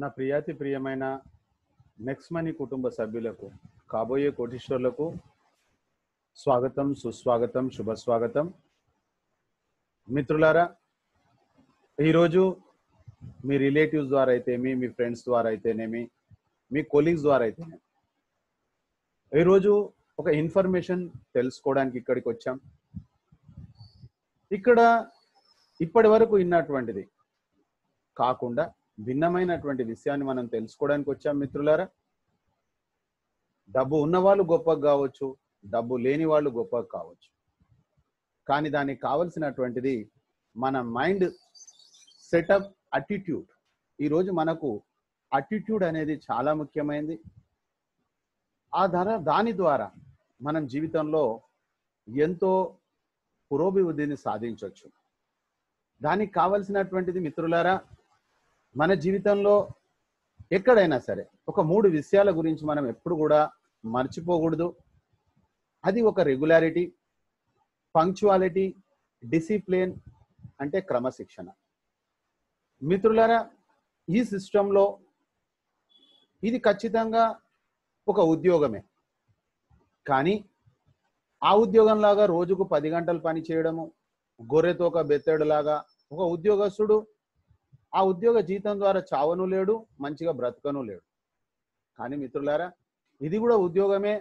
నా ప్రియాతి ప్రియమైన next money కుటుంబ సభ్యులకు కాబోయే కోటీశ్వర్లకు స్వాగతం సుస్వాగతం శుభస్వాగతం మిత్రులారా ఈరోజు మీ రిలేటివ్స్ ద్వారా అయితేమి మీ ఫ్రెండ్స్ ద్వారా అయితేనేమి మీ కొలీగ్స్ ద్వారా అయితేనేమి ఈరోజు ఒక ఇన్ఫర్మేషన్ తెలుసుకోవడానికి ఇక్కడికి వచ్చాం ఇక్కడ ఇప్పటి వరకు విన్నటువంటిది కాకుండా భిన్నమైనటువంటి విషయాన్ని మనం తెలుసుకోవడానికి వచ్చాం మిత్రులారా డబ్బు ఉన్నవాళ్ళు గొప్పగా కావచ్చు డబ్బు లేని వాళ్ళు గొప్ప కావచ్చు కానీ దానికి కావలసినటువంటిది మన మైండ్ సెటప్ అటిట్యూడ్ ఈరోజు మనకు అటిట్యూడ్ అనేది చాలా ముఖ్యమైనది ఆ ధర దాని ద్వారా మనం జీవితంలో ఎంతో పురోభివృద్ధిని సాధించవచ్చు దానికి కావలసినటువంటిది మిత్రులారా మన జీవితంలో ఎక్కడైనా సరే ఒక మూడు విషయాల గురించి మనం ఎప్పుడు కూడా మర్చిపోకూడదు అది ఒక రెగ్యులారిటీ పంక్చువాలిటీ డిసిప్లిన్ అంటే క్రమశిక్షణ మిత్రులారా ఈ సిస్టంలో ఇది ఖచ్చితంగా ఒక ఉద్యోగమే కానీ ఆ ఉద్యోగంలాగా రోజుకు పది గంటలు పని చేయడము గొర్రెతోక బెత్తడులాగా ఒక ఉద్యోగస్తుడు ఆ ఉద్యోగ జీతం ద్వారా చావను లేడు మంచిగా బ్రతకను లేడు కానీ మిత్రులారా ఇది కూడా ఉద్యోగమే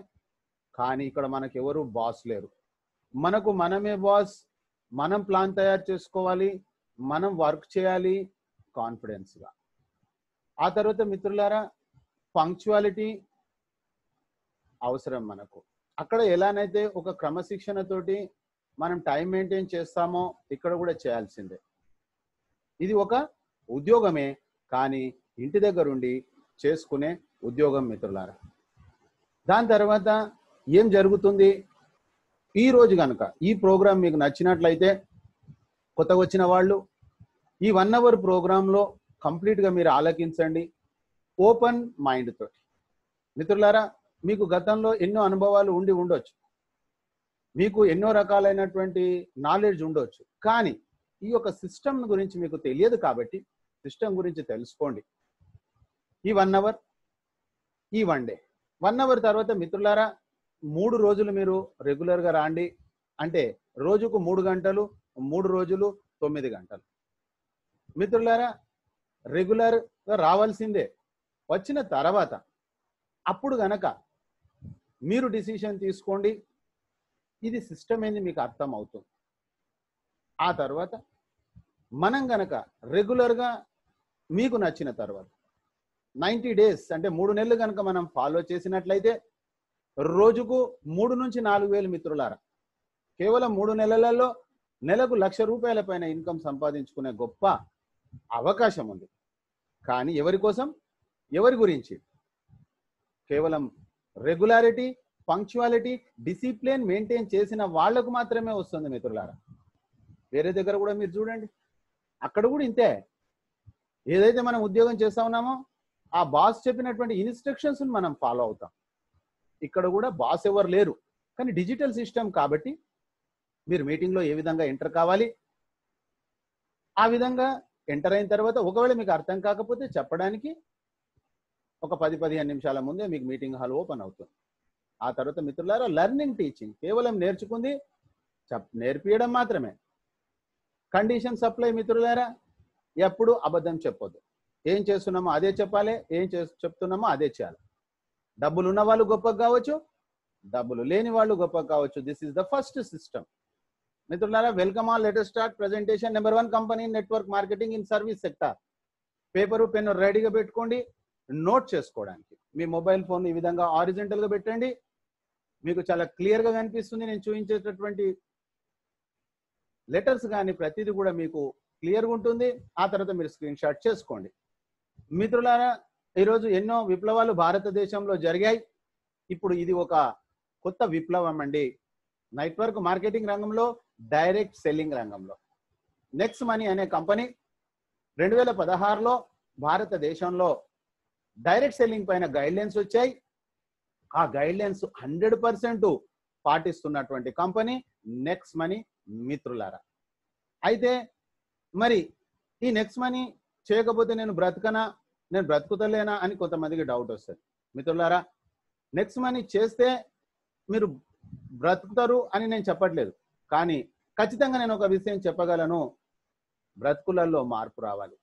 కానీ ఇక్కడ మనకు ఎవరు బాస్ లేరు మనకు మనమే బాస్ మనం ప్లాన్ తయారు చేసుకోవాలి మనం వర్క్ చేయాలి కాన్ఫిడెన్స్గా ఆ తర్వాత మిత్రులారా పంక్చువాలిటీ అవసరం మనకు అక్కడ ఎలానైతే ఒక క్రమశిక్షణతోటి మనం టైం మెయింటైన్ చేస్తామో ఇక్కడ కూడా చేయాల్సిందే ఇది ఒక ఉద్యోగమే కానీ ఇంటి దగ్గరుండి చేసుకునే ఉద్యోగం మిత్రులారా దాని తర్వాత ఏం జరుగుతుంది ఈ రోజు కనుక ఈ ప్రోగ్రాం మీకు నచ్చినట్లయితే కొత్తగా వచ్చిన వాళ్ళు ఈ వన్ అవర్ ప్రోగ్రాంలో కంప్లీట్గా మీరు ఆలోకించండి ఓపెన్ మైండ్ తోటి మిత్రులారా మీకు గతంలో ఎన్నో అనుభవాలు ఉండి ఉండొచ్చు మీకు ఎన్నో రకాలైనటువంటి నాలెడ్జ్ ఉండొచ్చు కానీ ఈ యొక్క సిస్టమ్ గురించి మీకు తెలియదు కాబట్టి సిస్టమ్ గురించి తెలుసుకోండి ఈ వన్ అవర్ ఈ వన్ డే వన్ అవర్ తర్వాత మిత్రులారా మూడు రోజులు మీరు రెగ్యులర్గా రాండి అంటే రోజుకు మూడు గంటలు మూడు రోజులు తొమ్మిది గంటలు మిత్రులారా రెగ్యులర్గా రావాల్సిందే వచ్చిన తర్వాత అప్పుడు గనక మీరు డిసిషన్ తీసుకోండి ఇది సిస్టమ్ ఏంది మీకు అర్థం అవుతుంది ఆ తర్వాత మనం గనక రెగ్యులర్గా మీకు నచ్చిన తర్వాత నైంటీ డేస్ అంటే మూడు నెలలు కనుక మనం ఫాలో చేసినట్లయితే రోజుకు మూడు నుంచి నాలుగు వేలు మిత్రులారా కేవలం మూడు నెలలలో నెలకు లక్ష రూపాయల పైన ఇన్కమ్ సంపాదించుకునే గొప్ప అవకాశం ఉంది కానీ ఎవరి కోసం ఎవరి గురించి కేవలం రెగ్యులారిటీ పంక్చువాలిటీ డిసిప్లిన్ మెయింటైన్ చేసిన వాళ్లకు మాత్రమే వస్తుంది మిత్రులారా వేరే దగ్గర కూడా మీరు చూడండి అక్కడ కూడా ఇంతే ఏదైతే మనం ఉద్యోగం చేస్తా ఉన్నామో ఆ బాస్ చెప్పినటువంటి ఇన్స్ట్రక్షన్స్ మనం ఫాలో అవుతాం ఇక్కడ కూడా బాస్ ఎవరు లేరు కానీ డిజిటల్ సిస్టమ్ కాబట్టి మీరు మీటింగ్లో ఏ విధంగా ఎంటర్ కావాలి ఆ విధంగా ఎంటర్ అయిన తర్వాత ఒకవేళ మీకు అర్థం కాకపోతే చెప్పడానికి ఒక పది పదిహేను నిమిషాల ముందే మీకు మీటింగ్ హాల్ ఓపెన్ అవుతుంది ఆ తర్వాత మిత్రులారా లెర్నింగ్ టీచింగ్ కేవలం నేర్చుకుంది నేర్పియడం మాత్రమే కండిషన్ సప్లై మిత్రులారా ఎప్పుడు అబద్ధం చెప్పొద్దు ఏం చేస్తున్నామో అదే చెప్పాలి ఏం చే చెప్తున్నామో అదే చేయాలి డబ్బులు ఉన్న వాళ్ళు గొప్పగా కావచ్చు డబ్బులు లేని వాళ్ళు గొప్పగా కావచ్చు this is the first system మిత్రులారా welcome all letter start presentation number one company network marketing in service sector paper pen రెడీగా పెట్టుకోండి నోట్ చేసుకోవడానికి మీ మొబైల్ ఫోన్ ఈ విధంగా ఆరిజెంటల్గా పెట్టండి మీకు చాలా క్లియర్గా కనిపిస్తుంది నేను చూపించేటటువంటి లెటర్స్ కానీ ప్రతిదీ కూడా మీకు క్లియర్గా ఉంటుంది ఆ తర్వాత మీరు స్క్రీన్ షాట్ చేసుకోండి మిత్రులారా ఈరోజు ఎన్నో విప్లవాలు భారతదేశంలో జరిగాయి ఇప్పుడు ఇది ఒక కొత్త విప్లవం అండి నెట్వర్క్ మార్కెటింగ్ రంగంలో డైరెక్ట్ సెల్లింగ్ రంగంలో నెక్స్ట్ మనీ అనే కంపెనీ రెండు వేల పదహారులో భారతదేశంలో డైరెక్ట్ సెల్లింగ్ పైన గైడ్లైన్స్ వచ్చాయి ఆ గైడ్లైన్స్ హండ్రెడ్ పర్సెంట్ పాటిస్తున్నటువంటి కంపెనీ నెక్స్ట్ మనీ మిత్రులారా అయితే మరి ఈ నెక్స్ట్ మనీ చేయకపోతే నేను బ్రతకనా నేను బ్రతుకుతలేనా అని కొంతమందికి డౌట్ వస్తుంది మిత్రులారా నెక్స్ట్ మనీ చేస్తే మీరు బ్రతుకుతారు అని నేను చెప్పట్లేదు కానీ ఖచ్చితంగా నేను ఒక విషయం చెప్పగలను బ్రతుకులలో మార్పు రావాలి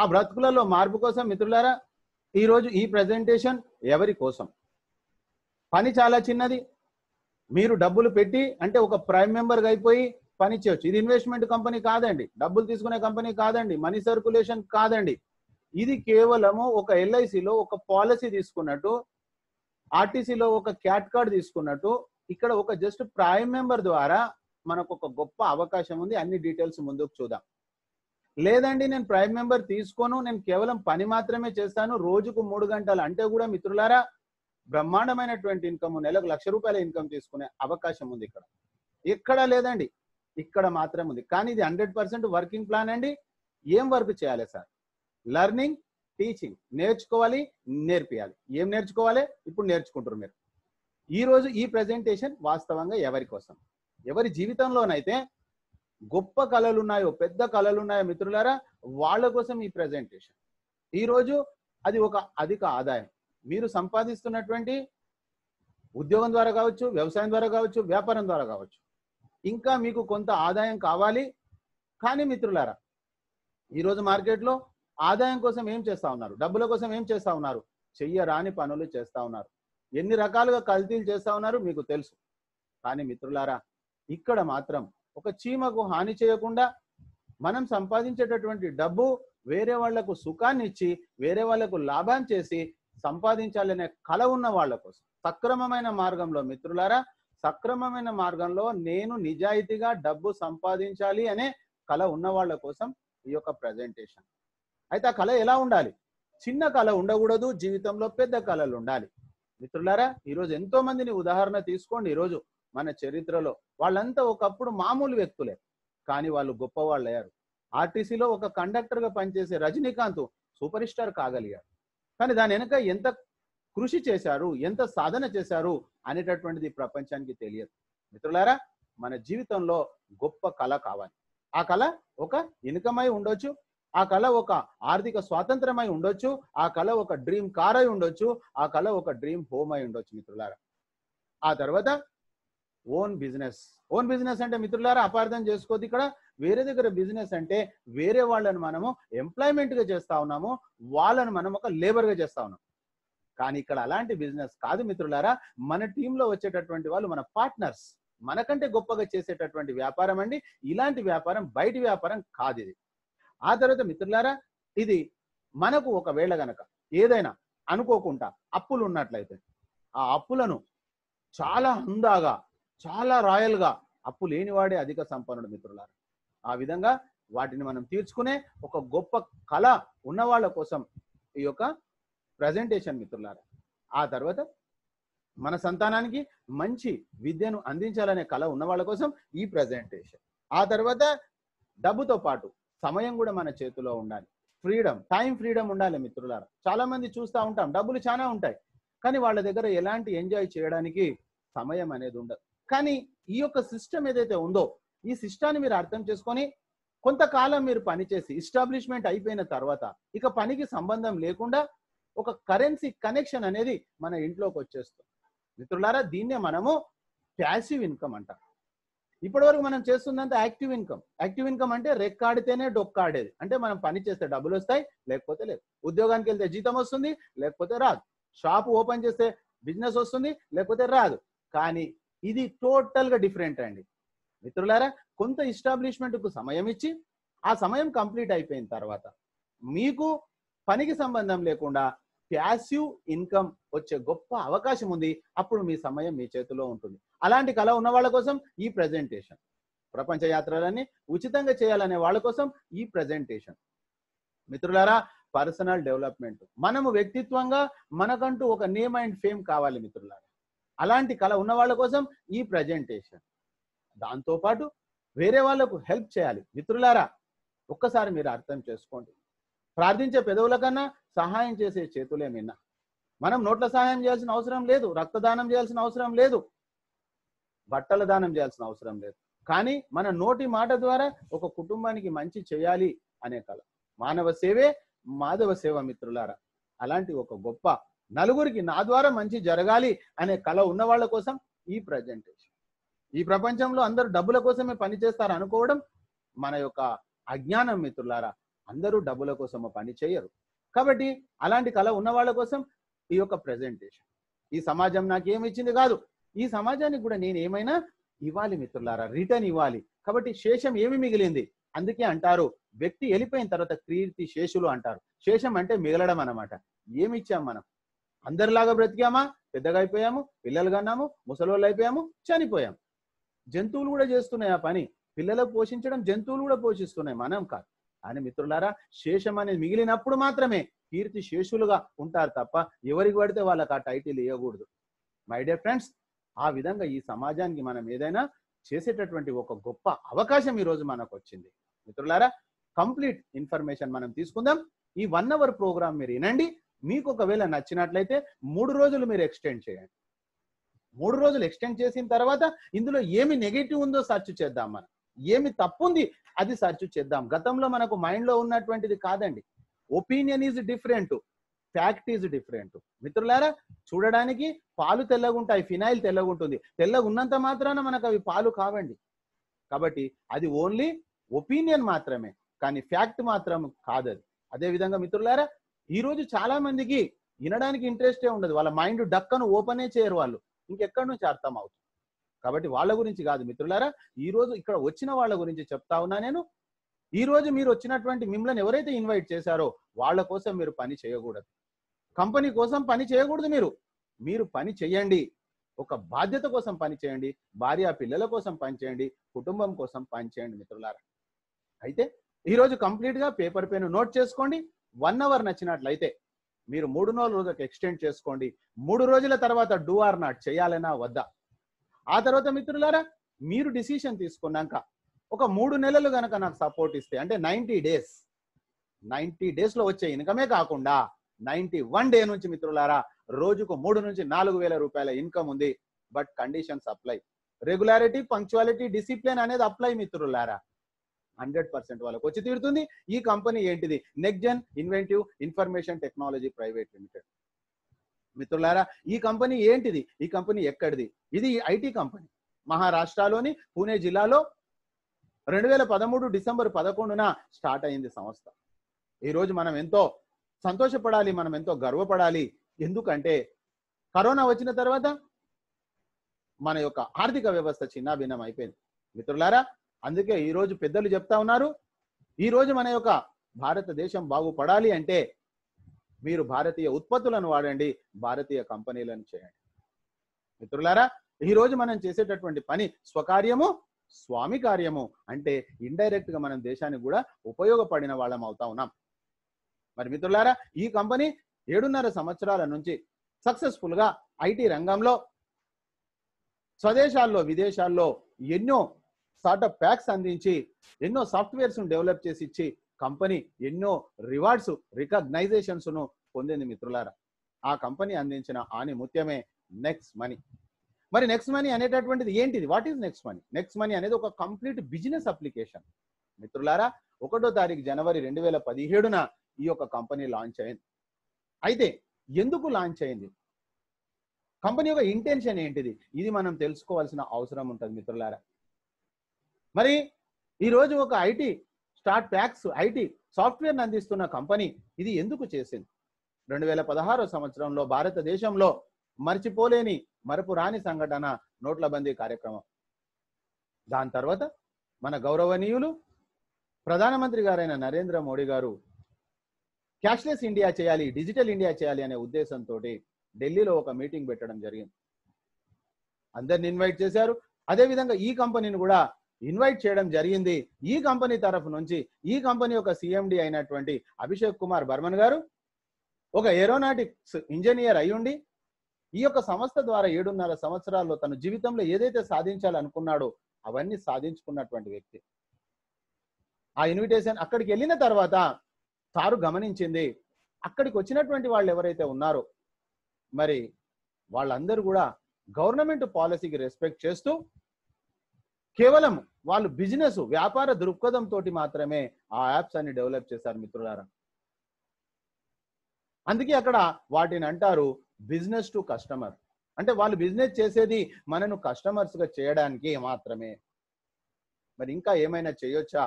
ఆ బ్రతుకులలో మార్పు కోసం మిత్రులారా ఈరోజు ఈ ప్రజెంటేషన్ ఎవరి కోసం పని చాలా చిన్నది మీరు డబ్బులు పెట్టి అంటే ఒక ప్రైమ్ మెంబర్గా అయిపోయి పని చేయొచ్చు ఇది ఇన్వెస్ట్మెంట్ కంపెనీ కాదండి డబ్బులు తీసుకునే కంపెనీ కాదండి మనీ సర్కులేషన్ కాదండి ఇది కేవలము ఒక ఎల్ఐసిలో ఒక పాలసీ తీసుకున్నట్టు ఆర్టీసీలో ఒక క్యాట్ కార్డ్ తీసుకున్నట్టు ఇక్కడ ఒక జస్ట్ ప్రైమ్ మెంబర్ ద్వారా మనకు ఒక గొప్ప అవకాశం ఉంది అన్ని డీటెయిల్స్ ముందుకు చూద్దాం లేదండి నేను ప్రైమ్ మెంబర్ తీసుకోను నేను కేవలం పని మాత్రమే చేస్తాను రోజుకు మూడు గంటలు అంటే కూడా మిత్రులారా బ్రహ్మాండమైనటువంటి ఇన్కమ్ నెలకు లక్ష రూపాయల ఇన్కమ్ తీసుకునే అవకాశం ఉంది ఇక్కడ ఎక్కడా లేదండి ఇక్కడ మాత్రమే ఉంది కానీ ఇది హండ్రెడ్ పర్సెంట్ వర్కింగ్ ప్లాన్ అండి ఏం వర్క్ చేయాలి సార్ లర్నింగ్ టీచింగ్ నేర్చుకోవాలి నేర్పియాలి ఏం నేర్చుకోవాలి ఇప్పుడు నేర్చుకుంటారు మీరు ఈరోజు ఈ ప్రజెంటేషన్ వాస్తవంగా ఎవరి కోసం ఎవరి జీవితంలోనైతే గొప్ప కళలు ఉన్నాయో పెద్ద కళలు ఉన్నాయో మిత్రులారా వాళ్ళ కోసం ఈ ప్రజెంటేషన్ ఈరోజు అది ఒక అధిక ఆదాయం మీరు సంపాదిస్తున్నటువంటి ఉద్యోగం ద్వారా కావచ్చు వ్యవసాయం ద్వారా కావచ్చు వ్యాపారం ద్వారా కావచ్చు ఇంకా మీకు కొంత ఆదాయం కావాలి కానీ మిత్రులారా ఈరోజు మార్కెట్లో ఆదాయం కోసం ఏం చేస్తా ఉన్నారు డబ్బుల కోసం ఏం చేస్తా ఉన్నారు చెయ్యరాని పనులు చేస్తా ఉన్నారు ఎన్ని రకాలుగా కల్తీలు చేస్తా ఉన్నారు మీకు తెలుసు కానీ మిత్రులారా ఇక్కడ మాత్రం ఒక చీమకు హాని చేయకుండా మనం సంపాదించేటటువంటి డబ్బు వేరే వాళ్లకు సుఖాన్ని ఇచ్చి వేరే వాళ్లకు లాభం చేసి సంపాదించాలనే కళ ఉన్న వాళ్ళ కోసం సక్రమమైన మార్గంలో మిత్రులారా సక్రమమైన మార్గంలో నేను నిజాయితీగా డబ్బు సంపాదించాలి అనే కళ ఉన్న వాళ్ళ కోసం ఈ యొక్క ప్రజెంటేషన్ అయితే ఆ కళ ఎలా ఉండాలి చిన్న కళ ఉండకూడదు జీవితంలో పెద్ద కళలు ఉండాలి మిత్రులారా ఈరోజు ఎంతో మందిని ఉదాహరణ తీసుకోండి ఈరోజు మన చరిత్రలో వాళ్ళంతా ఒకప్పుడు మామూలు వ్యక్తులే కానీ వాళ్ళు గొప్పవాళ్ళు అయ్యారు ఆర్టీసీలో ఒక కండక్టర్గా పనిచేసే రజనీకాంత్ సూపర్ స్టార్ కాగలిగాడు కానీ దాని వెనుక ఎంత కృషి చేశారు ఎంత సాధన చేశారు అనేటటువంటిది ప్రపంచానికి తెలియదు మిత్రులారా మన జీవితంలో గొప్ప కళ కావాలి ఆ కళ ఒక ఇన్కమై ఉండొచ్చు ఆ కళ ఒక ఆర్థిక స్వాతంత్రమై ఉండొచ్చు ఆ కళ ఒక డ్రీమ్ కార్ అయి ఉండొచ్చు ఆ కళ ఒక డ్రీమ్ హోమ్ అయి ఉండొచ్చు మిత్రులారా ఆ తర్వాత ఓన్ బిజినెస్ ఓన్ బిజినెస్ అంటే మిత్రులారా అపార్థం చేసుకోవద్దు ఇక్కడ వేరే దగ్గర బిజినెస్ అంటే వేరే వాళ్ళని మనము ఎంప్లాయ్మెంట్గా చేస్తా ఉన్నాము వాళ్ళను మనం ఒక లేబర్గా చేస్తా ఉన్నాం కానీ ఇక్కడ అలాంటి బిజినెస్ కాదు మిత్రులారా మన టీంలో వచ్చేటటువంటి వాళ్ళు మన పార్ట్నర్స్ మనకంటే గొప్పగా చేసేటటువంటి వ్యాపారం అండి ఇలాంటి వ్యాపారం బయటి వ్యాపారం కాదు ఇది ఆ తర్వాత మిత్రులారా ఇది మనకు ఒకవేళ గనక ఏదైనా అనుకోకుండా అప్పులు ఉన్నట్లయితే ఆ అప్పులను చాలా హుందాగా చాలా రాయల్గా అప్పు లేనివాడే అధిక సంపన్నుడు మిత్రులారా ఆ విధంగా వాటిని మనం తీర్చుకునే ఒక గొప్ప కళ ఉన్న వాళ్ళ కోసం ఈ యొక్క ప్రజెంటేషన్ మిత్రులారా ఆ తర్వాత మన సంతానానికి మంచి విద్యను అందించాలనే కళ ఉన్న వాళ్ళ కోసం ఈ ప్రజెంటేషన్ ఆ తర్వాత డబ్బుతో పాటు సమయం కూడా మన చేతిలో ఉండాలి ఫ్రీడమ్ టైం ఫ్రీడమ్ ఉండాలి మిత్రులారా చాలా మంది చూస్తూ ఉంటాం డబ్బులు చాలా ఉంటాయి కానీ వాళ్ళ దగ్గర ఎలాంటి ఎంజాయ్ చేయడానికి సమయం అనేది ఉండదు కానీ ఈ యొక్క సిస్టమ్ ఏదైతే ఉందో ఈ సిస్టాన్ని మీరు అర్థం చేసుకొని కొంతకాలం మీరు పనిచేసి ఇస్టాబ్లిష్మెంట్ అయిపోయిన తర్వాత ఇక పనికి సంబంధం లేకుండా ఒక కరెన్సీ కనెక్షన్ అనేది మన ఇంట్లోకి వచ్చేస్తుంది మిత్రులారా దీన్నే మనము ప్యాసివ్ ఇన్కమ్ అంట ఇప్పటి వరకు మనం చేస్తుందంతా యాక్టివ్ ఇన్కమ్ యాక్టివ్ ఇన్కమ్ అంటే రెక్కాడితేనే డొక్కాడేది అంటే మనం పని చేస్తే డబ్బులు వస్తాయి లేకపోతే లేదు ఉద్యోగానికి వెళ్తే జీతం వస్తుంది లేకపోతే రాదు షాప్ ఓపెన్ చేస్తే బిజినెస్ వస్తుంది లేకపోతే రాదు కానీ ఇది టోటల్ గా డిఫరెంట్ అండి మిత్రులారా కొంత కు సమయం ఇచ్చి ఆ సమయం కంప్లీట్ అయిపోయిన తర్వాత మీకు పనికి సంబంధం లేకుండా ప్యాసివ్ ఇన్కమ్ వచ్చే గొప్ప అవకాశం ఉంది అప్పుడు మీ సమయం మీ చేతిలో ఉంటుంది అలాంటి కళ ఉన్న వాళ్ళ కోసం ఈ ప్రజెంటేషన్ ప్రపంచ యాత్రలన్నీ ఉచితంగా చేయాలనే వాళ్ళ కోసం ఈ ప్రజెంటేషన్ మిత్రులారా పర్సనల్ డెవలప్మెంట్ మనము వ్యక్తిత్వంగా మనకంటూ ఒక నేమ్ అండ్ ఫేమ్ కావాలి మిత్రులారా అలాంటి కళ ఉన్న వాళ్ళ కోసం ఈ ప్రజెంటేషన్ దాంతోపాటు వేరే వాళ్లకు హెల్ప్ చేయాలి మిత్రులారా ఒక్కసారి మీరు అర్థం చేసుకోండి ప్రార్థించే పెదవుల కన్నా సహాయం చేసే చేతులే మిన్న మనం నోట్ల సహాయం చేయాల్సిన అవసరం లేదు రక్తదానం చేయాల్సిన అవసరం లేదు బట్టల దానం చేయాల్సిన అవసరం లేదు కానీ మన నోటి మాట ద్వారా ఒక కుటుంబానికి మంచి చేయాలి అనే కళ మానవ సేవే మాధవ సేవ మిత్రులారా అలాంటి ఒక గొప్ప నలుగురికి నా ద్వారా మంచి జరగాలి అనే కళ ఉన్న వాళ్ళ కోసం ఈ ప్రజెంటేషన్ ఈ ప్రపంచంలో అందరూ డబ్బుల కోసమే పనిచేస్తారు అనుకోవడం మన యొక్క అజ్ఞానం మిత్రులారా అందరూ డబ్బుల కోసం పని చేయరు కాబట్టి అలాంటి కళ ఉన్న వాళ్ళ కోసం ఈ యొక్క ప్రజెంటేషన్ ఈ సమాజం నాకేమి ఇచ్చింది కాదు ఈ సమాజానికి కూడా నేను ఏమైనా ఇవ్వాలి మిత్రులారా రిటర్న్ ఇవ్వాలి కాబట్టి శేషం ఏమి మిగిలింది అందుకే అంటారు వ్యక్తి వెళ్ళిపోయిన తర్వాత కీర్తి శేషులు అంటారు శేషం అంటే మిగలడం అనమాట ఏమి ఇచ్చాం మనం అందరిలాగా బ్రతికామా పెద్దగా అయిపోయాము పిల్లలు కన్నాము ముసలోళ్ళు అయిపోయాము చనిపోయాము జంతువులు కూడా చేస్తున్నాయి ఆ పని పిల్లలకు పోషించడం జంతువులు కూడా పోషిస్తున్నాయి మనం కాదు అని మిత్రులారా శేషం అనేది మిగిలినప్పుడు మాత్రమే కీర్తి శేషులుగా ఉంటారు తప్ప ఎవరికి పడితే వాళ్ళకి ఆ టైటిల్ ఇవ్వకూడదు మై డియర్ ఫ్రెండ్స్ ఆ విధంగా ఈ సమాజానికి మనం ఏదైనా చేసేటటువంటి ఒక గొప్ప అవకాశం ఈరోజు మనకు వచ్చింది మిత్రులారా కంప్లీట్ ఇన్ఫర్మేషన్ మనం తీసుకుందాం ఈ వన్ అవర్ ప్రోగ్రామ్ మీరు వినండి మీకు ఒకవేళ నచ్చినట్లయితే మూడు రోజులు మీరు ఎక్స్టెండ్ చేయండి మూడు రోజులు ఎక్స్టెండ్ చేసిన తర్వాత ఇందులో ఏమి నెగిటివ్ ఉందో సెర్చ్ చేద్దాం మనం ఏమి తప్పుంది అది సర్చ్ చేద్దాం గతంలో మనకు మైండ్ లో ఉన్నటువంటిది కాదండి opinion is different fact is different మిత్రులారా చూడడానికి పాలు తెల్లగుంటాయి ఫినాయిల్ తెల్లగుంటుంది తెల్లగా ఉన్నంత మాత్రాన మనకు అవి పాలు కావండి కాబట్టి అది ఓన్లీ ఒపీనియన్ మాత్రమే కానీ ఫ్యాక్ట్ మాత్రం కాదది అదేవిధంగా మిత్రులారా ఈరోజు చాలా మందికి వినడానికి ఇంట్రెస్టే ఉండదు వాళ్ళ మైండ్ డక్కను ఓపెనే చేయరు వాళ్ళు ఇంకెక్కడి నుంచి అర్థం అవుతుంది కాబట్టి వాళ్ళ గురించి కాదు మిత్రులారా ఈ రోజు ఇక్కడ వచ్చిన వాళ్ళ గురించి చెప్తా ఉన్నా నేను ఈ రోజు మీరు వచ్చినటువంటి మిమ్మల్ని ఎవరైతే ఇన్వైట్ చేశారో వాళ్ళ కోసం మీరు పని చేయకూడదు కంపెనీ కోసం పని చేయకూడదు మీరు మీరు పని చేయండి ఒక బాధ్యత కోసం పని చేయండి భార్య పిల్లల కోసం పని చేయండి కుటుంబం కోసం పని చేయండి మిత్రులారా అయితే ఈరోజు కంప్లీట్గా పేపర్ పెన్ నోట్ చేసుకోండి వన్ అవర్ నచ్చినట్లయితే మీరు మూడు నాలుగు రోజులకు ఎక్స్టెండ్ చేసుకోండి మూడు రోజుల తర్వాత డూఆర్ నాట్ చేయాలన్నా వద్దా ఆ తర్వాత మిత్రులారా మీరు డిసిషన్ తీసుకున్నాక ఒక మూడు నెలలు కనుక నాకు సపోర్ట్ ఇస్తే అంటే నైంటీ డేస్ నైంటీ లో వచ్చే ఇన్కమే కాకుండా నైంటీ వన్ డే నుంచి మిత్రులారా రోజుకు మూడు నుంచి నాలుగు వేల రూపాయల ఇన్కమ్ ఉంది but conditions apply regularity punctuality discipline అనేది అప్లై మిత్రులారా హండ్రెడ్ పర్సెంట్ వాళ్ళకి వచ్చి తీరుతుంది ఈ కంపెనీ ఏంటిది Nexgen Inventive Information Technology Private Limited మిత్రులారా ఈ కంపెనీ ఏంటిది ఈ కంపెనీ ఎక్కడిది ఇది ఐటీ కంపెనీ మహారాష్ట్రలోని పూణే జిల్లాలో రెండు వేల పదమూడు డిసెంబర్ పదకొండున స్టార్ట్ అయింది సంస్థ ఈరోజు మనం ఎంతో సంతోషపడాలి మనం ఎంతో గర్వపడాలి ఎందుకంటే కరోనా వచ్చిన తర్వాత మన యొక్క ఆర్థిక వ్యవస్థ చిన్న భిన్నం అయిపోయింది మిత్రులారా అందుకే ఈరోజు పెద్దలు చెప్తా ఉన్నారు ఈరోజు మన యొక్క భారతదేశం బాగుపడాలి అంటే మీరు భారతీయ ఉత్పత్తులను వాడండి భారతీయ కంపెనీలను చేయండి మిత్రులారా ఈ రోజు మనం చేసేటటువంటి పని స్వకార్యము స్వామి కార్యము అంటే ఇండైరెక్ట్ గా మనం దేశానికి కూడా ఉపయోగపడిన వాళ్ళం అవుతా ఉన్నాం మరి మిత్రులారా ఈ కంపెనీ ఏడున్నర సంవత్సరాల నుంచి సక్సెస్ఫుల్ గా ఐటీ రంగంలో స్వదేశాల్లో విదేశాల్లో ఎన్నో స్టార్టప్ ప్యాక్స్ అందించి ఎన్నో సాఫ్ట్వేర్స్ డెవలప్ చేసి ఇచ్చి కంపెనీ ఎన్నో రివార్డ్స్ ను పొందింది మిత్రులారా ఆ కంపెనీ అందించిన ముత్యమే నెక్స్ట్ మనీ మరి నెక్స్ట్ మనీ అనేటటువంటిది ఏంటిది what is next money next money అనేది ఒక కంప్లీట్ బిజినెస్ అప్లికేషన్ మిత్రులారా ఒకటో తారీఖు జనవరి రెండు వేల పదిహేడున ఈ యొక్క కంపెనీ లాంచ్ అయింది అయితే ఎందుకు లాంచ్ అయింది కంపెనీ యొక్క ఇంటెన్షన్ ఏంటిది ఇది మనం తెలుసుకోవాల్సిన అవసరం ఉంటుంది మిత్రులారా మరి ఈరోజు ఒక ఐటీ స్టార్ట్ ప్యాక్స్ ఐటీ సాఫ్ట్వేర్ను అందిస్తున్న కంపెనీ ఇది ఎందుకు చేసింది రెండు వేల పదహారో సంవత్సరంలో భారతదేశంలో మర్చిపోలేని మరపు రాని సంఘటన నోట్లబందీ కార్యక్రమం దాని తర్వాత మన గౌరవనీయులు ప్రధానమంత్రి గారైన నరేంద్ర మోడీ గారు క్యాష్లెస్ ఇండియా చేయాలి డిజిటల్ ఇండియా చేయాలి అనే ఉద్దేశంతో ఢిల్లీలో ఒక మీటింగ్ పెట్టడం జరిగింది అందరిని ఇన్వైట్ చేశారు అదేవిధంగా ఈ కంపెనీని కూడా ఇన్వైట్ చేయడం జరిగింది ఈ కంపెనీ తరఫు నుంచి ఈ కంపెనీ యొక్క సిఎండి అయినటువంటి అభిషేక్ కుమార్ బర్మన్ గారు ఒక ఏరోనాటిక్స్ ఇంజనీర్ అయ్యుండి ఈ యొక్క సంస్థ ద్వారా ఏడున్నర సంవత్సరాల్లో తన జీవితంలో ఏదైతే సాధించాలనుకున్నాడో అవన్నీ సాధించుకున్నటువంటి వ్యక్తి ఆ ఇన్విటేషన్ అక్కడికి వెళ్ళిన తర్వాత తారు గమనించింది అక్కడికి వచ్చినటువంటి వాళ్ళు ఎవరైతే ఉన్నారో మరి వాళ్ళందరూ కూడా గవర్నమెంట్ పాలసీకి రెస్పెక్ట్ చేస్తూ కేవలం వాళ్ళు బిజినెస్ వ్యాపార దృక్పథం తోటి మాత్రమే ఆ యాప్స్ అన్ని డెవలప్ చేశారు మిత్రులారా అందుకే అక్కడ వాటిని అంటారు బిజినెస్ టు కస్టమర్ అంటే వాళ్ళు బిజినెస్ చేసేది మనను కస్టమర్స్ గా చేయడానికి మాత్రమే మరి ఇంకా ఏమైనా చేయొచ్చా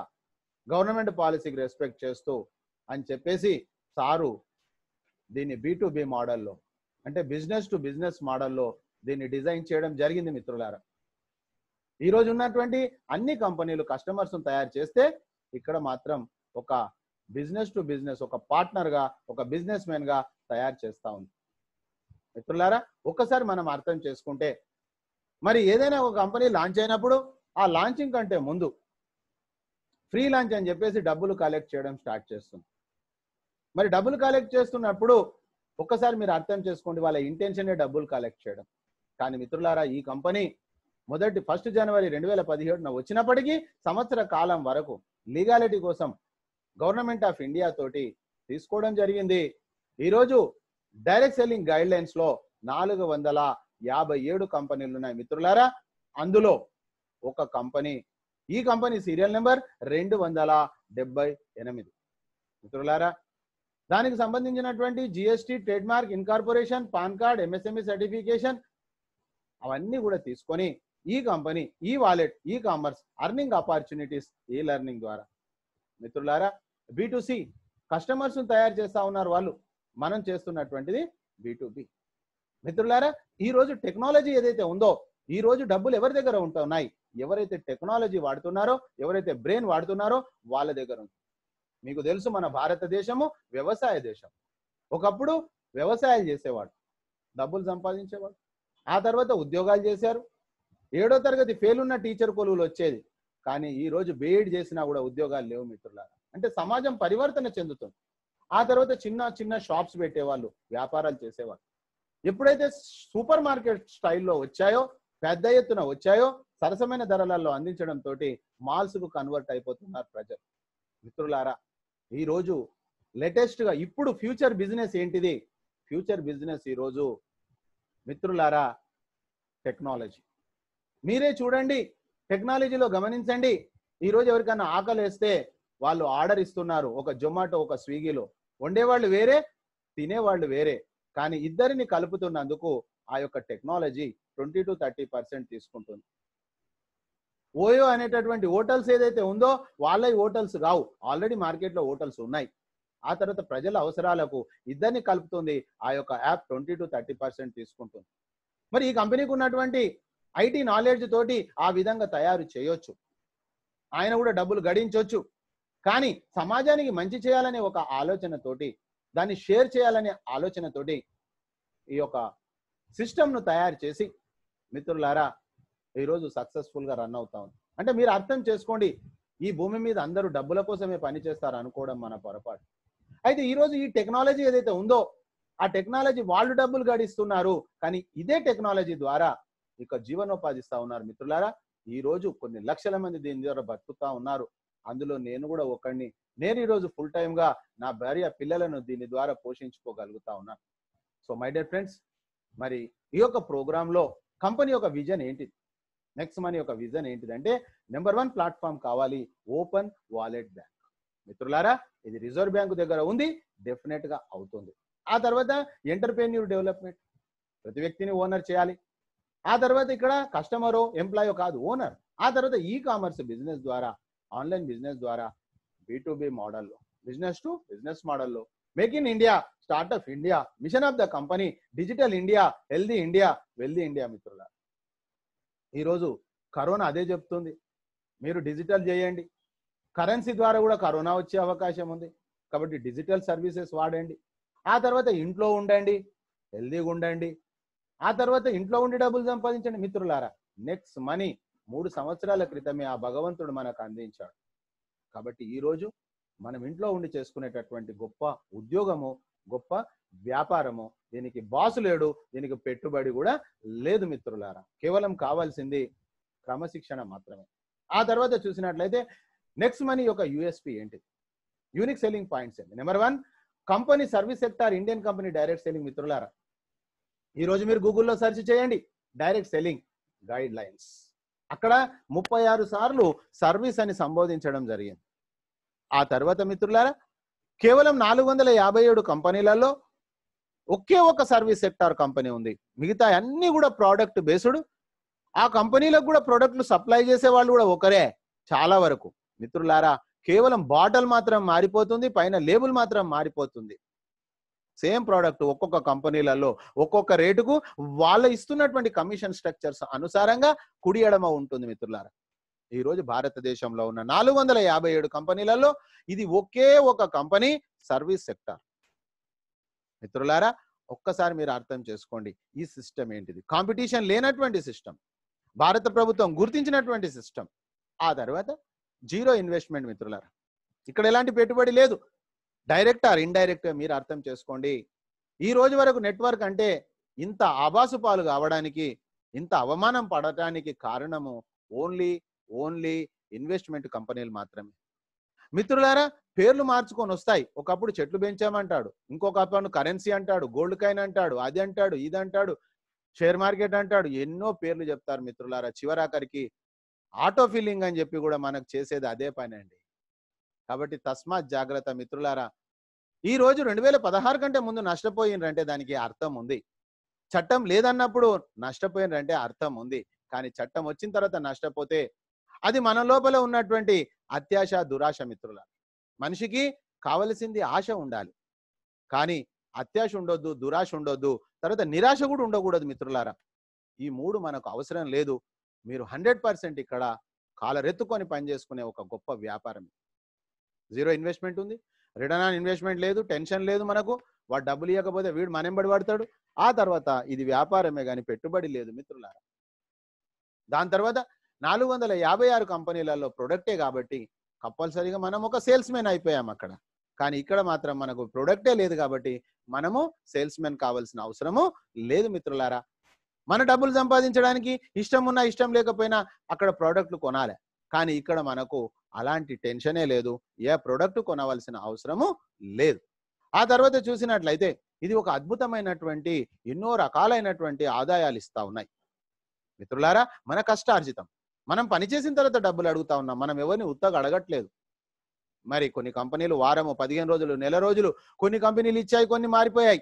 గవర్నమెంట్ పాలసీకి రెస్పెక్ట్ చేస్తూ అని చెప్పేసి సారు దీన్ని బి టు బి మోడల్లో అంటే బిజినెస్ టు బిజినెస్ మోడల్లో దీన్ని డిజైన్ చేయడం జరిగింది మిత్రులారా ఈ రోజు ఉన్నటువంటి అన్ని కంపెనీలు కస్టమర్స్ తయారు చేస్తే ఇక్కడ మాత్రం ఒక బిజినెస్ టు బిజినెస్ ఒక పార్ట్నర్గా ఒక బిజినెస్ గా తయారు చేస్తూ ఉంది మిత్రులారా ఒక్కసారి మనం అర్థం చేసుకుంటే మరి ఏదైనా ఒక కంపెనీ లాంచ్ అయినప్పుడు ఆ లాంచింగ్ కంటే ముందు ఫ్రీ లాంచ్ అని చెప్పేసి డబ్బులు కలెక్ట్ చేయడం స్టార్ట్ చేస్తుంది మరి డబ్బులు కలెక్ట్ చేస్తున్నప్పుడు ఒక్కసారి మీరు అర్థం చేసుకోండి వాళ్ళ ఇంటెన్షన్ డబ్బులు కలెక్ట్ చేయడం కానీ మిత్రులారా ఈ కంపెనీ మొదటి ఫస్ట్ జనవరి రెండు వేల పదిహేడున వచ్చినప్పటికీ సంవత్సర కాలం వరకు లీగాలిటీ కోసం గవర్నమెంట్ ఆఫ్ ఇండియా తోటి తీసుకోవడం జరిగింది ఈరోజు డైరెక్ట్ సెల్లింగ్ గైడ్ లైన్స్ లో నాలుగు వందల యాభై ఏడు కంపెనీలు ఉన్నాయి మిత్రులారా అందులో ఒక కంపెనీ ఈ కంపెనీ సీరియల్ నెంబర్ రెండు వందల డెబ్బై ఎనిమిది మిత్రులారా దానికి సంబంధించినటువంటి GST trademark incorporation PAN card MSME certification అవన్నీ కూడా తీసుకొని ఈ company e wallet e commerce earning opportunities e learning ద్వారా మిత్రులారా బీటుసి కస్టమర్స్ తయారు చేస్తా ఉన్నారు వాళ్ళు మనం చేస్తున్నటువంటిది బీటుబి మిత్రులారా ఈ రోజు టెక్నాలజీ ఏదైతే ఉందో ఈ రోజు డబ్బులు ఎవరి దగ్గర ఉంటున్నాయి ఎవరైతే టెక్నాలజీ వాడుతున్నారో ఎవరైతే బ్రెయిన్ వాడుతున్నారో వాళ్ళ దగ్గర ఉంది మీకు తెలుసు మన భారతదేశము వ్యవసాయ దేశం ఒకప్పుడు వ్యవసాయం చేసేవాడు డబ్బులు సంపాదించేవాడు ఆ తర్వాత ఉద్యోగాలు చేశారు ఏడో తరగతి ఫెయిల్ ఉన్న టీచర్ కొలువులు వచ్చేది కానీ ఈ రోజు బీఎడ్ చేసినా కూడా ఉద్యోగాలు లేవు మిత్రుల అంటే సమాజం పరివర్తన చెందుతుంది ఆ తర్వాత చిన్న చిన్న షాప్స్ పెట్టేవాళ్ళు వ్యాపారాలు చేసేవాళ్ళు ఎప్పుడైతే సూపర్ మార్కెట్ స్టైల్లో వచ్చాయో పెద్ద ఎత్తున వచ్చాయో సరసమైన ధరలలో అందించడం తోటి కు కన్వర్ట్ అయిపోతున్నారు ప్రజలు మిత్రులారా ఈరోజు గా ఇప్పుడు ఫ్యూచర్ బిజినెస్ ఏంటిది ఫ్యూచర్ బిజినెస్ ఈరోజు మిత్రులారా టెక్నాలజీ మీరే చూడండి టెక్నాలజీలో గమనించండి ఈరోజు ఎవరికైనా ఆకలి వేస్తే వాళ్ళు ఆర్డర్ ఇస్తున్నారు ఒక జొమాటో ఒక స్విగ్గీలో వండేవాళ్ళు వేరే తినేవాళ్ళు వేరే కానీ ఇద్దరిని కలుపుతున్నందుకు ఆ యొక్క technology twenty two thirty percent తీసుకుంటుంది ఓయో అనేటటువంటి హోటల్స్ ఏదైతే ఉందో వాళ్ళ హోటల్స్ కావు ఆల్రెడీ మార్కెట్లో హోటల్స్ ఉన్నాయి ఆ తర్వాత ప్రజల అవసరాలకు ఇద్దరిని కలుపుతుంది ఆ యొక్క app twenty two thirty percent తీసుకుంటుంది మరి ఈ కంపెనీకి ఉన్నటువంటి ఐటీ నాలెడ్జ్ తోటి ఆ విధంగా తయారు చేయొచ్చు ఆయన కూడా డబ్బులు గడించవచ్చు కానీ సమాజానికి మంచి చేయాలనే ఒక ఆలోచనతోటి దాన్ని షేర్ చేయాలనే ఆలోచనతోటి ఈ యొక్క సిస్టమ్ను తయారు చేసి మిత్రులారా ఈరోజు సక్సెస్ఫుల్గా రన్ అవుతా ఉంది అంటే మీరు అర్థం చేసుకోండి ఈ భూమి మీద అందరూ డబ్బుల కోసమే పనిచేస్తారు అనుకోవడం మన పొరపాటు అయితే ఈరోజు ఈ టెక్నాలజీ ఏదైతే ఉందో ఆ టెక్నాలజీ వాళ్ళు డబ్బులు గడిస్తున్నారు కానీ ఇదే టెక్నాలజీ ద్వారా ఇక జీవనోపాధిస్తా ఉన్నారు మిత్రులారా ఈ రోజు కొన్ని లక్షల మంది దీని ద్వారా బతుకుతా ఉన్నారు అందులో నేను కూడా ఒకరిని నేను ఈరోజు ఫుల్ టైమ్ గా నా భార్య పిల్లలను దీని ద్వారా పోషించుకోగలుగుతా ఉన్నాను సో మై డియర్ ఫ్రెండ్స్ మరి ఈ యొక్క ప్రోగ్రాంలో కంపెనీ యొక్క విజన్ ఏంటిది నెక్స్ట్ మనీ యొక్క విజన్ ఏంటిదంటే నెంబర్ వన్ ప్లాట్ఫామ్ కావాలి ఓపెన్ వాలెట్ బ్యాంక్ మిత్రులారా ఇది రిజర్వ్ బ్యాంక్ దగ్గర ఉంది డెఫినెట్గా అవుతుంది ఆ తర్వాత ఎంటర్ప్రెన్యూర్ డెవలప్మెంట్ ప్రతి వ్యక్తిని ఓనర్ చేయాలి ఆ తర్వాత ఇక్కడ కస్టమరు ఎంప్లాయో కాదు ఓనర్ ఆ తర్వాత ఈ కామర్స్ బిజినెస్ ద్వారా ఆన్లైన్ బిజినెస్ ద్వారా బి మోడల్లో బిజినెస్ టు బిజినెస్ మోడల్లో make in India startup India mission of the company digital India healthy India wealthy India మిత్రుల ఈరోజు కరోనా అదే చెప్తుంది మీరు డిజిటల్ చేయండి కరెన్సీ ద్వారా కూడా కరోనా వచ్చే అవకాశం ఉంది కాబట్టి డిజిటల్ సర్వీసెస్ వాడండి ఆ తర్వాత ఇంట్లో ఉండండి హెల్దీగా ఉండండి ఆ తర్వాత ఇంట్లో ఉండి డబ్బులు సంపాదించండి మిత్రులారా నెక్స్ట్ మనీ మూడు సంవత్సరాల క్రితమే ఆ భగవంతుడు మనకు అందించాడు కాబట్టి ఈరోజు మనం ఇంట్లో ఉండి చేసుకునేటటువంటి గొప్ప ఉద్యోగము గొప్ప వ్యాపారము దీనికి బాసు లేడు దీనికి పెట్టుబడి కూడా లేదు మిత్రులారా కేవలం కావాల్సింది క్రమశిక్షణ మాత్రమే ఆ తర్వాత చూసినట్లయితే నెక్స్ట్ మనీ యొక్క యుఎస్పి ఏంటి యూనిక్ సెల్లింగ్ పాయింట్స్ ఏంటి number one company service sector Indian company direct selling మిత్రులారా ఈ రోజు మీరు గూగుల్లో సెర్చ్ చేయండి డైరెక్ట్ సెల్లింగ్ గైడ్ లైన్స్ అక్కడ ముప్పై ఆరు సార్లు సర్వీస్ అని సంబోధించడం జరిగింది ఆ తర్వాత మిత్రులారా కేవలం నాలుగు వందల యాభై ఏడు కంపెనీలలో ఒకే ఒక సర్వీస్ సెక్టార్ కంపెనీ ఉంది మిగతా అన్ని కూడా ప్రోడక్ట్ బేస్డ్ ఆ కంపెనీలకు కూడా ప్రోడక్ట్లు సప్లై చేసే వాళ్ళు కూడా ఒకరే చాలా వరకు మిత్రులారా కేవలం బాటల్ మాత్రం మారిపోతుంది పైన లేబుల్ మాత్రం మారిపోతుంది సేమ్ ప్రోడక్ట్ ఒక్కొక్క కంపెనీలలో ఒక్కొక్క రేటుకు వాళ్ళు ఇస్తున్నటువంటి కమిషన్ స్ట్రక్చర్స్ అనుసారంగా కుడి ఎడమ ఉంటుంది మిత్రులారా ఈరోజు భారతదేశంలో ఉన్న నాలుగు వందల యాభై ఏడు కంపెనీలలో ఇది ఒకే ఒక కంపెనీ సర్వీస్ సెక్టార్ మిత్రులారా ఒక్కసారి మీరు అర్థం చేసుకోండి ఈ సిస్టమ్ ఏంటిది కాంపిటీషన్ లేనటువంటి సిస్టమ్ భారత ప్రభుత్వం గుర్తించినటువంటి సిస్టమ్ ఆ తర్వాత జీరో ఇన్వెస్ట్మెంట్ మిత్రులారా ఇక్కడ ఎలాంటి పెట్టుబడి లేదు డైరెక్ట్ ఆర్ ఇండైరెక్ట్ మీరు అర్థం చేసుకోండి ఈ రోజు వరకు నెట్వర్క్ అంటే ఇంత ఆభాసు పాలు కావడానికి ఇంత అవమానం పడటానికి కారణము ఓన్లీ ఓన్లీ ఇన్వెస్ట్మెంట్ కంపెనీలు మాత్రమే మిత్రులారా పేర్లు మార్చుకొని వస్తాయి ఒకప్పుడు చెట్లు పెంచామంటాడు ఇంకొక అప్పుడు కరెన్సీ అంటాడు గోల్డ్ కాయిన్ అంటాడు అది అంటాడు ఇది అంటాడు షేర్ మార్కెట్ అంటాడు ఎన్నో పేర్లు చెప్తారు మిత్రులారా చివరాఖరికి ఆటో ఫీలింగ్ అని చెప్పి కూడా మనకు చేసేది అదే పని అండి కాబట్టి తస్మాత్ జాగ్రత్త మిత్రులారా ఈ రోజు రెండు వేల పదహారు కంటే ముందు నష్టపోయినరంటే దానికి అర్థం ఉంది చట్టం లేదన్నప్పుడు నష్టపోయినరంటే అర్థం ఉంది కానీ చట్టం వచ్చిన తర్వాత నష్టపోతే అది మన లోపల ఉన్నటువంటి అత్యాశ దురాశ మిత్రుల మనిషికి కావలసింది ఆశ ఉండాలి కానీ అత్యాశ ఉండొద్దు దురాశ ఉండొద్దు తర్వాత నిరాశ కూడా ఉండకూడదు మిత్రులారా ఈ మూడు మనకు అవసరం లేదు మీరు హండ్రెడ్ పర్సెంట్ ఇక్కడ కాలరెత్తుకొని పనిచేసుకునే ఒక గొప్ప వ్యాపారం జీరో ఇన్వెస్ట్మెంట్ ఉంది రిటర్న్ ఆన్ ఇన్వెస్ట్మెంట్ లేదు టెన్షన్ లేదు మనకు వాడు డబ్బులు ఇవ్వకపోతే వీడు మనెంబడి పడతాడు ఆ తర్వాత ఇది వ్యాపారమే కానీ పెట్టుబడి లేదు మిత్రులారా దాని తర్వాత నాలుగు వందల యాభై ఆరు కంపెనీలలో ప్రొడక్టే కాబట్టి కంపల్సరీగా మనం ఒక సేల్స్ మెన్ అయిపోయాం అక్కడ కానీ ఇక్కడ మాత్రం మనకు ప్రొడక్టే లేదు కాబట్టి మనము సేల్స్ మెన్ కావాల్సిన అవసరము లేదు మిత్రులారా మన డబ్బులు సంపాదించడానికి ఇష్టం ఉన్నా ఇష్టం లేకపోయినా అక్కడ ప్రోడక్ట్లు కొనాలి కానీ ఇక్కడ మనకు అలాంటి టెన్షనే లేదు ఏ ప్రోడక్ట్ కొనవలసిన అవసరము లేదు ఆ తర్వాత చూసినట్లయితే ఇది ఒక అద్భుతమైనటువంటి ఎన్నో రకాలైనటువంటి ఆదాయాలు ఇస్తా ఉన్నాయి మిత్రులారా మన కష్టార్జితం మనం పనిచేసిన తర్వాత డబ్బులు అడుగుతా ఉన్నాం మనం ఎవరిని ఉత్తగా అడగట్లేదు మరి కొన్ని కంపెనీలు వారము పదిహేను రోజులు నెల రోజులు కొన్ని కంపెనీలు ఇచ్చాయి కొన్ని మారిపోయాయి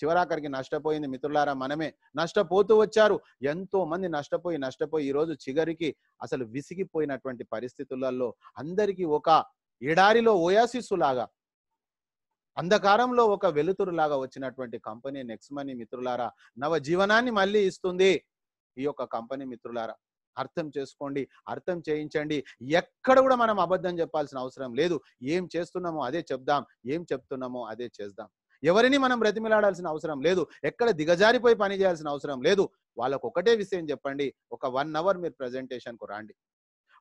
చివరాఖరికి నష్టపోయింది మిత్రులారా మనమే నష్టపోతూ వచ్చారు ఎంతో మంది నష్టపోయి నష్టపోయి ఈరోజు చిగరికి అసలు విసిగిపోయినటువంటి పరిస్థితులలో అందరికీ ఒక ఎడారిలో ఓయాసిస్సు లాగా అంధకారంలో ఒక వెలుతురు లాగా వచ్చినటువంటి కంపెనీ నెక్స్ట్ మనీ మిత్రులారా నవ జీవనాన్ని మళ్ళీ ఇస్తుంది ఈ యొక్క కంపెనీ మిత్రులారా అర్థం చేసుకోండి అర్థం చేయించండి ఎక్కడ కూడా మనం అబద్ధం చెప్పాల్సిన అవసరం లేదు ఏం చేస్తున్నామో అదే చెప్దాం ఏం చెప్తున్నామో అదే చేద్దాం ఎవరిని మనం బ్రతిమిలాడాల్సిన అవసరం లేదు ఎక్కడ దిగజారిపోయి పని చేయాల్సిన అవసరం లేదు వాళ్ళకు ఒకటే విషయం చెప్పండి ఒక వన్ అవర్ మీరు ప్రజెంటేషన్కు రాండి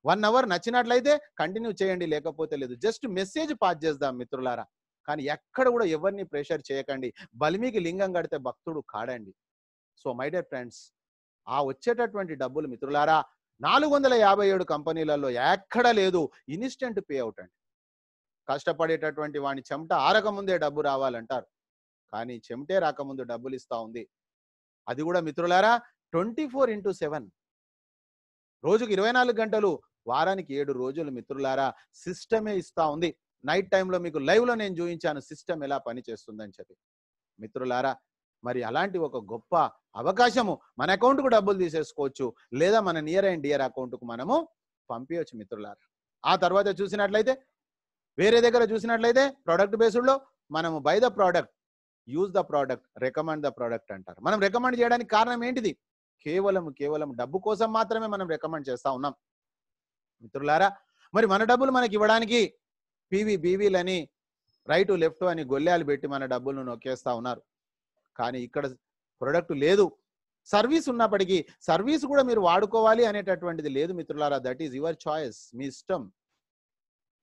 వన్ అవర్ నచ్చినట్లయితే కంటిన్యూ చేయండి లేకపోతే లేదు జస్ట్ మెసేజ్ పాస్ చేద్దాం మిత్రులారా కానీ ఎక్కడ కూడా ఎవరిని ప్రెషర్ చేయకండి బలిమికి లింగం కడితే భక్తుడు కాడండి సో మై డియర్ ఫ్రెండ్స్ ఆ వచ్చేటటువంటి డబ్బులు మిత్రులారా నాలుగు వందల యాభై ఏడు కంపెనీలలో ఎక్కడ లేదు ఇన్స్టెంట్ పే అవుట్ అండి కష్టపడేటటువంటి వాడిని చెమట ఆరకముందే డబ్బు రావాలంటారు కానీ చెమటే రాకముందు డబ్బులు ఇస్తా ఉంది అది కూడా మిత్రులారా ట్వంటీ ఫోర్ ఇంటూ సెవెన్ రోజుకి ఇరవై నాలుగు గంటలు వారానికి ఏడు రోజులు మిత్రులారా సిస్టమే ఇస్తా ఉంది నైట్ టైంలో మీకు లైవ్లో నేను చూపించాను సిస్టమ్ ఎలా పనిచేస్తుందని చెప్పి మిత్రులారా మరి అలాంటి ఒక గొప్ప అవకాశము మన అకౌంట్కు డబ్బులు తీసేసుకోవచ్చు లేదా మన నియర్ అండ్ డియర్ అకౌంట్కు మనము పంపించవచ్చు మిత్రులారా ఆ తర్వాత చూసినట్లయితే వేరే దగ్గర చూసినట్లయితే ప్రోడక్ట్ బేస్డ్లో మనము buy the product use the product recommend the product అంటారు మనం రికమెండ్ చేయడానికి కారణం ఏంటిది కేవలం కేవలం డబ్బు కోసం మాత్రమే మనం రికమెండ్ చేస్తా ఉన్నాం మిత్రులారా మరి మన డబ్బులు మనకి ఇవ్వడానికి పీవీ బీవీలని రైట్ లెఫ్ట్ అని గొల్లాలు పెట్టి మన డబ్బులను నొక్కేస్తా ఉన్నారు కానీ ఇక్కడ ప్రొడక్ట్ లేదు సర్వీస్ ఉన్నప్పటికీ సర్వీస్ కూడా మీరు వాడుకోవాలి అనేటటువంటిది లేదు మిత్రులారా దట్ ఈజ్ యువర్ చాయిస్ మీ ఇష్టం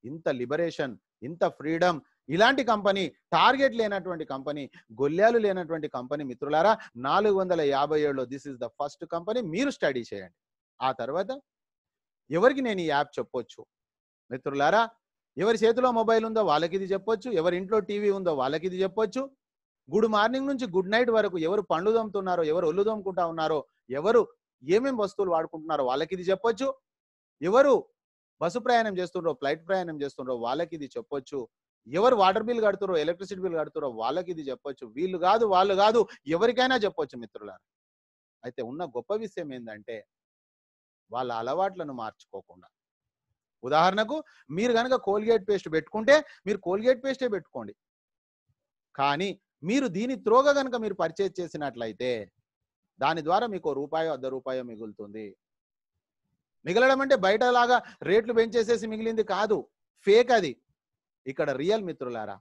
ఇంత లిబరేషన్ ఇంత ఫ్రీడమ్ ఇలాంటి కంపెనీ టార్గెట్ లేనటువంటి కంపెనీ గొల్లాలు లేనటువంటి కంపెనీ మిత్రులారా నాలుగు వందల యాభై ఏడులో this is the first company మీరు స్టడీ చేయండి ఆ తర్వాత ఎవరికి నేను ఈ యాప్ చెప్పొచ్చు మిత్రులారా ఎవరి చేతిలో మొబైల్ ఉందో వాళ్ళకి ఇది చెప్పొచ్చు ఎవరి ఇంట్లో టీవీ ఉందో వాళ్ళకి ఇది చెప్పొచ్చు గుడ్ మార్నింగ్ నుంచి గుడ్ నైట్ వరకు ఎవరు పండు దొమ్ముతున్నారో ఎవరు ఒళ్ళు దొమ్ముకుంటా ఉన్నారో ఎవరు ఏమేమి వస్తువులు వాడుకుంటున్నారో వాళ్ళకి ఇది చెప్పొచ్చు ఎవరు బస్సు ప్రయాణం చేస్తుండ్రో ఫ్లైట్ ప్రయాణం చేస్తుండ్రో వాళ్ళకి ఇది చెప్పొచ్చు ఎవరు వాటర్ బిల్ కడుతురో ఎలక్ట్రిసిటీ బిల్ కడుతురో వాళ్ళకి ఇది చెప్పొచ్చు వీళ్ళు కాదు వాళ్ళు కాదు ఎవరికైనా చెప్పొచ్చు మిత్రుల అయితే ఉన్న గొప్ప విషయం ఏంటంటే వాళ్ళ అలవాట్లను మార్చుకోకుండా ఉదాహరణకు మీరు కనుక కోల్గేట్ పేస్ట్ పెట్టుకుంటే మీరు కోల్గేట్ పేస్టే పెట్టుకోండి కానీ మీరు దీని త్రోగ కనుక మీరు పర్చేజ్ చేసినట్లయితే దాని ద్వారా మీకు రూపాయో అర్ధ రూపాయో మిగులుతుంది మిగలడం అంటే లాగా రేట్లు పెంచేసేసి మిగిలింది కాదు ఫేక్ అది ఇక్కడ రియల్ మిత్రులారా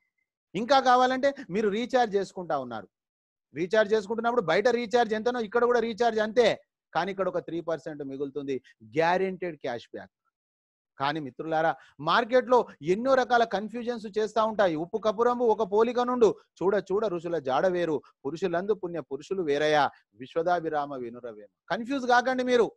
ఇంకా కావాలంటే మీరు రీఛార్జ్ చేసుకుంటా ఉన్నారు రీఛార్జ్ చేసుకుంటున్నప్పుడు బయట రీఛార్జ్ ఎంతనో ఇక్కడ కూడా రీఛార్జ్ అంతే కానీ ఇక్కడ ఒక త్రీ పర్సెంట్ మిగులుతుంది గ్యారెంటెడ్ క్యాష్ బ్యాక్ కానీ మిత్రులారా మార్కెట్లో ఎన్నో రకాల కన్ఫ్యూజన్స్ చేస్తూ ఉంటాయి ఉప్పు కపురంబు ఒక పోలిక నుండు చూడ చూడ ఋషుల జాడ వేరు పురుషులందు పుణ్య పురుషులు వేరయా విశ్వదాభిరామ వినురవేమ కన్ఫ్యూజ్ కాకండి మీరు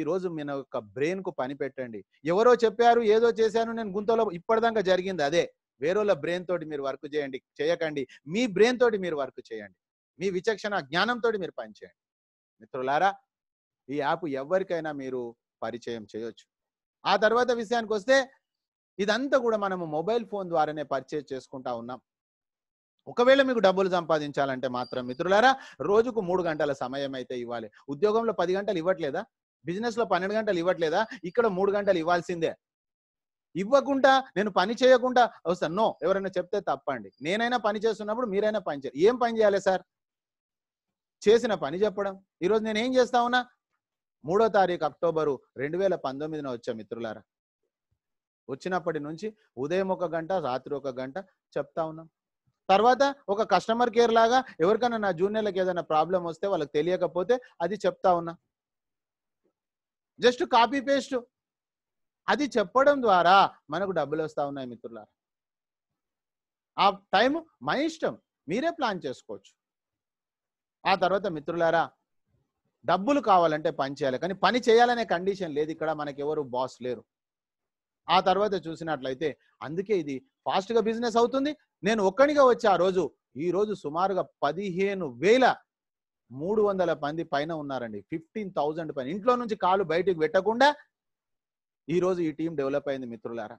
ఈరోజు మీ యొక్క కు పని పెట్టండి ఎవరో చెప్పారు ఏదో చేశాను నేను గుంతలో ఇప్పటిదాకా జరిగింది అదే వేరేళ్ళ బ్రెయిన్ తోటి మీరు వర్క్ చేయండి చేయకండి మీ బ్రెయిన్ తోటి మీరు వర్క్ చేయండి మీ విచక్షణ జ్ఞానంతో మీరు పనిచేయండి మిత్రులారా ఈ యాప్ ఎవరికైనా మీరు పరిచయం చేయొచ్చు ఆ తర్వాత విషయానికి వస్తే ఇదంతా కూడా మనము మొబైల్ ఫోన్ ద్వారానే పరిచయం చేసుకుంటా ఉన్నాం ఒకవేళ మీకు డబ్బులు సంపాదించాలంటే మాత్రం మిత్రులారా రోజుకు మూడు గంటల సమయం అయితే ఇవ్వాలి ఉద్యోగంలో పది గంటలు ఇవ్వట్లేదా బిజినెస్ లో పన్నెండు గంటలు ఇవ్వట్లేదా ఇక్కడ మూడు గంటలు ఇవ్వాల్సిందే ఇవ్వకుండా నేను పని చేయకుండా వస్తాను నో ఎవరైనా చెప్తే తప్పండి నేనైనా పని చేస్తున్నప్పుడు మీరైనా పని చేయాలి ఏం పని చేయాలి సార్ చేసిన పని చెప్పడం ఈరోజు నేను ఏం చేస్తా ఉన్నా మూడో తారీఖు అక్టోబరు రెండు వేల పంతొమ్మిదిన వచ్చా మిత్రులారా వచ్చినప్పటి నుంచి ఉదయం ఒక గంట రాత్రి ఒక గంట చెప్తా ఉన్నాం తర్వాత ఒక కస్టమర్ కేర్ లాగా ఎవరికైనా నా జూనియర్లకు ఏదైనా ప్రాబ్లం వస్తే వాళ్ళకి తెలియకపోతే అది చెప్తా ఉన్నా జస్ట్ కాపీ పేస్ట్ అది చెప్పడం ద్వారా మనకు డబ్బులు వస్తూ ఉన్నాయి మిత్రులారా ఆ టైం మన ఇష్టం మీరే ప్లాన్ చేసుకోవచ్చు ఆ తర్వాత మిత్రులారా డబ్బులు కావాలంటే పని చేయాలి కానీ పని చేయాలనే కండిషన్ లేదు ఇక్కడ మనకి ఎవరు బాస్ లేరు ఆ తర్వాత చూసినట్లయితే అందుకే ఇది ఫాస్ట్గా బిజినెస్ అవుతుంది నేను ఒక్కడిగా వచ్చి ఆ రోజు ఈ రోజు సుమారుగా పదిహేను వేల మూడు వందల మంది పైన ఉన్నారండి ఫిఫ్టీన్ థౌజండ్ పైన ఇంట్లో నుంచి కాలు బయటికి పెట్టకుండా ఈరోజు ఈ టీం డెవలప్ అయింది మిత్రులారా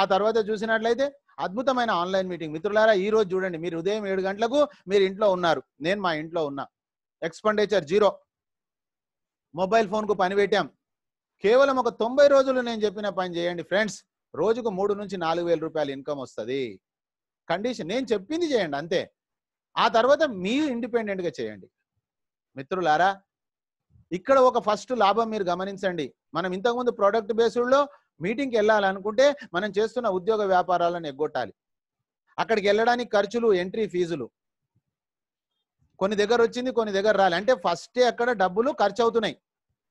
ఆ తర్వాత చూసినట్లయితే అద్భుతమైన ఆన్లైన్ మీటింగ్ మిత్రులారా ఈ రోజు చూడండి మీరు ఉదయం ఏడు గంటలకు మీరు ఇంట్లో ఉన్నారు నేను మా ఇంట్లో ఉన్నా ఎక్స్పెండిచర్ జీరో మొబైల్ ఫోన్కు పని పెట్టాం కేవలం ఒక తొంభై రోజులు నేను చెప్పిన పని చేయండి ఫ్రెండ్స్ రోజుకు మూడు నుంచి నాలుగు వేల రూపాయలు ఇన్కమ్ వస్తుంది కండిషన్ నేను చెప్పింది చేయండి అంతే ఆ తర్వాత మీరు ఇండిపెండెంట్గా చేయండి మిత్రులారా ఇక్కడ ఒక ఫస్ట్ లాభం మీరు గమనించండి మనం ఇంతకుముందు ప్రోడక్ట్ బేస్డ్లో మీటింగ్కి వెళ్ళాలనుకుంటే మనం చేస్తున్న ఉద్యోగ వ్యాపారాలను ఎగ్గొట్టాలి అక్కడికి వెళ్ళడానికి ఖర్చులు ఎంట్రీ ఫీజులు కొన్ని దగ్గర వచ్చింది కొన్ని దగ్గర రాలి అంటే ఫస్టే అక్కడ డబ్బులు ఖర్చు అవుతున్నాయి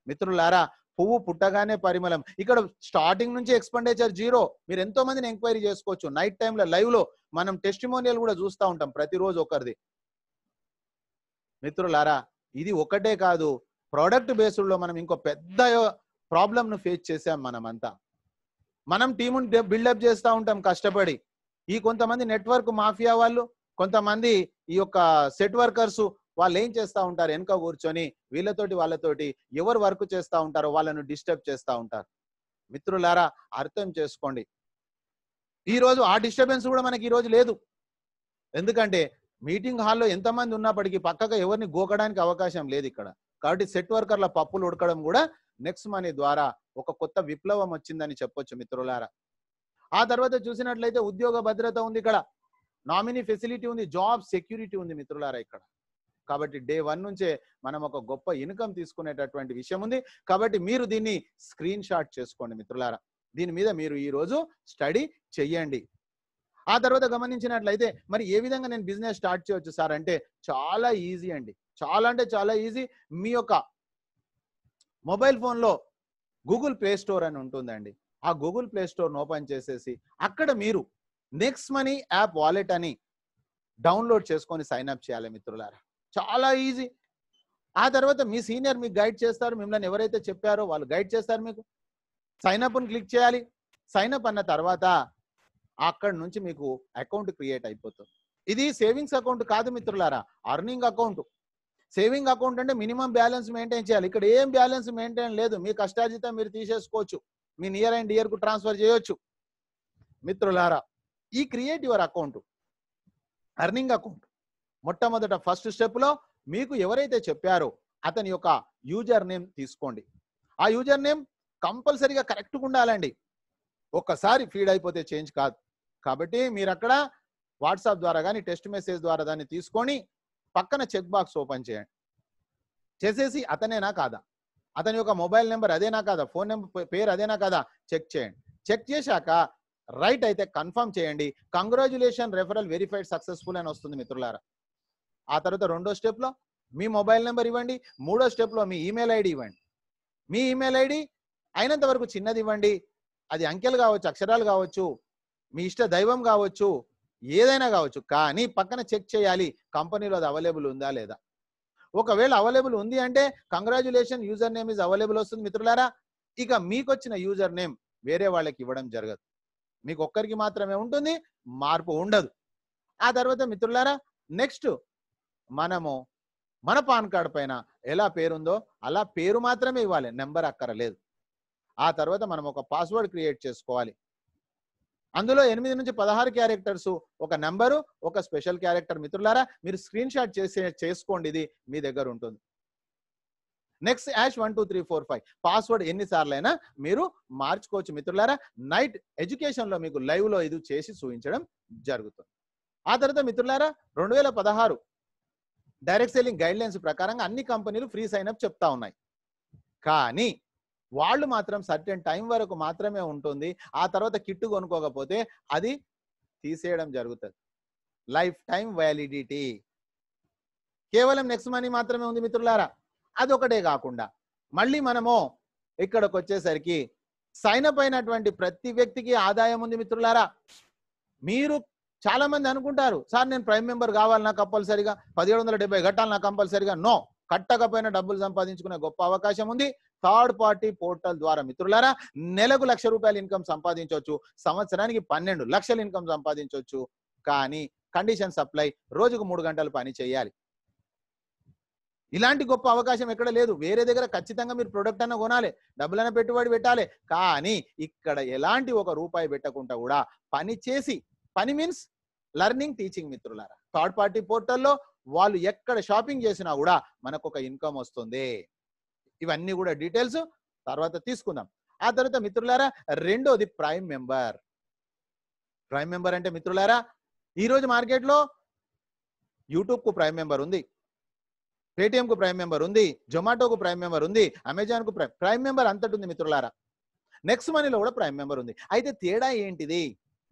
మిత్రులారా పువ్వు పుట్టగానే పరిమళం ఇక్కడ స్టార్టింగ్ నుంచి ఎక్స్పెండిచర్ జీరో మీరు ఎంతో మందిని ఎంక్వైరీ చేసుకోవచ్చు నైట్ టైంలో లైవ్ లో మనం టెస్టిమోనియల్ కూడా చూస్తూ ఉంటాం ప్రతిరోజు ఒకరిది మిత్రులారా ఇది ఒకటే కాదు ప్రోడక్ట్ లో మనం ఇంకో పెద్ద ప్రాబ్లంను ఫేస్ చేసాం మనమంతా మనం టీముని బిల్డప్ చేస్తూ ఉంటాం కష్టపడి ఈ కొంతమంది నెట్వర్క్ మాఫియా వాళ్ళు కొంతమంది ఈ యొక్క సెట్ వర్కర్స్ వాళ్ళు ఏం చేస్తూ ఉంటారు వెనుక కూర్చొని వీళ్ళతోటి వాళ్ళతోటి ఎవరు వర్క్ చేస్తూ ఉంటారో వాళ్ళను డిస్టర్బ్ చేస్తూ ఉంటారు మిత్రులారా అర్థం చేసుకోండి ఈరోజు ఆ డిస్టర్బెన్స్ కూడా మనకి ఈరోజు లేదు ఎందుకంటే మీటింగ్ హాల్లో ఎంతమంది ఉన్నప్పటికీ పక్కగా ఎవరిని గోకడానికి అవకాశం లేదు ఇక్కడ కాబట్టి సెట్ వర్కర్ల పప్పులు ఉడకడం కూడా నెక్స్ట్ మనీ ద్వారా ఒక కొత్త విప్లవం వచ్చిందని చెప్పొచ్చు మిత్రులారా ఆ తర్వాత చూసినట్లయితే ఉద్యోగ భద్రత ఉంది ఇక్కడ నామినీ ఫెసిలిటీ ఉంది జాబ్ సెక్యూరిటీ ఉంది మిత్రులారా ఇక్కడ కాబట్టి డే వన్ నుంచే మనం ఒక గొప్ప ఇన్కమ్ తీసుకునేటటువంటి విషయం ఉంది కాబట్టి మీరు దీన్ని స్క్రీన్ షాట్ చేసుకోండి మిత్రులారా దీని మీద మీరు ఈ రోజు స్టడీ చెయ్యండి ఆ తర్వాత గమనించినట్లయితే మరి ఏ విధంగా నేను బిజినెస్ స్టార్ట్ చేయవచ్చు సార్ అంటే చాలా ఈజీ అండి చాలా అంటే చాలా ఈజీ మీ యొక్క మొబైల్ ఫోన్లో గూగుల్ ప్లే స్టోర్ అని ఉంటుందండి ఆ గూగుల్ ప్లే స్టోర్ ఓపెన్ చేసేసి అక్కడ మీరు నెక్స్ట్ మనీ యాప్ వాలెట్ అని డౌన్లోడ్ చేసుకొని సైన్ అప్ చేయాలి మిత్రులారా చాలా ఈజీ ఆ తర్వాత మీ సీనియర్ మీకు గైడ్ చేస్తారు మిమ్మల్ని ఎవరైతే చెప్పారో వాళ్ళు గైడ్ చేస్తారు మీకు సైన్అప్ని క్లిక్ చేయాలి సైన్అప్ అన్న తర్వాత అక్కడ నుంచి మీకు అకౌంట్ క్రియేట్ అయిపోతుంది ఇది సేవింగ్స్ అకౌంట్ కాదు మిత్రులారా అర్నింగ్ అకౌంట్ సేవింగ్ అకౌంట్ అంటే మినిమం బ్యాలెన్స్ మెయింటైన్ చేయాలి ఇక్కడ ఏం బ్యాలెన్స్ మెయింటైన్ లేదు మీ కష్టార్జితం మీరు తీసేసుకోవచ్చు మీ నియర్ అండ్ ఇయర్ కు ట్రాన్స్ఫర్ చేయొచ్చు మిత్రులారా ఈ create your account earning account మొట్టమొదట ఫస్ట్ స్టెప్లో మీకు ఎవరైతే చెప్పారో అతని యొక్క యూజర్ నేమ్ తీసుకోండి ఆ యూజర్ నేమ్ కంపల్సరీగా కరెక్ట్గా ఉండాలండి ఒక్కసారి ఫీడ్ అయిపోతే చేంజ్ కాదు కాబట్టి మీరు అక్కడ వాట్సాప్ ద్వారా కానీ టెస్ట్ మెసేజ్ ద్వారా దాన్ని తీసుకొని పక్కన చెక్ బాక్స్ ఓపెన్ చేయండి చేసేసి అతనేనా కాదా అతని యొక్క మొబైల్ నెంబర్ అదేనా కాదా ఫోన్ నెంబర్ పేరు అదేనా కాదా చెక్ చేయండి చెక్ చేశాక రైట్ అయితే కన్ఫర్మ్ చేయండి కంగ్రాచులేషన్ రెఫరల్ వెరిఫైడ్ సక్సెస్ఫుల్ అని వస్తుంది మిత్రులారా ఆ తర్వాత రెండో స్టెప్లో మీ మొబైల్ నెంబర్ ఇవ్వండి మూడో స్టెప్లో మీ ఈమెయిల్ ఐడి ఇవ్వండి మీ ఈమెయిల్ ఐడి అయినంత వరకు చిన్నది ఇవ్వండి అది అంకెలు కావచ్చు అక్షరాలు కావచ్చు మీ ఇష్ట దైవం కావచ్చు ఏదైనా కావచ్చు కానీ పక్కన చెక్ చేయాలి కంపెనీలో అది అవైలబుల్ ఉందా లేదా ఒకవేళ అవైలబుల్ ఉంది అంటే congratulation user name is available వస్తుంది మిత్రులారా ఇక మీకు వచ్చిన యూజర్ నేమ్ వేరే వాళ్ళకి ఇవ్వడం జరగదు మీకు ఒక్కరికి మాత్రమే ఉంటుంది మార్పు ఉండదు ఆ తర్వాత మిత్రులారా నెక్స్ట్ మనము మన పాన్ కార్డు పైన ఎలా పేరుందో అలా పేరు మాత్రమే ఇవ్వాలి నెంబర్ అక్కరలేదు ఆ తర్వాత మనం ఒక పాస్వర్డ్ క్రియేట్ చేసుకోవాలి అందులో ఎనిమిది నుంచి పదహారు క్యారెక్టర్స్ ఒక నెంబరు ఒక స్పెషల్ క్యారెక్టర్ మిత్రులారా మీరు స్క్రీన్ షాట్ చేసే చేసుకోండి ఇది మీ దగ్గర ఉంటుంది నెక్స్ట్ యాష్ one two three four five password ఎన్నిసార్లైనా మీరు మార్చుకోవచ్చు మిత్రులారా నైట్ ఎడ్యుకేషన్లో మీకు లైవ్లో ఇది చేసి చూపించడం జరుగుతుంది ఆ తర్వాత మిత్రులారా రెండు వేల పదహారు డైరెక్ట్ సెల్లింగ్ గైడ్ లైన్స్ ప్రకారంగా అన్ని కంపెనీలు ఫ్రీ సైన్ అప్ చెప్తా ఉన్నాయి కానీ వాళ్ళు మాత్రం సర్టెన్ టైం వరకు మాత్రమే ఉంటుంది ఆ తర్వాత కిట్టు కొనుక్కోకపోతే అది తీసేయడం జరుగుతుంది లైఫ్ టైం వ్యాలిడిటీ కేవలం నెక్స్ట్ మనీ మాత్రమే ఉంది మిత్రులారా అదొకటే కాకుండా మళ్ళీ మనము ఇక్కడికి వచ్చేసరికి సైన్ అప్ అయినటువంటి ప్రతి వ్యక్తికి ఆదాయం ఉంది మిత్రులారా మీరు చాలా మంది అనుకుంటారు సార్ నేను ప్రైమ్ మెంబర్ కావాలి నాకు కంపల్సరిగా పదిహేడు వందల డెబ్బై కట్టాలి నాకు కంపల్సరిగా నో కట్టకపోయినా డబ్బులు సంపాదించుకునే గొప్ప అవకాశం ఉంది థర్డ్ పార్టీ పోర్టల్ ద్వారా మిత్రులారా నెలకు లక్ష రూపాయలు ఇన్కమ్ సంపాదించవచ్చు సంవత్సరానికి పన్నెండు లక్షల ఇన్కమ్ సంపాదించవచ్చు కానీ కండిషన్ సప్లై రోజుకు మూడు గంటలు పని చేయాలి ఇలాంటి గొప్ప అవకాశం ఎక్కడ లేదు వేరే దగ్గర ఖచ్చితంగా మీరు ప్రొడక్ట్ అన్న కొనాలి డబ్బులైనా పెట్టుబడి పెట్టాలి కానీ ఇక్కడ ఎలాంటి ఒక రూపాయి పెట్టకుండా కూడా పని చేసి పని మీన్స్ లర్నింగ్ టీచింగ్ మిత్రులారా థర్డ్ పార్టీ పోర్టల్లో వాళ్ళు ఎక్కడ షాపింగ్ చేసినా కూడా మనకు ఒక ఇన్కమ్ వస్తుంది ఇవన్నీ కూడా డీటెయిల్స్ తర్వాత తీసుకుందాం ఆ తర్వాత మిత్రులారా రెండోది ప్రైమ్ మెంబర్ ప్రైమ్ మెంబర్ అంటే మిత్రులారా ఈరోజు మార్కెట్లో యూట్యూబ్కు ప్రైమ్ మెంబర్ ఉంది పేటిఎంకు ప్రైమ్ మెంబర్ ఉంది జొమాటోకు ప్రైమ్ మెంబర్ ఉంది అమెజాన్కు ప్రైమ్ ప్రైమ్ మెంబర్ అంతటి ఉంది మిత్రులారా నెక్స్ట్ మనీలో కూడా ప్రైమ్ మెంబర్ ఉంది అయితే తేడా ఏంటిది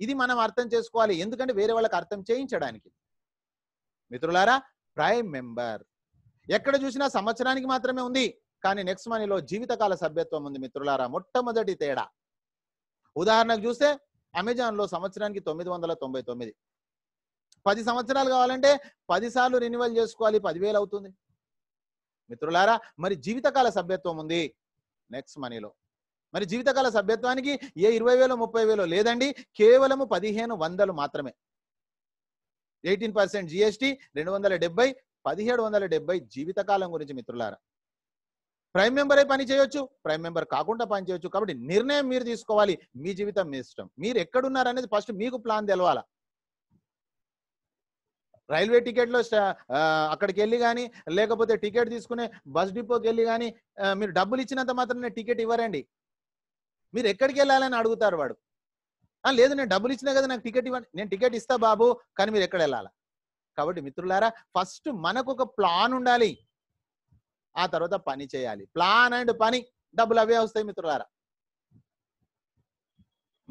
ఇది మనం అర్థం చేసుకోవాలి ఎందుకంటే వేరే వాళ్ళకి అర్థం చేయించడానికి మిత్రులారా ప్రైమ్ మెంబర్ ఎక్కడ చూసినా సంవత్సరానికి మాత్రమే ఉంది కానీ నెక్స్ట్ మనీలో జీవితకాల సభ్యత్వం ఉంది మిత్రులారా మొట్టమొదటి తేడా ఉదాహరణకు చూస్తే అమెజాన్లో సంవత్సరానికి తొమ్మిది వందల తొంభై తొమ్మిది పది సంవత్సరాలు కావాలంటే పదిసార్లు రెన్యువల్ చేసుకోవాలి పదివేలు అవుతుంది మిత్రులారా మరి జీవితకాల సభ్యత్వం ఉంది నెక్స్ట్ మనీలో మరి జీవితకాల సభ్యత్వానికి ఏ ఇరవై వేలో ముప్పై వేలో లేదండి కేవలము పదిహేను వందలు మాత్రమే ఎయిటీన్ పర్సెంట్ జిఎస్టీ రెండు వందల డెబ్బై పదిహేడు వందల డెబ్బై జీవితకాలం గురించి మిత్రులారా ప్రైమ్ మెంబర్ అయి పని చేయొచ్చు ప్రైమ్ మెంబర్ కాకుండా పని చేయొచ్చు కాబట్టి నిర్ణయం మీరు తీసుకోవాలి మీ జీవితం మీ ఇష్టం మీరు ఎక్కడున్నారనేది ఫస్ట్ మీకు ప్లాన్ తెలవాలా రైల్వే టికెట్లో అక్కడికి వెళ్ళి కానీ లేకపోతే టికెట్ తీసుకునే బస్ డిపోకి వెళ్ళి కానీ మీరు డబ్బులు ఇచ్చినంత మాత్రమే టికెట్ ఇవ్వరండి మీరు ఎక్కడికి వెళ్ళాలని అడుగుతారు వాడు లేదు నేను డబ్బులు ఇచ్చినా కదా నాకు టికెట్ ఇవ్వండి నేను టికెట్ ఇస్తా బాబు కానీ మీరు ఎక్కడ వెళ్ళాలా కాబట్టి మిత్రులారా ఫస్ట్ మనకు ఒక ప్లాన్ ఉండాలి ఆ తర్వాత పని చేయాలి ప్లాన్ అండ్ పని డబ్బులు అవే వస్తాయి మిత్రులారా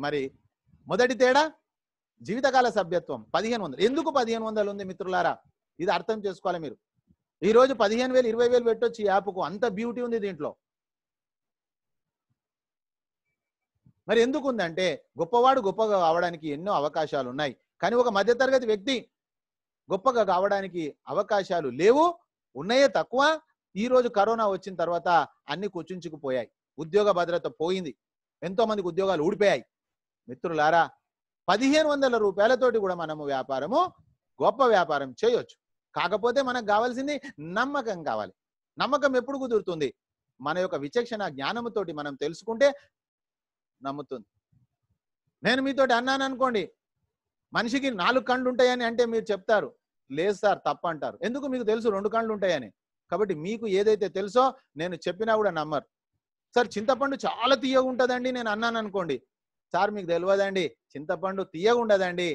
మరి మొదటి తేడా జీవితకాల సభ్యత్వం పదిహేను వందలు ఎందుకు పదిహేను వందలు ఉంది మిత్రులారా ఇది అర్థం చేసుకోవాలి మీరు ఈరోజు పదిహేను వేలు ఇరవై వేలు పెట్టొచ్చు ఈ యాప్కు అంత బ్యూటీ ఉంది దీంట్లో మరి ఎందుకు ఉందంటే గొప్పవాడు గొప్పగా కావడానికి ఎన్నో అవకాశాలు ఉన్నాయి కానీ ఒక మధ్యతరగతి వ్యక్తి గొప్పగా కావడానికి అవకాశాలు లేవు ఉన్నాయే తక్కువ ఈ రోజు కరోనా వచ్చిన తర్వాత అన్ని కూర్చుంచుకుపోయాయి ఉద్యోగ భద్రత పోయింది ఎంతో మందికి ఉద్యోగాలు ఊడిపోయాయి మిత్రులారా పదిహేను వందల రూపాయలతోటి కూడా మనము వ్యాపారము గొప్ప వ్యాపారం చేయొచ్చు కాకపోతే మనకు కావాల్సింది నమ్మకం కావాలి నమ్మకం ఎప్పుడు కుదురుతుంది మన యొక్క విచక్షణ జ్ఞానముతోటి మనం తెలుసుకుంటే నమ్ముతుంది నేను మీతోటి అన్నాను అనుకోండి మనిషికి నాలుగు కళ్ళు ఉంటాయని అంటే మీరు చెప్తారు లేదు సార్ తప్ప అంటారు ఎందుకు మీకు తెలుసు రెండు కళ్ళు ఉంటాయని కాబట్టి మీకు ఏదైతే తెలుసో నేను చెప్పినా కూడా నమ్మరు సార్ చింతపండు చాలా తీయగా ఉంటుందండి నేను అన్నాను అనుకోండి సార్ మీకు తెలియదండి చింతపండు తీయగా ఉండదండి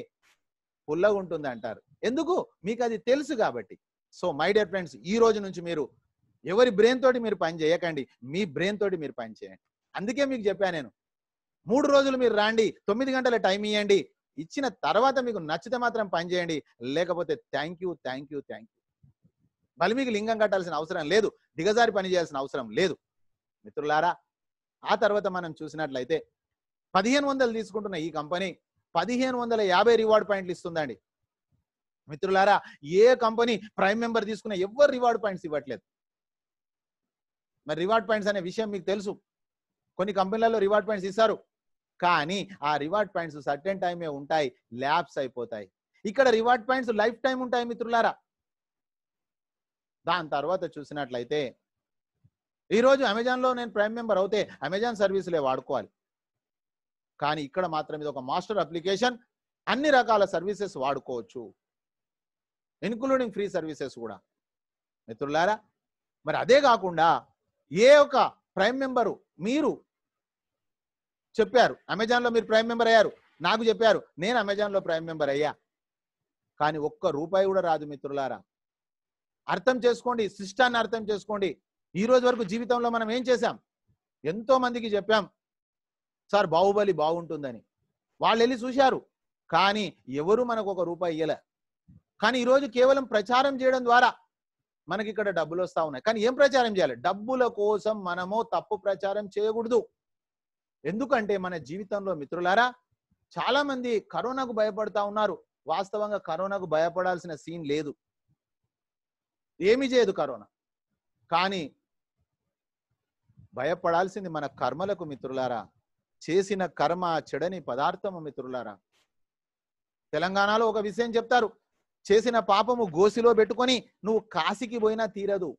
పుల్లగా ఉంటుంది అంటారు ఎందుకు మీకు అది తెలుసు కాబట్టి సో మై డియర్ ఫ్రెండ్స్ ఈ రోజు నుంచి మీరు ఎవరి బ్రెయిన్ తోటి మీరు పని చేయకండి మీ బ్రెయిన్ తోటి మీరు పని చేయండి అందుకే మీకు చెప్పాను నేను మూడు రోజులు మీరు రాండి తొమ్మిది గంటల టైం ఇవ్వండి ఇచ్చిన తర్వాత మీకు నచ్చితే మాత్రం పని చేయండి లేకపోతే thank you thank you thank you మళ్ళీ మీకు లింగం కట్టాల్సిన అవసరం లేదు దిగజారి పనిచేయాల్సిన అవసరం లేదు మిత్రులారా ఆ తర్వాత మనం చూసినట్లయితే పదిహేను వందలు తీసుకుంటున్న ఈ కంపెనీ పదిహేను వందల యాభై రివార్డ్ పాయింట్లు ఇస్తుందండి మిత్రులారా ఏ కంపెనీ ప్రైమ్ మెంబర్ తీసుకున్న ఎవరు రివార్డ్ పాయింట్స్ ఇవ్వట్లేదు మరి రివార్డ్ పాయింట్స్ అనే విషయం మీకు తెలుసు కొన్ని కంపెనీలలో రివార్డ్ పాయింట్స్ ఇస్తారు కానీ ఆ రివార్డ్ పాయింట్స్ సర్టెన్ టైమే ఉంటాయి ల్యాబ్స్ అయిపోతాయి ఇక్కడ రివార్డ్ పాయింట్స్ లైఫ్ టైం ఉంటాయి మిత్రులారా దాని తర్వాత చూసినట్లయితే ఈరోజు అమెజాన్లో నేను ప్రైమ్ మెంబర్ అవుతే అమెజాన్ సర్వీసులే వాడుకోవాలి కానీ ఇక్కడ మాత్రం ఇది ఒక మాస్టర్ అప్లికేషన్ అన్ని రకాల సర్వీసెస్ వాడుకోవచ్చు ఇన్క్లూడింగ్ ఫ్రీ సర్వీసెస్ కూడా మిత్రులారా మరి అదే కాకుండా ఏ ఒక ప్రైమ్ మెంబరు మీరు చెప్పారు అమెజాన్ లో మీరు ప్రైమ్ మెంబర్ అయ్యారు నాకు చెప్పారు నేను అమెజాన్ లో ప్రైమ్ మెంబర్ అయ్యా కానీ ఒక్క రూపాయి కూడా రాదు మిత్రులారా అర్థం చేసుకోండి సిస్టాన్ని అర్థం చేసుకోండి ఈ రోజు వరకు జీవితంలో మనం ఏం చేశాం ఎంతో మందికి చెప్పాం సార్ బాహుబలి బాగుంటుందని వాళ్ళు వెళ్ళి చూశారు కానీ ఎవరు మనకు ఒక రూపాయి ఇయ్యలే కానీ ఈరోజు కేవలం ప్రచారం చేయడం ద్వారా మనకి ఇక్కడ డబ్బులు వస్తూ ఉన్నాయి కానీ ఏం ప్రచారం చేయాలి డబ్బుల కోసం మనము తప్పు ప్రచారం చేయకూడదు ఎందుకంటే మన జీవితంలో మిత్రులారా చాలా మంది కరోనాకు భయపడతా ఉన్నారు వాస్తవంగా కరోనాకు భయపడాల్సిన సీన్ లేదు ఏమీ చేయదు కరోనా కానీ భయపడాల్సింది మన కర్మలకు మిత్రులారా చేసిన కర్మ చెడని పదార్థము మిత్రులారా తెలంగాణలో ఒక విషయం చెప్తారు చేసిన పాపము గోసిలో పెట్టుకొని నువ్వు కాశీకి పోయినా తీరదు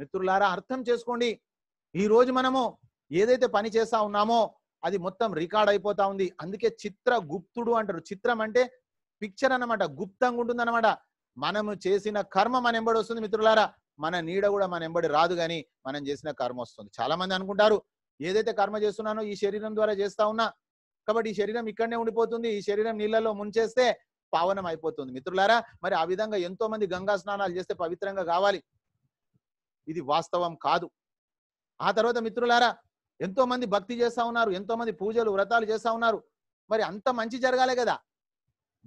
మిత్రులారా అర్థం చేసుకోండి ఈ రోజు మనము ఏదైతే పని చేస్తా ఉన్నామో అది మొత్తం రికార్డ్ అయిపోతా ఉంది అందుకే చిత్ర గుప్తుడు అంటారు చిత్రం అంటే పిక్చర్ అనమాట గుప్తంగా ఉంటుందన్నమాట మనము చేసిన కర్మ మన ఎంబడి వస్తుంది మిత్రులారా మన నీడ కూడా మన ఎంబడి రాదు కానీ మనం చేసిన కర్మ వస్తుంది చాలా మంది అనుకుంటారు ఏదైతే కర్మ చేస్తున్నానో ఈ శరీరం ద్వారా చేస్తా ఉన్నా కాబట్టి ఈ శరీరం ఇక్కడనే ఉండిపోతుంది ఈ శరీరం నీళ్ళలో ముంచేస్తే పావనం అయిపోతుంది మిత్రులారా మరి ఆ విధంగా ఎంతో మంది గంగా స్నానాలు చేస్తే పవిత్రంగా కావాలి ఇది వాస్తవం కాదు ఆ తర్వాత మిత్రులారా ఎంతో మంది భక్తి చేస్తా ఉన్నారు ఎంతో మంది పూజలు వ్రతాలు చేస్తా ఉన్నారు మరి అంత మంచి జరగాలే కదా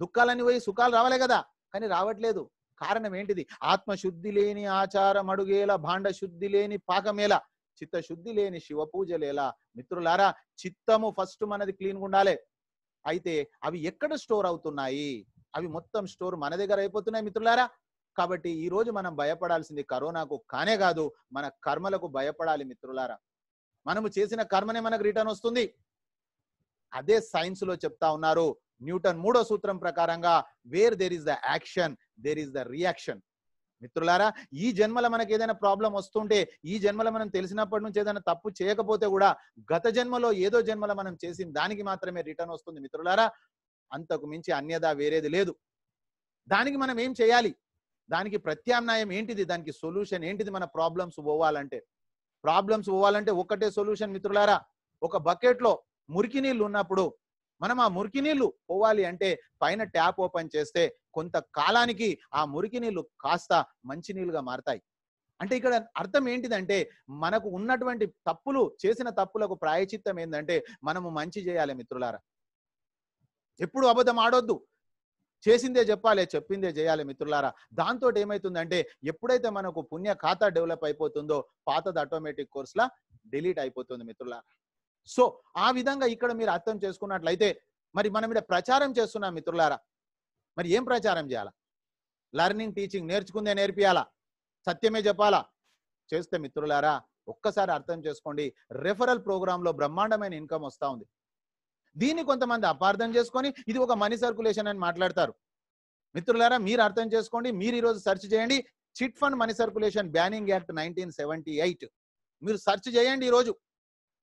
దుఃఖాలన్నీ పోయి సుఖాలు రావాలే కదా కానీ రావట్లేదు కారణం ఏంటిది ఆత్మశుద్ధి లేని ఆచారం అడుగేలా భాండ శుద్ధి లేని పాకమేలా చిత్తశుద్ధి లేని శివ పూజలేలా మిత్రులారా చిత్తము ఫస్ట్ మనది క్లీన్గా ఉండాలి అయితే అవి ఎక్కడ స్టోర్ అవుతున్నాయి అవి మొత్తం స్టోర్ మన దగ్గర అయిపోతున్నాయి మిత్రులారా కాబట్టి ఈ రోజు మనం భయపడాల్సింది కరోనాకు కానే కాదు మన కర్మలకు భయపడాలి మిత్రులారా మనము చేసిన కర్మనే మనకు రిటర్న్ వస్తుంది అదే సైన్స్ లో చెప్తా ఉన్నారు న్యూటన్ మూడో సూత్రం ప్రకారంగా where there is the action there is the reaction మిత్రులారా ఈ జన్మలో మనకి ఏదైనా ప్రాబ్లం వస్తుంటే ఈ జన్మలో మనం తెలిసినప్పటి నుంచి ఏదైనా తప్పు చేయకపోతే కూడా గత జన్మలో ఏదో జన్మలో మనం చేసిన దానికి మాత్రమే రిటర్న్ వస్తుంది మిత్రులారా అంతకు మించి అన్యదా వేరేది లేదు దానికి మనం ఏం చేయాలి దానికి ప్రత్యామ్నాయం ఏంటిది దానికి సొల్యూషన్ ఏంటిది మన ప్రాబ్లమ్స్ పోవాలంటే ప్రాబ్లమ్స్ పోవాలంటే ఒక్కటే సొల్యూషన్ మిత్రులారా ఒక బకెట్ లో మురికి నీళ్ళు ఉన్నప్పుడు మనం ఆ మురికి నీళ్లు పోవాలి అంటే పైన ట్యాప్ ఓపెన్ చేస్తే కొంత కాలానికి ఆ మురికి నీళ్లు కాస్త మంచి నీళ్లుగా మారతాయి అంటే ఇక్కడ అర్థం ఏంటిదంటే మనకు ఉన్నటువంటి తప్పులు చేసిన తప్పులకు ప్రాయచిత్తం ఏంటంటే మనము మంచి చేయాలి మిత్రులారా ఎప్పుడు అబద్ధం ఆడొద్దు చేసిందే చెప్పాలి చెప్పిందే చేయాలి మిత్రులారా దాంతో ఏమవుతుందంటే ఎప్పుడైతే మనకు పుణ్య ఖాతా డెవలప్ అయిపోతుందో పాతది ఆటోమేటిక్ కోర్సులా డిలీట్ అయిపోతుంది మిత్రులారా సో ఆ విధంగా ఇక్కడ మీరు అర్థం చేసుకున్నట్లయితే మరి మనం ఇక్కడ ప్రచారం చేస్తున్నాం మిత్రులారా మరి ఏం ప్రచారం చేయాలా లర్నింగ్ టీచింగ్ నేర్చుకుందే నేర్పియాలా సత్యమే చెప్పాలా చేస్తే మిత్రులారా ఒక్కసారి అర్థం చేసుకోండి రెఫరల్ లో బ్రహ్మాండమైన ఇన్కమ్ వస్తూ ఉంది దీన్ని కొంతమంది అపార్థం చేసుకొని ఇది ఒక మనీ సర్కులేషన్ అని మాట్లాడతారు మిత్రులారా మీరు అర్థం చేసుకోండి మీరు ఈరోజు సెర్చ్ చేయండి chit fund money circulation banning act nineteen seventy eight మీరు సెర్చ్ చేయండి ఈరోజు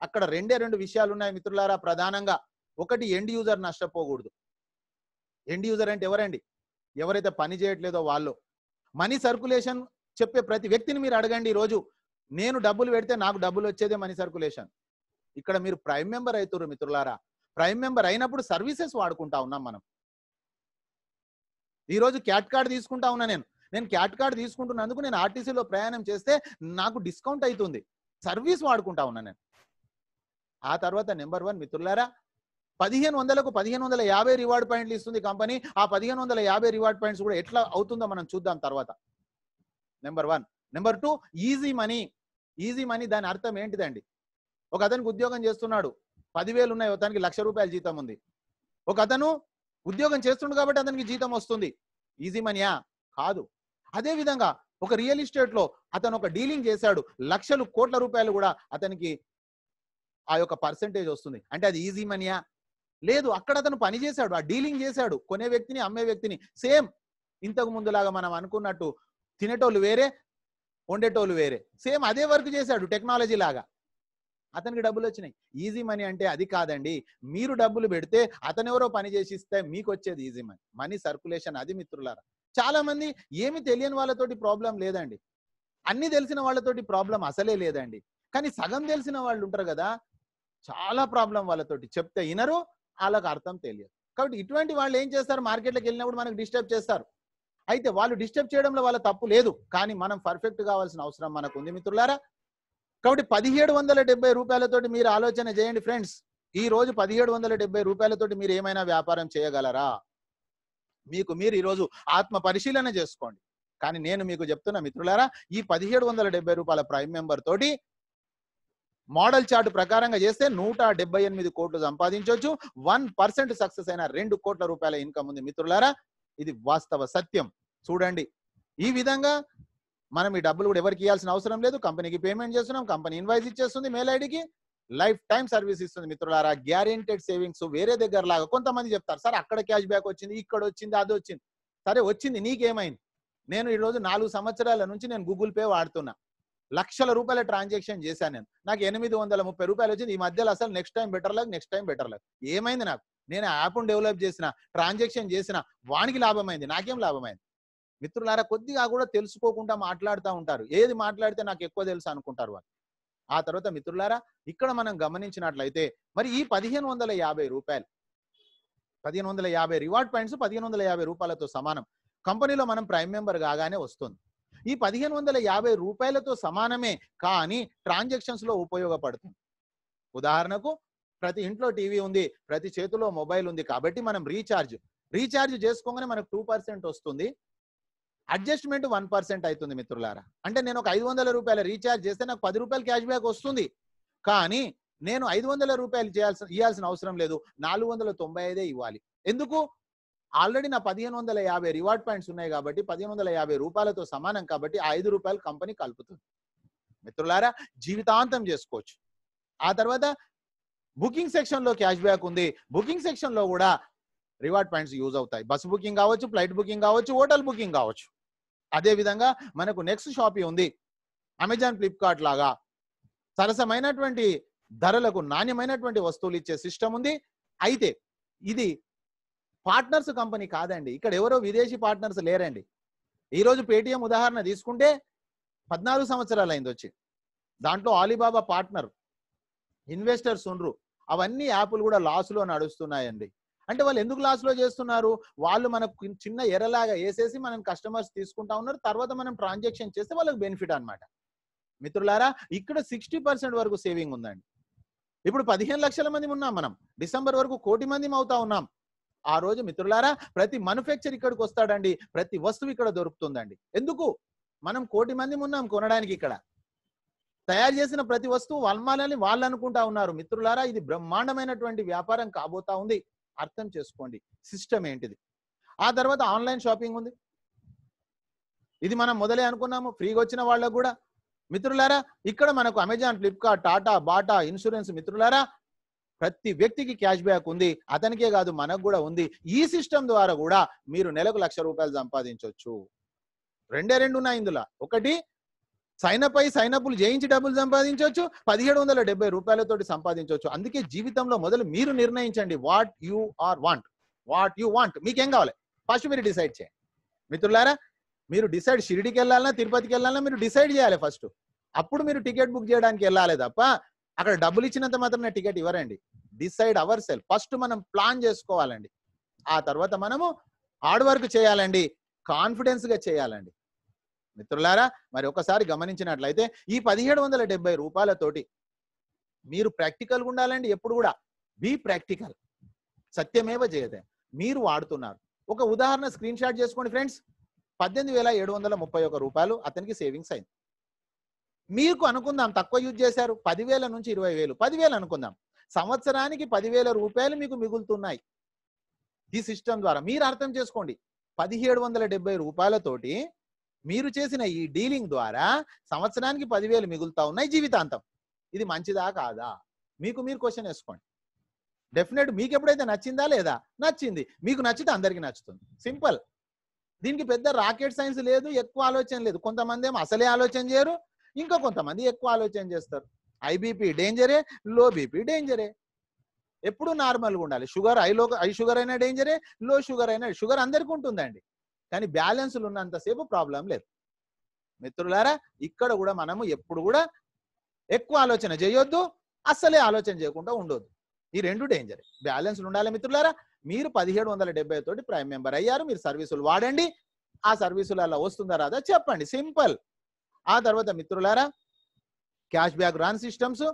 అక్కడ రెండే రెండు విషయాలు ఉన్నాయి మిత్రులారా ప్రధానంగా ఒకటి ఎండ్ యూజర్ నష్టపోకూడదు ఎండ్ యూజర్ అంటే ఎవరండి ఎవరైతే పని చేయట్లేదో వాళ్ళు మనీ సర్కులేషన్ చెప్పే ప్రతి వ్యక్తిని మీరు అడగండి ఈరోజు నేను డబ్బులు పెడితే నాకు డబ్బులు వచ్చేదే మనీ సర్కులేషన్ ఇక్కడ మీరు ప్రైమ్ మెంబర్ అవుతారు మిత్రులారా ప్రైమ్ మెంబర్ అయినప్పుడు సర్వీసెస్ వాడుకుంటా ఉన్నాం మనం ఈరోజు క్యాట్ కార్డ్ తీసుకుంటా ఉన్నా నేను నేను క్యాట్ కార్డ్ తీసుకుంటున్నందుకు నేను ఆర్టీసీలో ప్రయాణం చేస్తే నాకు డిస్కౌంట్ అవుతుంది సర్వీస్ వాడుకుంటా ఉన్నా నేను ఆ తర్వాత నెంబర్ వన్ మిత్రులారా పదిహేను వందలకు పదిహేను వందల యాభై రివార్డ్ పాయింట్లు ఇస్తుంది కంపెనీ ఆ పదిహేను వందల యాభై రివార్డ్ పాయింట్స్ కూడా ఎట్లా అవుతుందో మనం చూద్దాం తర్వాత number one number two easy money easy money దాని అర్థం ఏంటిదండి ఒక అతనికి ఉద్యోగం చేస్తున్నాడు పదివేలు ఉన్నాయి అతనికి లక్ష రూపాయల జీతం ఉంది ఒక అతను ఉద్యోగం చేస్తుండు కాబట్టి అతనికి జీతం వస్తుంది ఈజీ మనీయా కాదు అదే విధంగా ఒక రియల్ ఎస్టేట్ లో అతను ఒక డీలింగ్ చేశాడు లక్షలు కోట్ల రూపాయలు కూడా అతనికి ఆ యొక్క పర్సంటేజ్ వస్తుంది అంటే అది ఈజీ మనియా లేదు అక్కడ అతను పని చేశాడు ఆ డీలింగ్ చేశాడు కొనే వ్యక్తిని అమ్మే వ్యక్తిని సేమ్ ఇంతకు ముందులాగా మనం అనుకున్నట్టు తినేటోళ్ళు వేరే వండేటోళ్ళు వేరే సేమ్ అదే వర్క్ చేశాడు టెక్నాలజీ లాగా అతనికి డబ్బులు వచ్చినాయి ఈజీ మనీ అంటే అది కాదండి మీరు డబ్బులు పెడితే అతను ఎవరో పని చేసి ఇస్తే మీకు వచ్చేది ఈజీ మనీ మనీ సర్కులేషన్ అది మిత్రులారా చాలా మంది ఏమి తెలియని వాళ్ళతోటి ప్రాబ్లం లేదండి అన్ని తెలిసిన వాళ్ళతోటి ప్రాబ్లం అసలే లేదండి కానీ సగం తెలిసిన వాళ్ళు ఉంటారు కదా చాలా ప్రాబ్లం వాళ్ళతోటి చెప్తే వినరు వాళ్ళకు అర్థం తెలియదు కాబట్టి ఇటువంటి వాళ్ళు ఏం చేస్తారు మార్కెట్లోకి వెళ్ళినప్పుడు మనకు డిస్టర్బ్ చేస్తారు అయితే వాళ్ళు డిస్టర్బ్ చేయడంలో వాళ్ళ తప్పు లేదు కానీ మనం పర్ఫెక్ట్ కావాల్సిన అవసరం మనకు ఉంది మిత్రులారా కాబట్టి పదిహేడు వందల డెబ్బై రూపాయలతోటి మీరు ఆలోచన చేయండి ఫ్రెండ్స్ ఈ రోజు పదిహేడు వందల డెబ్బై రూపాయలతోటి మీరు ఏమైనా వ్యాపారం చేయగలరా మీకు మీరు ఈరోజు ఆత్మ పరిశీలన చేసుకోండి కానీ నేను మీకు చెప్తున్న మిత్రులారా ఈ పదిహేడు వందల డెబ్బై రూపాయల ప్రైమ్ మెంబర్ తోటి మోడల్ చార్ట్ ప్రకారంగా చేస్తే నూట డెబ్బై ఎనిమిది కోట్లు సంపాదించవచ్చు వన్ పర్సెంట్ సక్సెస్ అయిన రెండు కోట్ల రూపాయల ఇన్కమ్ ఉంది మిత్రులారా ఇది వాస్తవ సత్యం చూడండి ఈ విధంగా మనం ఈ డబ్బులు కూడా ఎవరికి ఇవ్వాల్సిన అవసరం లేదు కంపెనీకి పేమెంట్ చేస్తున్నాం కంపెనీ ఇన్వాయిస్ ఇచ్చేస్తుంది మెయిల్ ఐడికి లైఫ్ టైం సర్వీస్ ఇస్తుంది మిత్రులారా గ్యారెంటెడ్ సేవింగ్స్ వేరే దగ్గర లాగా కొంతమంది చెప్తారు సార్ అక్కడ క్యాష్ బ్యాక్ వచ్చింది ఇక్కడ వచ్చింది అది వచ్చింది సరే వచ్చింది నీకేమైంది నేను ఈరోజు నాలుగు సంవత్సరాల నుంచి నేను గూగుల్ పే వాడుతున్నా లక్షల రూపాయల ట్రాన్సాక్షన్ చేశాను నేను నాకు ఎనిమిది వందల ముప్పై రూపాయలు వచ్చింది ఈ మధ్యలో అసలు నెక్స్ట్ టైం బెటర్ లేదు నెక్స్ట్ టైం బెటర్ లేదు ఏమైంది నాకు నేను యాప్ను డెవలప్ చేసిన ట్రాన్సాక్షన్ చేసిన వానికి లాభమైంది నాకేం లాభమైంది మిత్రులారా కొద్దిగా కూడా తెలుసుకోకుండా మాట్లాడుతూ ఉంటారు ఏది మాట్లాడితే నాకు ఎక్కువ తెలుసు అనుకుంటారు వాళ్ళు ఆ తర్వాత మిత్రులారా ఇక్కడ మనం గమనించినట్లయితే మరి ఈ పదిహేను వందల యాభై రూపాయలు పదిహేను వందల యాభై రివార్డ్ పాయింట్స్ పదిహేను వందల యాభై రూపాయలతో సమానం కంపెనీలో మనం ప్రైమ్ మెంబర్ కాగానే వస్తుంది ఈ పదిహేను వందల యాభై రూపాయలతో సమానమే కానీ లో ఉపయోగపడుతుంది ఉదాహరణకు ప్రతి ఇంట్లో టీవీ ఉంది ప్రతి చేతిలో మొబైల్ ఉంది కాబట్టి మనం రీఛార్జ్ రీఛార్జ్ చేసుకోగానే మనకు టూ పర్సెంట్ వస్తుంది అడ్జస్ట్మెంట్ వన్ పర్సెంట్ అవుతుంది మిత్రులారా అంటే నేను ఒక ఐదు వందల రూపాయల రీఛార్జ్ చేస్తే నాకు పది రూపాయలు క్యాష్ బ్యాక్ వస్తుంది కానీ నేను ఐదు వందల రూపాయలు చేయాల్సిన ఇవ్వాల్సిన అవసరం లేదు నాలుగు వందల తొంభై ఐదే ఇవ్వాలి ఎందుకు ఆల్రెడీ నా పదిహేను వందల యాభై రివార్డ్ పాయింట్స్ ఉన్నాయి కాబట్టి పదిహేను వందల యాభై రూపాయలతో సమానం కాబట్టి ఆ ఐదు రూపాయలు కంపెనీ కలుపుతుంది మిత్రులారా జీవితాంతం చేసుకోవచ్చు ఆ తర్వాత బుకింగ్ సెక్షన్లో క్యాష్ బ్యాక్ ఉంది బుకింగ్ సెక్షన్ లో కూడా రివార్డ్ పాయింట్స్ యూజ్ అవుతాయి బస్ బుకింగ్ కావచ్చు ఫ్లైట్ బుకింగ్ కావచ్చు హోటల్ బుకింగ్ కావచ్చు అదే విధంగా మనకు నెక్స్ట్ షాపీ ఉంది అమెజాన్ ఫ్లిప్కార్ట్ లాగా సరసమైనటువంటి ధరలకు నాణ్యమైనటువంటి వస్తువులు ఇచ్చే సిస్టమ్ ఉంది అయితే ఇది పార్ట్నర్స్ కంపెనీ కాదండి ఇక్కడ ఎవరో విదేశీ పార్ట్నర్స్ లేరండి ఈరోజు పేటిఎం ఉదాహరణ తీసుకుంటే పద్నాలుగు సంవత్సరాలు అయింది వచ్చి దాంట్లో ఆలీబాబా పార్ట్నర్ ఇన్వెస్టర్స్ ఉండ్రు అవన్నీ యాప్లు కూడా లాస్లో నడుస్తున్నాయండి అంటే వాళ్ళు ఎందుకు లాస్లో చేస్తున్నారు వాళ్ళు మనకు చిన్న ఎరలాగా వేసేసి మనం కస్టమర్స్ తీసుకుంటా ఉన్నారు తర్వాత మనం ట్రాన్సాక్షన్ చేస్తే వాళ్ళకి బెనిఫిట్ అనమాట మిత్రులారా ఇక్కడ సిక్స్టీ పర్సెంట్ వరకు సేవింగ్ ఉందండి ఇప్పుడు పదిహేను లక్షల మంది ఉన్నాం మనం డిసెంబర్ వరకు కోటి మంది అవుతా ఉన్నాం ఆ రోజు మిత్రులారా ప్రతి మనుఫ్యాక్చర్ ఇక్కడికి వస్తాడండి ప్రతి వస్తువు ఇక్కడ దొరుకుతుందండి ఎందుకు మనం కోటి మంది ఉన్నాం కొనడానికి ఇక్కడ తయారు చేసిన ప్రతి వస్తువు వల్మాలని వాళ్ళు అనుకుంటా ఉన్నారు మిత్రులారా ఇది బ్రహ్మాండమైనటువంటి వ్యాపారం కాబోతా ఉంది అర్థం చేసుకోండి సిస్టమ్ ఏంటిది ఆ తర్వాత ఆన్లైన్ షాపింగ్ ఉంది ఇది మనం మొదలే అనుకున్నాము ఫ్రీగా వచ్చిన వాళ్ళకు కూడా మిత్రులారా ఇక్కడ మనకు Amazon Flipkart Tata Bata insurance మిత్రులారా ప్రతి వ్యక్తికి క్యాష్ బ్యాక్ ఉంది అతనికే కాదు మనకు కూడా ఉంది ఈ సిస్టమ్ ద్వారా కూడా మీరు నెలకు లక్ష రూపాయలు సంపాదించవచ్చు రెండే రెండు ఉన్నాయి ఇందులో ఒకటి సైనప్ అయి సైనప్లు చేయించి డబ్బులు సంపాదించవచ్చు పదిహేడు వందల డెబ్బై రూపాయలతోటి సంపాదించవచ్చు అందుకే జీవితంలో మొదలు మీరు నిర్ణయించండి what you are want what you want మీకేం కావాలి ఫస్ట్ మీరు డిసైడ్ చేయండి మిత్రులారా మీరు డిసైడ్ షిరిడికి వెళ్ళాలన్నా తిరుపతికి వెళ్ళాలన్నా మీరు డిసైడ్ చేయాలి ఫస్ట్ అప్పుడు మీరు టికెట్ బుక్ చేయడానికి వెళ్ళాలి తప్ప అక్కడ డబ్బులు ఇచ్చినంత మాత్రమే టికెట్ ఇవ్వరండి డిసైడ్ అవర్ సెల్ ఫస్ట్ మనం ప్లాన్ చేసుకోవాలండి ఆ తర్వాత మనము హార్డ్ వర్క్ చేయాలండి కాన్ఫిడెన్స్ గా చేయాలండి మిత్రులారా మరి ఒకసారి గమనించినట్లయితే ఈ పదిహేడు వందల డెబ్బై రూపాయలతోటి మీరు ప్రాక్టికల్గా ఉండాలండి ఎప్పుడు కూడా బీ ప్రాక్టికల్ సత్యమేవ చేయదే మీరు వాడుతున్నారు ఒక ఉదాహరణ స్క్రీన్ షాట్ చేసుకోండి ఫ్రెండ్స్ పద్దెనిమిది వేల ఏడు వందల ముప్పై ఒక రూపాయలు అతనికి సేవింగ్స్ అయింది మీకు అనుకుందాం తక్కువ యూజ్ చేశారు పదివేల నుంచి ఇరవై వేలు పదివేలు అనుకుందాం సంవత్సరానికి పదివేల రూపాయలు మీకు మిగులుతున్నాయి ఈ సిస్టమ్ ద్వారా మీరు అర్థం చేసుకోండి పదిహేడు వందల డెబ్బై రూపాయలతోటి మీరు చేసిన ఈ డీలింగ్ ద్వారా సంవత్సరానికి పదివేలు మిగులుతా ఉన్నాయి జీవితాంతం ఇది మంచిదా కాదా మీకు మీరు క్వశ్చన్ వేసుకోండి డెఫినెట్ మీకు ఎప్పుడైతే నచ్చిందా లేదా నచ్చింది మీకు నచ్చితే అందరికీ నచ్చుతుంది సింపుల్ దీనికి పెద్ద రాకెట్ సైన్స్ లేదు ఎక్కువ ఆలోచన లేదు కొంతమంది ఏమో అసలే ఆలోచన చేయరు ఇంకా కొంతమంది ఎక్కువ ఆలోచన చేస్తారు ఐబీపీ డేంజరే లో బీపీ డేంజరే ఎప్పుడు నార్మల్గా ఉండాలి షుగర్ లో ఐ షుగర్ అయినా డేంజరే లో షుగర్ అయినా షుగర్ అందరికీ ఉంటుందండి కానీ బ్యాలెన్స్లు ఉన్నంతసేపు ప్రాబ్లం లేదు మిత్రులారా ఇక్కడ కూడా మనము ఎప్పుడు కూడా ఎక్కువ ఆలోచన చేయొద్దు అస్సలే ఆలోచన చేయకుండా ఉండొద్దు ఈ రెండు డేంజర్ బ్యాలెన్స్లు ఉండాలి మిత్రులారా మీరు పదిహేడు వందల డెబ్బై తోటి ప్రైమ్ మెంబర్ అయ్యారు మీరు సర్వీసులు వాడండి ఆ సర్వీసులు అలా వస్తుందా రాదా చెప్పండి సింపుల్ ఆ తర్వాత మిత్రులారా క్యాష్ బ్యాక్ రాన్ సిస్టమ్స్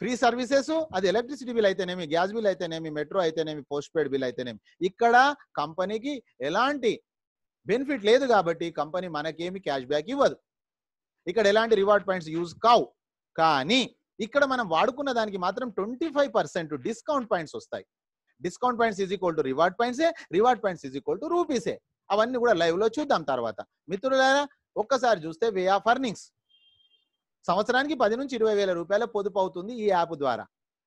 ఫ్రీ సర్వీసెస్ అది ఎలక్ట్రిసిటీ బిల్ అయితేనేమి గ్యాస్ బిల్ అయితేనేమి మెట్రో అయితేనేమి పోస్ట్ పెయిడ్ బిల్ అయితేనేమి ఇక్కడ కంపెనీకి ఎలాంటి బెనిఫిట్ లేదు కాబట్టి కంపెనీ మనకేమి క్యాష్ బ్యాక్ ఇవ్వదు ఇక్కడ ఎలాంటి రివార్డ్ పాయింట్స్ యూజ్ కావు కానీ ఇక్కడ మనం వాడుకున్న దానికి మాత్రం twenty five percent discount points వస్తాయి discount points is equal to reward పాయింట్సే reward points is equal to రూపీసే అవన్నీ కూడా లైవ్ లో చూద్దాం తర్వాత మిత్రులారా ఒక్కసారి చూస్తే వే ఆఫ్ అర్నింగ్స్ సంవత్సరానికి పది నుంచి ఇరవై వేల రూపాయల పొదుపు అవుతుంది ఈ యాప్ ద్వారా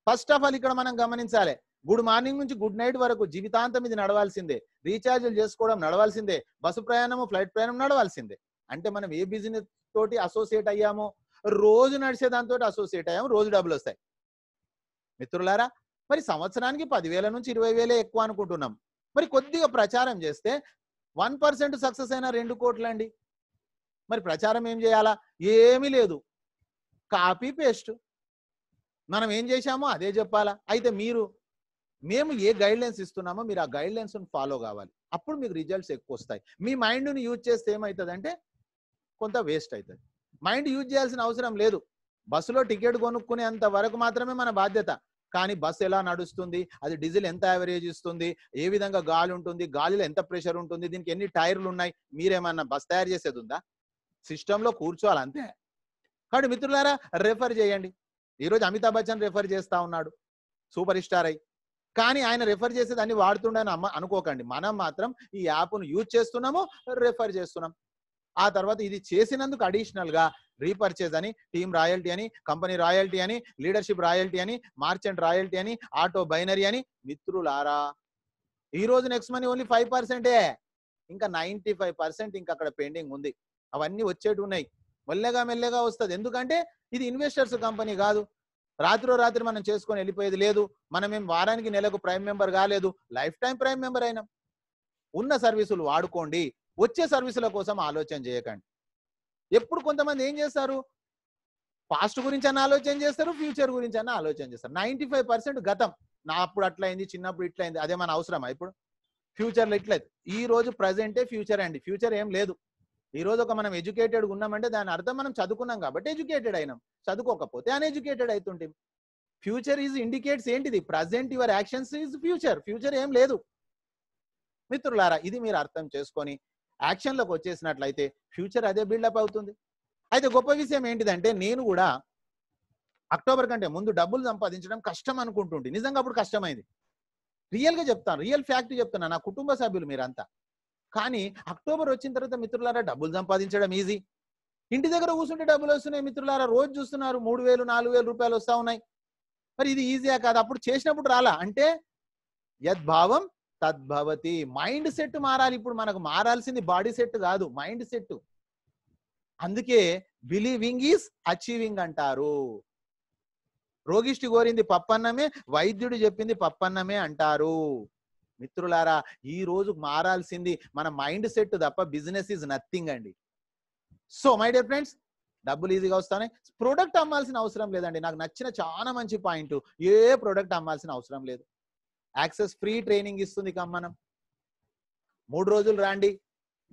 ఫస్ట్ ఆఫ్ ఆల్ ఇక్కడ మనం గమనించాలి గుడ్ మార్నింగ్ నుంచి గుడ్ నైట్ వరకు జీవితాంతం ఇది నడవాల్సిందే రీఛార్జ్లు చేసుకోవడం నడవాల్సిందే బస్సు ప్రయాణం ఫ్లైట్ ప్రయాణం నడవాల్సిందే అంటే మనం ఏ బిజినెస్ తోటి అసోసియేట్ అయ్యామో రోజు నడిచే దాంతో అసోసియేట్ అయ్యాము రోజు డబ్బులు వస్తాయి మిత్రులారా మరి సంవత్సరానికి పదివేల నుంచి ఇరవై వేలే ఎక్కువ అనుకుంటున్నాం మరి కొద్దిగా ప్రచారం చేస్తే వన్ పర్సెంట్ సక్సెస్ అయినా రెండు కోట్లండి మరి ప్రచారం ఏం చేయాలా ఏమీ లేదు కాపీ పేస్ట్ మనం ఏం చేశామో అదే చెప్పాలా అయితే మీరు మేము ఏ గైడ్లైన్స్ ఇస్తున్నామో మీరు ఆ గైడ్లైన్స్ను ఫాలో కావాలి అప్పుడు మీకు రిజల్ట్స్ ఎక్కువ వస్తాయి మీ మైండ్ని యూజ్ చేస్తే అంటే కొంత వేస్ట్ అవుతుంది మైండ్ యూజ్ చేయాల్సిన అవసరం లేదు బస్సులో టికెట్ కొనుక్కునేంత వరకు మాత్రమే మన బాధ్యత కానీ బస్సు ఎలా నడుస్తుంది అది డీజిల్ ఎంత యావరేజ్ ఇస్తుంది ఏ విధంగా గాలి ఉంటుంది గాలిలో ఎంత ప్రెషర్ ఉంటుంది దీనికి ఎన్ని టైర్లు ఉన్నాయి మీరేమన్నా బస్ తయారు చేసేది ఉందా సిస్టంలో కూర్చోవాలి అంతే కాబట్టి మిత్రులారా రెఫర్ చేయండి ఈరోజు అమితాబ్ బచ్చన్ రెఫర్ చేస్తా ఉన్నాడు సూపర్ స్టార్ అయి కానీ ఆయన రెఫర్ చేసేది దాన్ని వాడుతుండని అనుకోకండి మనం మాత్రం ఈ యాప్ను యూజ్ చేస్తున్నాము రెఫర్ చేస్తున్నాం ఆ తర్వాత ఇది చేసినందుకు అడిషనల్ గా రీపర్చేజ్ అని టీమ్ రాయల్టీ అని కంపెనీ రాయల్టీ అని లీడర్షిప్ రాయల్టీ అని మార్చెంట్ రాయల్టీ అని ఆటో బైనరీ అని మిత్రులారా ఈ రోజు నెక్స్ట్ మనీ ఓన్లీ ఫైవ్ పర్సెంటే ఇంకా నైన్టీ ఫైవ్ పర్సెంట్ ఇంకా అక్కడ పెండింగ్ ఉంది అవన్నీ వచ్చేటి ఉన్నాయి మెల్లగా మెల్లగా వస్తుంది ఎందుకంటే ఇది ఇన్వెస్టర్స్ కంపెనీ కాదు రాత్రో రాత్రి మనం చేసుకొని వెళ్ళిపోయేది లేదు మనమేం వారానికి నెలకు ప్రైమ్ మెంబర్ కాలేదు లైఫ్ టైం ప్రైమ్ మెంబర్ అయినాం ఉన్న సర్వీసులు వాడుకోండి వచ్చే సర్వీసుల కోసం ఆలోచన చేయకండి ఎప్పుడు కొంతమంది ఏం చేస్తారు పాస్ట్ గురించి అన్న ఆలోచన చేస్తారు ఫ్యూచర్ గురించి అన్న ఆలోచన చేస్తారు నైంటీ ఫైవ్ పర్సెంట్ గతం నా అప్పుడు అయింది చిన్నప్పుడు ఇట్లయింది అదే మన అవసరమా ఇప్పుడు ఫ్యూచర్లో ఇట్లేదు ఈ రోజు ప్రజెంటే ఫ్యూచర్ అండి ఫ్యూచర్ ఏం లేదు ఈ రోజు ఒక మనం ఎడ్యుకేటెడ్ ఉన్నామంటే దాని అర్థం మనం చదువుకున్నాం కాబట్టి ఎడ్యుకేటెడ్ అయినాం చదువుకోకపోతే అన్ఎడ్యుకేటెడ్ అవుతుంటే ఫ్యూచర్ ఈజ్ ఇండికేట్స్ ఏంటిది present your actions is future future ఏం లేదు మిత్రులారా ఇది మీరు అర్థం చేసుకొని యాక్షన్లోకి వచ్చేసినట్లయితే ఫ్యూచర్ అదే బిల్డప్ అవుతుంది అయితే గొప్ప విషయం ఏంటిదంటే నేను కూడా అక్టోబర్ కంటే ముందు డబ్బులు సంపాదించడం కష్టం అనుకుంటుండే నిజంగా అప్పుడు కష్టమైంది రియల్గా చెప్తాను రియల్ ఫ్యాక్ట్ చెప్తున్నాను నా కుటుంబ సభ్యులు మీరంతా కానీ అక్టోబర్ వచ్చిన తర్వాత మిత్రులారా డబ్బులు సంపాదించడం ఈజీ ఇంటి దగ్గర కూర్చుంటే డబ్బులు వస్తున్నాయి మిత్రులారా రోజు చూస్తున్నారు మూడు వేలు నాలుగు వేలు రూపాయలు వస్తూ ఉన్నాయి మరి ఇది ఈజీయా కాదు అప్పుడు చేసినప్పుడు రాలా అంటే యద్భావం తద్భవతి మైండ్ సెట్ మారాలి ఇప్పుడు మనకు మారాల్సింది బాడీ సెట్ కాదు మైండ్ సెట్ అందుకే బిలీవింగ్ ఈజ్ అచీవింగ్ అంటారు రోగిష్టి కోరింది పప్పన్నమే వైద్యుడు చెప్పింది పప్పన్నమే అంటారు మిత్రులారా ఈ రోజు మారాల్సింది మన మైండ్ సెట్ తప్ప బిజినెస్ ఈజ్ నథింగ్ అండి సో మై డియర్ ఫ్రెండ్స్ డబ్బులు ఈజీగా వస్తానే ప్రోడక్ట్ అమ్మాల్సిన అవసరం లేదండి నాకు నచ్చిన చాలా మంచి పాయింట్ ఏ ప్రోడక్ట్ అమ్మాల్సిన అవసరం లేదు యాక్సెస్ ఫ్రీ ట్రైనింగ్ ఇస్తుంది కమ్మనం మూడు రోజులు రాండి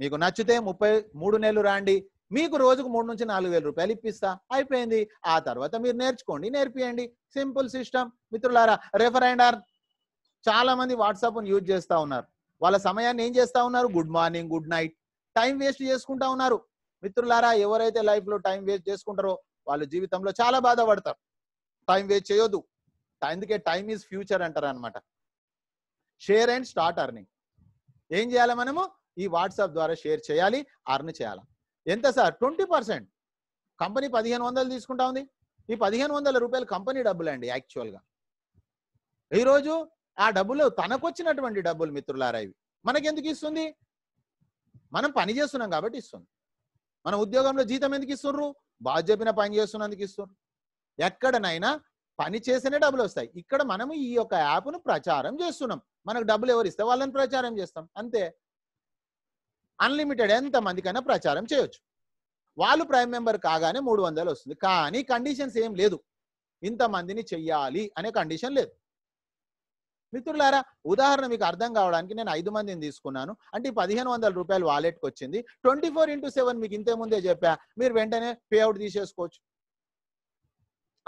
మీకు నచ్చితే ముప్పై మూడు నెలలు రాండి మీకు రోజుకు మూడు నుంచి నాలుగు వేల రూపాయలు ఇప్పిస్తా అయిపోయింది ఆ తర్వాత మీరు నేర్చుకోండి నేర్పియండి సింపుల్ సిస్టమ్ మిత్రులారా రెఫర్ అండ్ చాలా మంది వాట్సాప్ను యూజ్ చేస్తూ ఉన్నారు వాళ్ళ సమయాన్ని ఏం చేస్తూ ఉన్నారు good morning good night time waste చేసుకుంటా ఉన్నారు మిత్రులారా ఎవరైతే లైఫ్లో టైం వేస్ట్ చేసుకుంటారో వాళ్ళ జీవితంలో చాలా బాధపడతారు టైం వేస్ట్ చేయొద్దు అందుకే టైం ఈజ్ ఫ్యూచర్ అంటారు అనమాట షేర్ అండ్ స్టార్ట్ అర్నింగ్ ఏం చేయాలి మనము ఈ వాట్సాప్ ద్వారా షేర్ చేయాలి అర్న్ చేయాలి ఎంత సార్ ట్వంటీ పర్సెంట్ కంపెనీ పదిహేను వందలు తీసుకుంటా ఉంది ఈ పదిహేను వందల రూపాయలు కంపెనీ డబ్బులు అండి యాక్చువల్గా ఈరోజు ఆ డబ్బులు తనకొచ్చినటువంటి డబ్బులు మిత్రులారా ఇవి మనకెందుకు ఇస్తుంది మనం పని చేస్తున్నాం కాబట్టి ఇస్తుంది మన ఉద్యోగంలో జీతం ఎందుకు ఇస్తుండ్రు బాగా చెప్పిన పని చేస్తున్నందుకు ఇస్తుండ్రు ఎక్కడనైనా పని చేసేనే డబ్బులు వస్తాయి ఇక్కడ మనము ఈ యొక్క యాప్ను ప్రచారం చేస్తున్నాం మనకు డబ్బులు ఎవరు ఇస్తే వాళ్ళని ప్రచారం చేస్తాం అంతే అన్లిమిటెడ్ ఎంతమందికైనా ప్రచారం చేయొచ్చు వాళ్ళు ప్రైమ్ మెంబర్ కాగానే మూడు వందలు వస్తుంది కానీ కండిషన్స్ ఏం లేదు ఇంతమందిని చెయ్యాలి అనే కండిషన్ లేదు మిత్రులారా ఉదాహరణ మీకు అర్థం కావడానికి నేను ఐదు మందిని తీసుకున్నాను అంటే పదిహేను వందల రూపాయలు వాలెట్కి వచ్చింది ట్వంటీ ఫోర్ ఇంటూ సెవెన్ మీకు ఇంతే ముందే చెప్పా మీరు వెంటనే పేఅవుట్ తీసేసుకోవచ్చు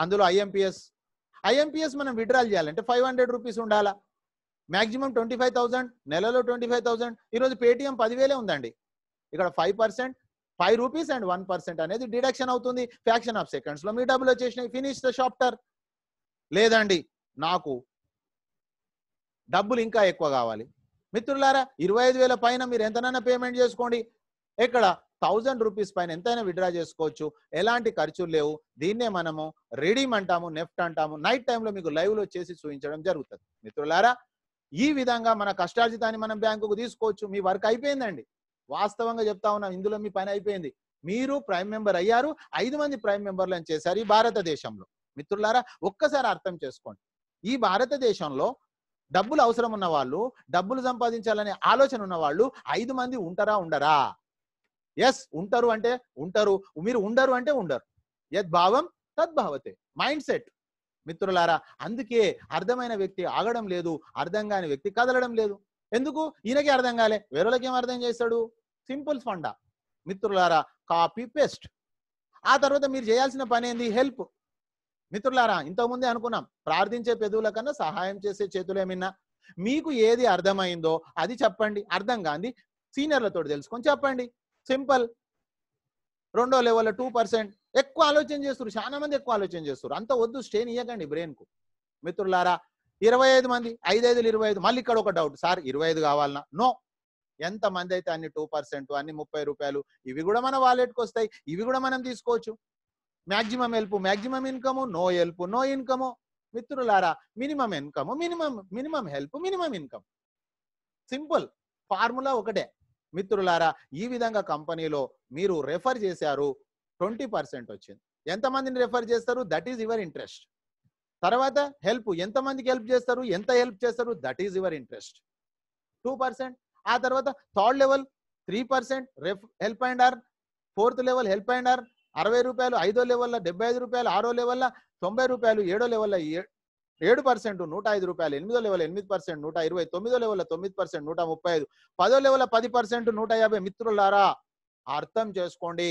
అందులో ఐఎంపిఎస్ ఐఎంపిఎస్ మనం విడ్రాల్ చేయాలంటే ఫైవ్ హండ్రెడ్ రూపీస్ ఉండాలా మ్యాక్సిమం ట్వంటీ ఫైవ్ థౌసండ్ నెలలో ట్వంటీ ఫైవ్ థౌసండ్ ఈరోజు పేటిఎం పదివేలే ఉందండి ఇక్కడ five percent five rupees and one percent అనేది డిడక్షన్ అవుతుంది ఫ్యాక్షన్ ఆఫ్ సెకండ్స్లో మీ డబ్బులు వచ్చేసినాయి ఫినిష్ ద షాప్టర్ లేదండి నాకు డబ్బులు ఇంకా ఎక్కువ కావాలి మిత్రులారా ఇరవై ఐదు వేల పైన మీరు ఎంతనైనా పేమెంట్ చేసుకోండి ఇక్కడ థౌజండ్ రూపీస్ పైన ఎంతైనా విడ్రా చేసుకోవచ్చు ఎలాంటి ఖర్చులు లేవు దీన్నే మనము రెడీమ్ అంటాము నెఫ్ట్ అంటాము నైట్ టైంలో మీకు లైవ్లో చేసి చూపించడం జరుగుతుంది మిత్రులారా ఈ విధంగా మన కష్టార్జితాన్ని మనం బ్యాంకుకు తీసుకోవచ్చు మీ వర్క్ అయిపోయిందండి వాస్తవంగా చెప్తా ఉన్నాం ఇందులో మీ పని అయిపోయింది మీరు ప్రైమ్ మెంబర్ అయ్యారు ఐదు మంది ప్రైమ్ మెంబర్లను చేశారు ఈ భారతదేశంలో మిత్రులారా ఒక్కసారి అర్థం చేసుకోండి ఈ భారతదేశంలో డబ్బులు అవసరం ఉన్న వాళ్ళు డబ్బులు సంపాదించాలనే ఆలోచన ఉన్న వాళ్ళు ఐదు మంది ఉంటారా ఉండరా ఎస్ ఉంటారు అంటే ఉంటారు మీరు ఉండరు అంటే ఉండరు యద్భావం తద్భావతే మైండ్ సెట్ మిత్రులారా అందుకే అర్థమైన వ్యక్తి ఆగడం లేదు అర్థం కాని వ్యక్తి కదలడం లేదు ఎందుకు ఈయనకి అర్థం కాలే వేరేలకి ఏం అర్థం చేస్తాడు సింపుల్ ఫండా మిత్రులారా కాపీ పేస్ట్ ఆ తర్వాత మీరు చేయాల్సిన పని ఏంది హెల్ప్ మిత్రులారా ఇంతకుముందే అనుకున్నాం ప్రార్థించే పెదవుల కన్నా సహాయం చేసే చేతులేమిన్నా మీకు ఏది అర్థమైందో అది చెప్పండి అర్థం కాంది సీనియర్లతో తెలుసుకొని చెప్పండి సింపుల్ రెండో లెవెల్ టూ పర్సెంట్ ఎక్కువ ఆలోచన చేస్తారు చాలా మంది ఎక్కువ ఆలోచన చేస్తారు అంత వద్దు స్టేన్ ఇవ్వకండి బ్రెయిన్కు మిత్రులారా ఇరవై ఐదు మంది ఐదు ఐదులు ఇరవై ఐదు మళ్ళీ ఇక్కడ ఒక డౌట్ సార్ ఇరవై ఐదు కావాలన్నా నో ఎంత మంది అయితే అన్ని టూ పర్సెంట్ అన్ని ముప్పై రూపాయలు ఇవి కూడా మన వాలెట్కి వస్తాయి ఇవి కూడా మనం తీసుకోవచ్చు maximum help maximum income no help no income మిత్రులారా minimum income minimum minimum help minimum income simple formula ఒకటే మిత్రులారా ఈ విధంగా కంపెనీలో మీరు రెఫర్ చేశారు ట్వంటీ పర్సెంట్ వచ్చింది ఎంతమందిని రెఫర్ చేస్తారు దట్ ఈజ్ యువర్ ఇంట్రెస్ట్ తర్వాత హెల్ప్ ఎంతమందికి హెల్ప్ చేస్తారు ఎంత హెల్ప్ చేస్తారు that is your interest two percent ఆ తర్వాత third level three percent ref help and or fourth level help and or అరవై రూపాయలు ఐదో లెవెల్లో డెబ్బై ఐదు రూపాయలు ఆరో లెవెల్లో తొంభై రూపాయలు ఏడో లెవెల్లో ఏడు పర్సెంట్ నూట ఐదు రూపాయలు ఎనిమిదో లెవెల్ ఎనిమిది పర్సెంట్ నూట ఇరవై తొమ్మిదో లెవెల్ తొమ్మిది పర్సెంట్ నూట ముప్పై ఐదు పదో లెవెల్ పది పర్సెంట్ నూట యాభై మిత్రులారా అర్థం చేసుకోండి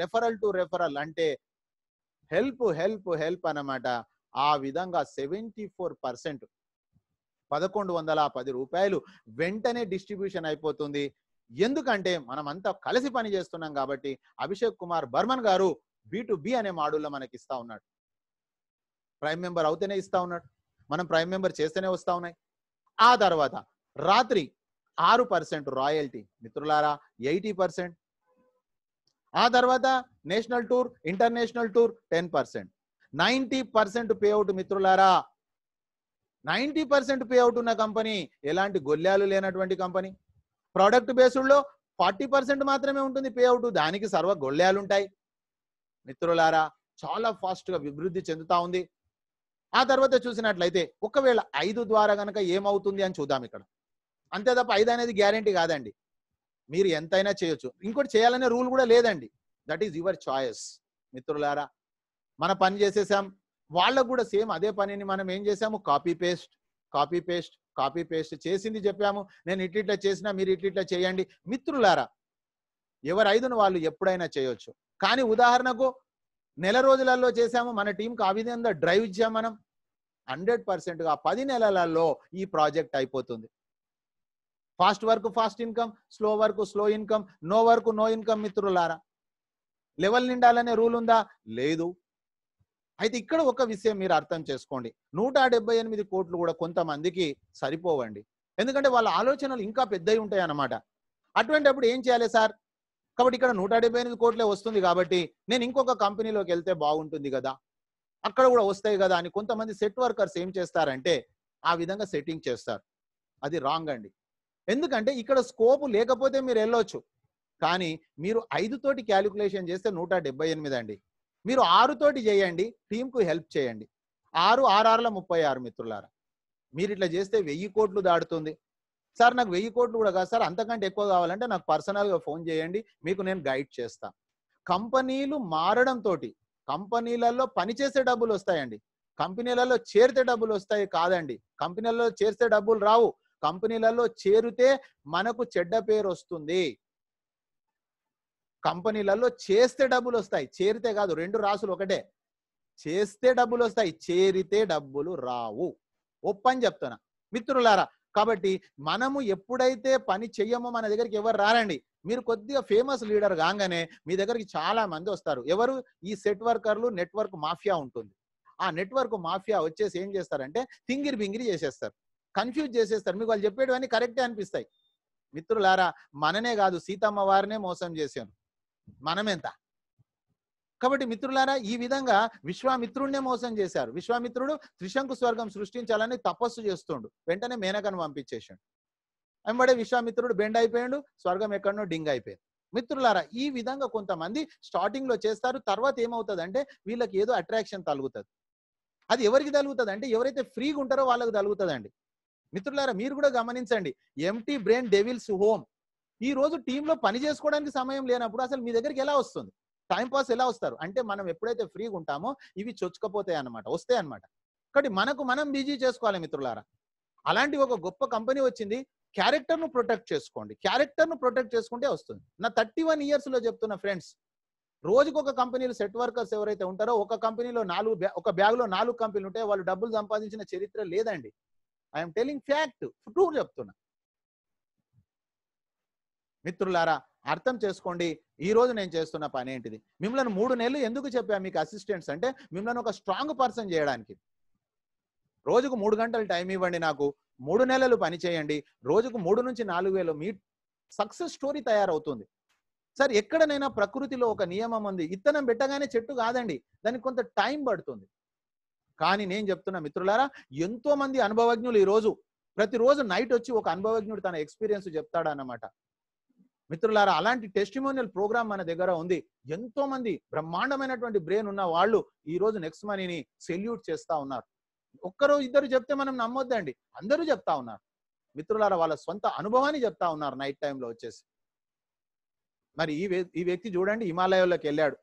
రెఫరల్ టు రెఫరల్ అంటే హెల్ప్ హెల్ప్ హెల్ప్ అనమాట ఆ విధంగా సెవెంటీ ఫోర్ పర్సెంట్ పదకొండు వందల పది రూపాయలు వెంటనే డిస్ట్రిబ్యూషన్ అయిపోతుంది ఎందుకంటే మనమంతా కలిసి పని చేస్తున్నాం కాబట్టి అభిషేక్ కుమార్ బర్మన్ గారు బి టు బి అనే మాడ్యూల్లో మనకి ఇస్తా ఉన్నాడు ప్రైమ్ మెంబర్ అవుతేనే ఇస్తా ఉన్నాడు మనం ప్రైమ్ మెంబర్ చేస్తేనే వస్తా ఉన్నాయి ఆ తర్వాత రాత్రి ఆరు పర్సెంట్ రాయల్టీ మిత్రులారా ఎయిటీ పర్సెంట్ ఆ తర్వాత national tour international tour ten percent ninety percent payout మిత్రులారా నైంటీ పర్సెంట్ పేఅవుట్ ఉన్న కంపెనీ ఎలాంటి గొల్లాలు లేనటువంటి కంపెనీ ప్రోడక్ట్ బేస్డ్లో ఫార్టీ పర్సెంట్ మాత్రమే ఉంటుంది పేఅవుట్ దానికి సర్వ గొళ్ళాలు ఉంటాయి మిత్రులారా చాలా ఫాస్ట్గా అభివృద్ధి చెందుతా ఉంది ఆ తర్వాత చూసినట్లయితే ఒకవేళ ఐదు ద్వారా గనక ఏమవుతుంది అని చూద్దాం ఇక్కడ అంతే తప్ప ఐదు అనేది గ్యారంటీ కాదండి మీరు ఎంతైనా చేయొచ్చు ఇంకోటి చేయాలనే రూల్ కూడా లేదండి దట్ ఈజ్ యువర్ చాయిస్ మిత్రులారా మన పని చేసేసాం వాళ్ళకు కూడా సేమ్ అదే పనిని మనం ఏం చేసాము copy paste copy paste copy paste చేసింది చెప్పాము నేను ఇట్లా చేసినా మీరు ఇట్లా చేయండి మిత్రులారా ఎవరు ఐదును వాళ్ళు ఎప్పుడైనా చేయొచ్చు కానీ ఉదాహరణకు నెల రోజులలో చేసాము మన టీంకి ఆ విధంగా డ్రైవ్ ఇచ్చాం మనం హండ్రెడ్ పర్సెంట్గా పది నెలలలో ఈ ప్రాజెక్ట్ అయిపోతుంది fast work fast income slow work slow income no work no income మిత్రులారా లెవెల్ నిండాలనే రూల్ ఉందా లేదు అయితే ఇక్కడ ఒక విషయం మీరు అర్థం చేసుకోండి నూట డెబ్బై ఎనిమిది కోట్లు కూడా కొంతమందికి సరిపోవండి ఎందుకంటే వాళ్ళ ఆలోచనలు ఇంకా పెద్దవి ఉంటాయి అన్నమాట అటువంటిప్పుడు ఏం చేయాలి సార్ కాబట్టి ఇక్కడ నూట డెబ్బై ఎనిమిది కోట్లే వస్తుంది కాబట్టి నేను ఇంకొక కంపెనీలోకి వెళ్తే బాగుంటుంది కదా అక్కడ కూడా వస్తాయి కదా అని కొంతమంది సెట్ వర్కర్స్ ఏం చేస్తారంటే ఆ విధంగా సెట్టింగ్ చేస్తారు అది రాంగ్ అండి ఎందుకంటే ఇక్కడ స్కోప్ లేకపోతే మీరు వెళ్ళొచ్చు కానీ మీరు ఐదు తోటి క్యాలిక్యులేషన్ చేస్తే నూట డెబ్బై ఎనిమిది అండి మీరు ఆరుతోటి చేయండి టీంకు హెల్ప్ చేయండి ఆరు ఆరుల ముప్పై ఆరు మిత్రులారా మీరు ఇట్లా చేస్తే వెయ్యి కోట్లు దాడుతుంది సార్ నాకు వెయ్యి కోట్లు కూడా కాదు సార్ అంతకంటే ఎక్కువ కావాలంటే నాకు పర్సనల్గా ఫోన్ చేయండి మీకు నేను గైడ్ చేస్తాను కంపెనీలు మారడంతో కంపెనీలలో పనిచేసే డబ్బులు వస్తాయండి కంపెనీలలో చేరితే డబ్బులు వస్తాయి కాదండి కంపెనీలలో చేరితే డబ్బులు రావు కంపెనీలలో చేరితే మనకు చెడ్డ పేరు వస్తుంది కంపెనీలలో చేస్తే డబ్బులు వస్తాయి చేరితే కాదు రెండు రాసులు ఒకటే చేస్తే డబ్బులు వస్తాయి చేరితే డబ్బులు రావు ఒప్పని చెప్తున్నా మిత్రులారా కాబట్టి మనము ఎప్పుడైతే పని చెయ్యమో మన దగ్గరికి ఎవరు రారండి మీరు కొద్దిగా ఫేమస్ లీడర్ కాగానే మీ దగ్గరికి చాలా మంది వస్తారు ఎవరు ఈ సెట్ వర్కర్లు నెట్వర్క్ మాఫియా ఉంటుంది ఆ నెట్వర్క్ మాఫియా వచ్చేసి ఏం చేస్తారంటే తింగిరి బింగిరి చేసేస్తారు కన్ఫ్యూజ్ చేసేస్తారు మీకు వాళ్ళు చెప్పేటివన్నీ కరెక్టే అనిపిస్తాయి మిత్రులారా మననే కాదు సీతమ్మ వారినే మోసం చేశాను మనం ఎంత కాబట్టి మిత్రులారా ఈ విధంగా విశ్వామిత్రుడినే మోసం చేశారు విశ్వామిత్రుడు త్రిశంకు స్వర్గం సృష్టించాలని తపస్సు చేస్తుండు వెంటనే మేనకను పంపించేశాడు అంబడే విశ్వామిత్రుడు బెండ్ అయిపోయాడు స్వర్గం ఎక్కడనో డింగ్ అయిపోయింది మిత్రులారా ఈ విధంగా కొంతమంది స్టార్టింగ్ లో చేస్తారు తర్వాత ఏమవుతుంది అంటే వీళ్ళకి ఏదో అట్రాక్షన్ తలుగుతుంది అది ఎవరికి తలుగుతుంది అంటే ఎవరైతే ఫ్రీగా ఉంటారో వాళ్ళకి తలుగుతుందండి మిత్రులారా మీరు కూడా గమనించండి ఎంటీ బ్రెయిన్ డెవిల్స్ హోమ్ ఈ రోజు టీంలో పని చేసుకోవడానికి సమయం లేనప్పుడు అసలు మీ దగ్గరికి ఎలా వస్తుంది టైం పాస్ ఎలా వస్తారు అంటే మనం ఎప్పుడైతే ఫ్రీగా ఉంటామో ఇవి చొచ్చుకపోతాయి అనమాట వస్తాయి అనమాట కాబట్టి మనకు మనం బిజీ చేసుకోవాలి మిత్రులారా అలాంటి ఒక గొప్ప కంపెనీ వచ్చింది క్యారెక్టర్ ను ప్రొటెక్ట్ చేసుకోండి క్యారెక్టర్ ను ప్రొటెక్ట్ చేసుకుంటే వస్తుంది నా థర్టీ వన్ ఇయర్స్ లో చెప్తున్న ఫ్రెండ్స్ రోజుకు ఒక కంపెనీలో సెట్ వర్కర్స్ ఎవరైతే ఉంటారో ఒక కంపెనీలో నాలుగు ఒక బ్యాగ్ లో నాలుగు కంపెనీలు ఉంటాయి వాళ్ళు డబ్బులు సంపాదించిన చరిత్ర లేదండి ఐఎమ్ టెలింగ్ ఫ్యాక్ట్ ట్రూ చెప్తున్నా మిత్రులారా అర్థం చేసుకోండి ఈ రోజు నేను చేస్తున్న పని ఏంటిది మిమ్మల్ని మూడు నెలలు ఎందుకు చెప్పా మీకు అసిస్టెంట్స్ అంటే మిమ్మల్ని ఒక స్ట్రాంగ్ పర్సన్ చేయడానికి రోజుకు మూడు గంటలు టైం ఇవ్వండి నాకు మూడు నెలలు పని చేయండి రోజుకు మూడు నుంచి నాలుగు వేలు మీ సక్సెస్ స్టోరీ తయారవుతుంది సార్ ఎక్కడనైనా ప్రకృతిలో ఒక నియమం ఉంది ఇత్తనం పెట్టగానే చెట్టు కాదండి దానికి కొంత టైం పడుతుంది కానీ నేను చెప్తున్నా మిత్రులారా ఎంతో మంది అనుభవజ్ఞులు ఈరోజు ప్రతిరోజు నైట్ వచ్చి ఒక అనుభవజ్ఞుడు తన ఎక్స్పీరియన్స్ చెప్తాడు అన్నమాట మిత్రులారా అలాంటి టెస్టిమోనియల్ ప్రోగ్రామ్ మన దగ్గర ఉంది ఎంతో మంది బ్రహ్మాండమైనటువంటి బ్రెయిన్ ఉన్న వాళ్ళు ఈ రోజు నెక్స్ట్ మనీని సెల్యూట్ చేస్తా ఉన్నారు ఒక్కరు ఇద్దరు చెప్తే మనం నమ్మొద్దండి అందరూ చెప్తా ఉన్నారు మిత్రులారా వాళ్ళ సొంత అనుభవాన్ని చెప్తా ఉన్నారు నైట్ టైంలో వచ్చేసి మరి ఈ ఈ వ్యక్తి చూడండి హిమాలయంలోకి వెళ్ళాడు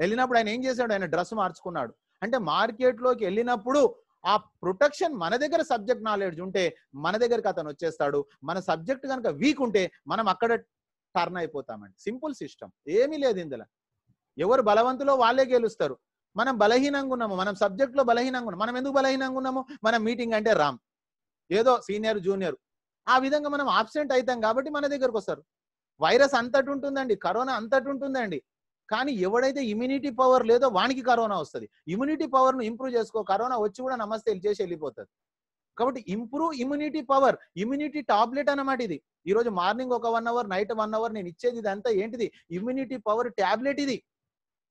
వెళ్ళినప్పుడు ఆయన ఏం చేశాడు ఆయన డ్రెస్ మార్చుకున్నాడు అంటే మార్కెట్లోకి వెళ్ళినప్పుడు ఆ ప్రొటెక్షన్ మన దగ్గర సబ్జెక్ట్ నాలెడ్జ్ ఉంటే మన దగ్గరకి అతను వచ్చేస్తాడు మన సబ్జెక్ట్ కనుక వీక్ ఉంటే మనం అక్కడ టర్న్ అయిపోతామండి సింపుల్ సిస్టమ్ ఏమీ లేదు ఇందులో ఎవరు బలవంతులో వాళ్ళే గెలుస్తారు మనం బలహీనంగా ఉన్నాము మనం సబ్జెక్ట్లో బలహీనంగా ఉన్నాం మనం ఎందుకు బలహీనంగా ఉన్నాము మనం మీటింగ్ అంటే రామ్ ఏదో సీనియర్ జూనియర్ ఆ విధంగా మనం ఆబ్సెంట్ అవుతాం కాబట్టి మన దగ్గరకు వస్తారు వైరస్ అంతటి ఉంటుందండి కరోనా అంతటి ఉంటుందండి కానీ ఎవడైతే ఇమ్యూనిటీ పవర్ లేదో వానికి కరోనా వస్తుంది ఇమ్యూనిటీ పవర్ ను ఇంప్రూవ్ చేసుకో కరోనా వచ్చి కూడా నమస్తే చేసి వెళ్ళిపోతుంది కాబట్టి improve immunity power immunity tablet అనమాట ఇది ఈ రోజు మార్నింగ్ ఒక one hour night one hour నేను ఇచ్చేది ఇదంతా ఏంటిది ఇమ్యూనిటీ పవర్ టాబ్లెట్ ఇది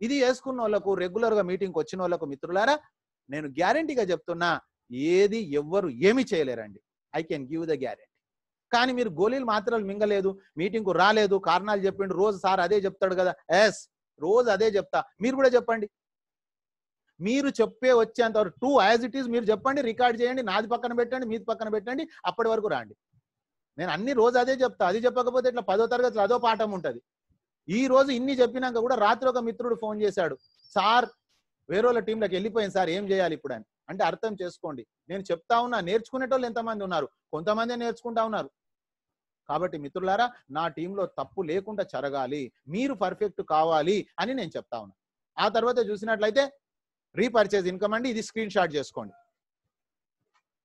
ఇది వేసుకున్న వాళ్ళకు రెగ్యులర్ గా మీటింగ్కి వచ్చిన వాళ్ళకు మిత్రులారా నేను గ్యారంటీగా చెప్తున్నా ఏది ఎవ్వరు ఏమి చేయలేరండి I can give the guarantee కానీ మీరు గోళీలు మాత్రాలు మింగలేదు మీటింగ్ కు రాలేదు కారణాలు చెప్పిండు రోజు సార్ అదే చెప్తాడు కదా ఎస్ రోజు అదే చెప్తా మీరు కూడా చెప్పండి మీరు చెప్పే వచ్చేంత వరకు టూ యాజ్ ఇట్ ఈస్ మీరు చెప్పండి రికార్డ్ చేయండి నాది పక్కన పెట్టండి మీది పక్కన పెట్టండి అప్పటి వరకు రాండి నేను అన్ని రోజు అదే చెప్తా అది చెప్పకపోతే ఇట్లా పదో తరగతిలో అదో పాఠం ఉంటుంది ఈ రోజు ఇన్ని చెప్పినాక కూడా రాత్రి ఒక మిత్రుడు ఫోన్ చేశాడు సార్ వేరే టీంలోకి వెళ్ళిపోయింది సార్ ఏం చేయాలి ఇప్పుడు అని అంటే అర్థం చేసుకోండి నేను చెప్తా ఉన్నా వాళ్ళు ఎంతమంది ఉన్నారు కొంతమంది నేర్చుకుంటా ఉన్నారు కాబట్టి మిత్రులారా నా టీంలో తప్పు లేకుండా చరగాలి మీరు పర్ఫెక్ట్ కావాలి అని నేను చెప్తా ఉన్నా ఆ తర్వాత చూసినట్లయితే రీపర్చేజ్ ఇన్కమ్ అండి ఇది స్క్రీన్ షాట్ చేసుకోండి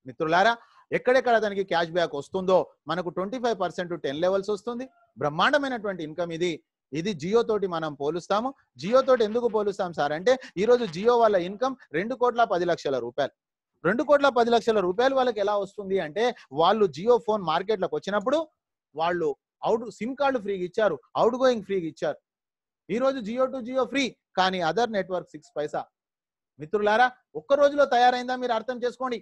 మిత్రులారా ఎక్కడెక్కడ దానికి క్యాష్ బ్యాక్ వస్తుందో మనకు twenty five percent ten levels వస్తుంది బ్రహ్మాండమైనటువంటి ఇన్కమ్ ఇది ఇది జియో తోటి మనం పోలుస్తాము జియో తోటి ఎందుకు పోలుస్తాం సార్ అంటే ఈరోజు జియో వాళ్ళ ఇన్కమ్ రెండు కోట్ల పది లక్షల రూపాయలు రెండు కోట్ల పది లక్షల రూపాయలు వాళ్ళకి ఎలా వస్తుంది అంటే వాళ్ళు జియో ఫోన్ మార్కెట్లోకి వచ్చినప్పుడు వాళ్ళు అవుట్ సిమ్ కార్డు ఫ్రీగా ఇచ్చారు అవుట్ గోయింగ్ ఫ్రీగా ఇచ్చారు ఈ రోజు జియో టు జియో ఫ్రీ కానీ అదర్ నెట్వర్క్ సిక్స్ పైసా మిత్రులారా ఒక్క రోజులో తయారైందా మీరు అర్థం చేసుకోండి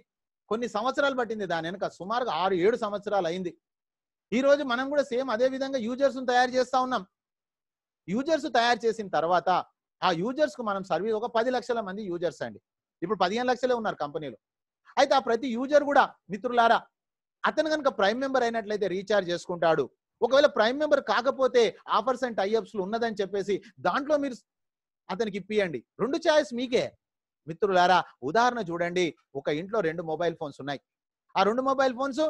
కొన్ని సంవత్సరాలు పట్టింది దాని వెనక సుమారుగా ఆరు ఏడు సంవత్సరాలు అయింది ఈ రోజు మనం కూడా సేమ్ అదే విధంగా యూజర్స్ తయారు చేస్తా ఉన్నాం యూజర్స్ తయారు చేసిన తర్వాత ఆ యూజర్స్ కు మనం సర్వీస్ ఒక పది లక్షల మంది యూజర్స్ అండి ఇప్పుడు పదిహేను లక్షలే ఉన్నారు కంపెనీలు అయితే ఆ ప్రతి యూజర్ కూడా మిత్రులారా అతను కనుక ప్రైమ్ మెంబర్ అయినట్లయితే రీఛార్జ్ చేసుకుంటాడు ఒకవేళ ప్రైమ్ మెంబర్ కాకపోతే ఆఫర్స్ అండ్ టైఅప్స్లు ఉన్నదని చెప్పేసి దాంట్లో మీరు అతనికి ఇప్పియండి రెండు ఛాయిస్ మీకే మిత్రులారా ఉదాహరణ చూడండి ఒక ఇంట్లో రెండు మొబైల్ ఫోన్స్ ఉన్నాయి ఆ రెండు మొబైల్ ఫోన్స్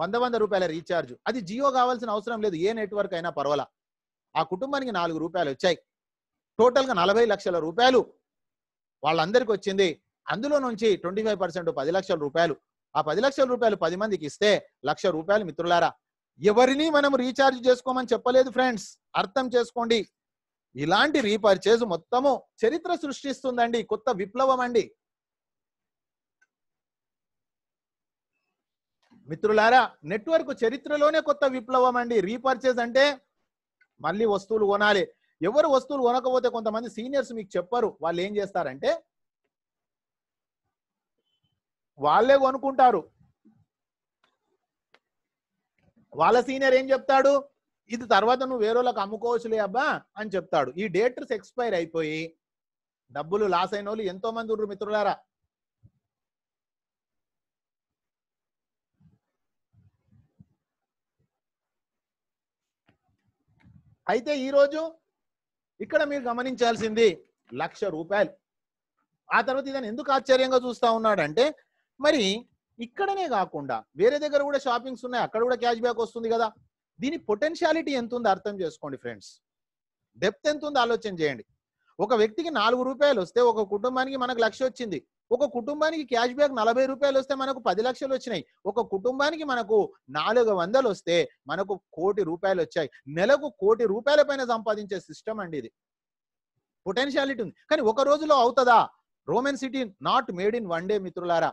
వంద వంద రూపాయల రీఛార్జ్ అది జియో కావాల్సిన అవసరం లేదు ఏ నెట్వర్క్ అయినా పర్వాలా ఆ కుటుంబానికి నాలుగు రూపాయలు వచ్చాయి టోటల్గా నలభై లక్షల రూపాయలు వాళ్ళందరికీ వచ్చింది అందులో నుంచి ట్వంటీ ఫైవ్ పర్సెంట్ పది లక్షల రూపాయలు ఆ పది లక్షల రూపాయలు పది మందికి ఇస్తే లక్ష రూపాయలు మిత్రులారా ఎవరిని మనం రీఛార్జ్ చేసుకోమని చెప్పలేదు ఫ్రెండ్స్ అర్థం చేసుకోండి ఇలాంటి రీపర్చేజ్ మొత్తము చరిత్ర సృష్టిస్తుందండి కొత్త విప్లవం అండి మిత్రులారా నెట్వర్క్ చరిత్రలోనే కొత్త విప్లవం అండి రీపర్చేజ్ అంటే మళ్ళీ వస్తువులు కొనాలి ఎవరు వస్తువులు కొనకపోతే కొంతమంది సీనియర్స్ మీకు చెప్పరు వాళ్ళు ఏం చేస్తారంటే వాళ్ళే కొనుక్కుంటారు వాళ్ళ సీనియర్ ఏం చెప్తాడు ఇది తర్వాత నువ్వు వేరేళ్ళకి అమ్ముకోవచ్చులే అబ్బా అని చెప్తాడు ఈ డేటర్స్ ఎక్స్పైర్ అయిపోయి డబ్బులు లాస్ అయిన వాళ్ళు ఎంతో మంది ఉన్నారు మిత్రులారా అయితే ఈరోజు ఇక్కడ మీరు గమనించాల్సింది లక్ష రూపాయలు ఆ తర్వాత ఇదని ఎందుకు ఆశ్చర్యంగా చూస్తా ఉన్నాడంటే మరి ఇక్కడనే కాకుండా వేరే దగ్గర కూడా షాపింగ్స్ ఉన్నాయి అక్కడ కూడా క్యాష్ బ్యాక్ వస్తుంది కదా దీని పొటెన్షియాలిటీ ఎంత ఉందో అర్థం చేసుకోండి ఫ్రెండ్స్ డెప్త్ ఎంత ఉందో ఆలోచన చేయండి ఒక వ్యక్తికి నాలుగు రూపాయలు వస్తే ఒక కుటుంబానికి మనకు లక్ష వచ్చింది ఒక కుటుంబానికి క్యాష్ బ్యాక్ నలభై రూపాయలు వస్తే మనకు పది లక్షలు వచ్చినాయి ఒక కుటుంబానికి మనకు నాలుగు వందలు వస్తే మనకు కోటి రూపాయలు వచ్చాయి నెలకు కోటి రూపాయల పైన సంపాదించే సిస్టమ్ అండి ఇది పొటెన్షియాలిటీ ఉంది కానీ ఒక రోజులో అవుతుందా Roman city not made in one day మిత్రులారా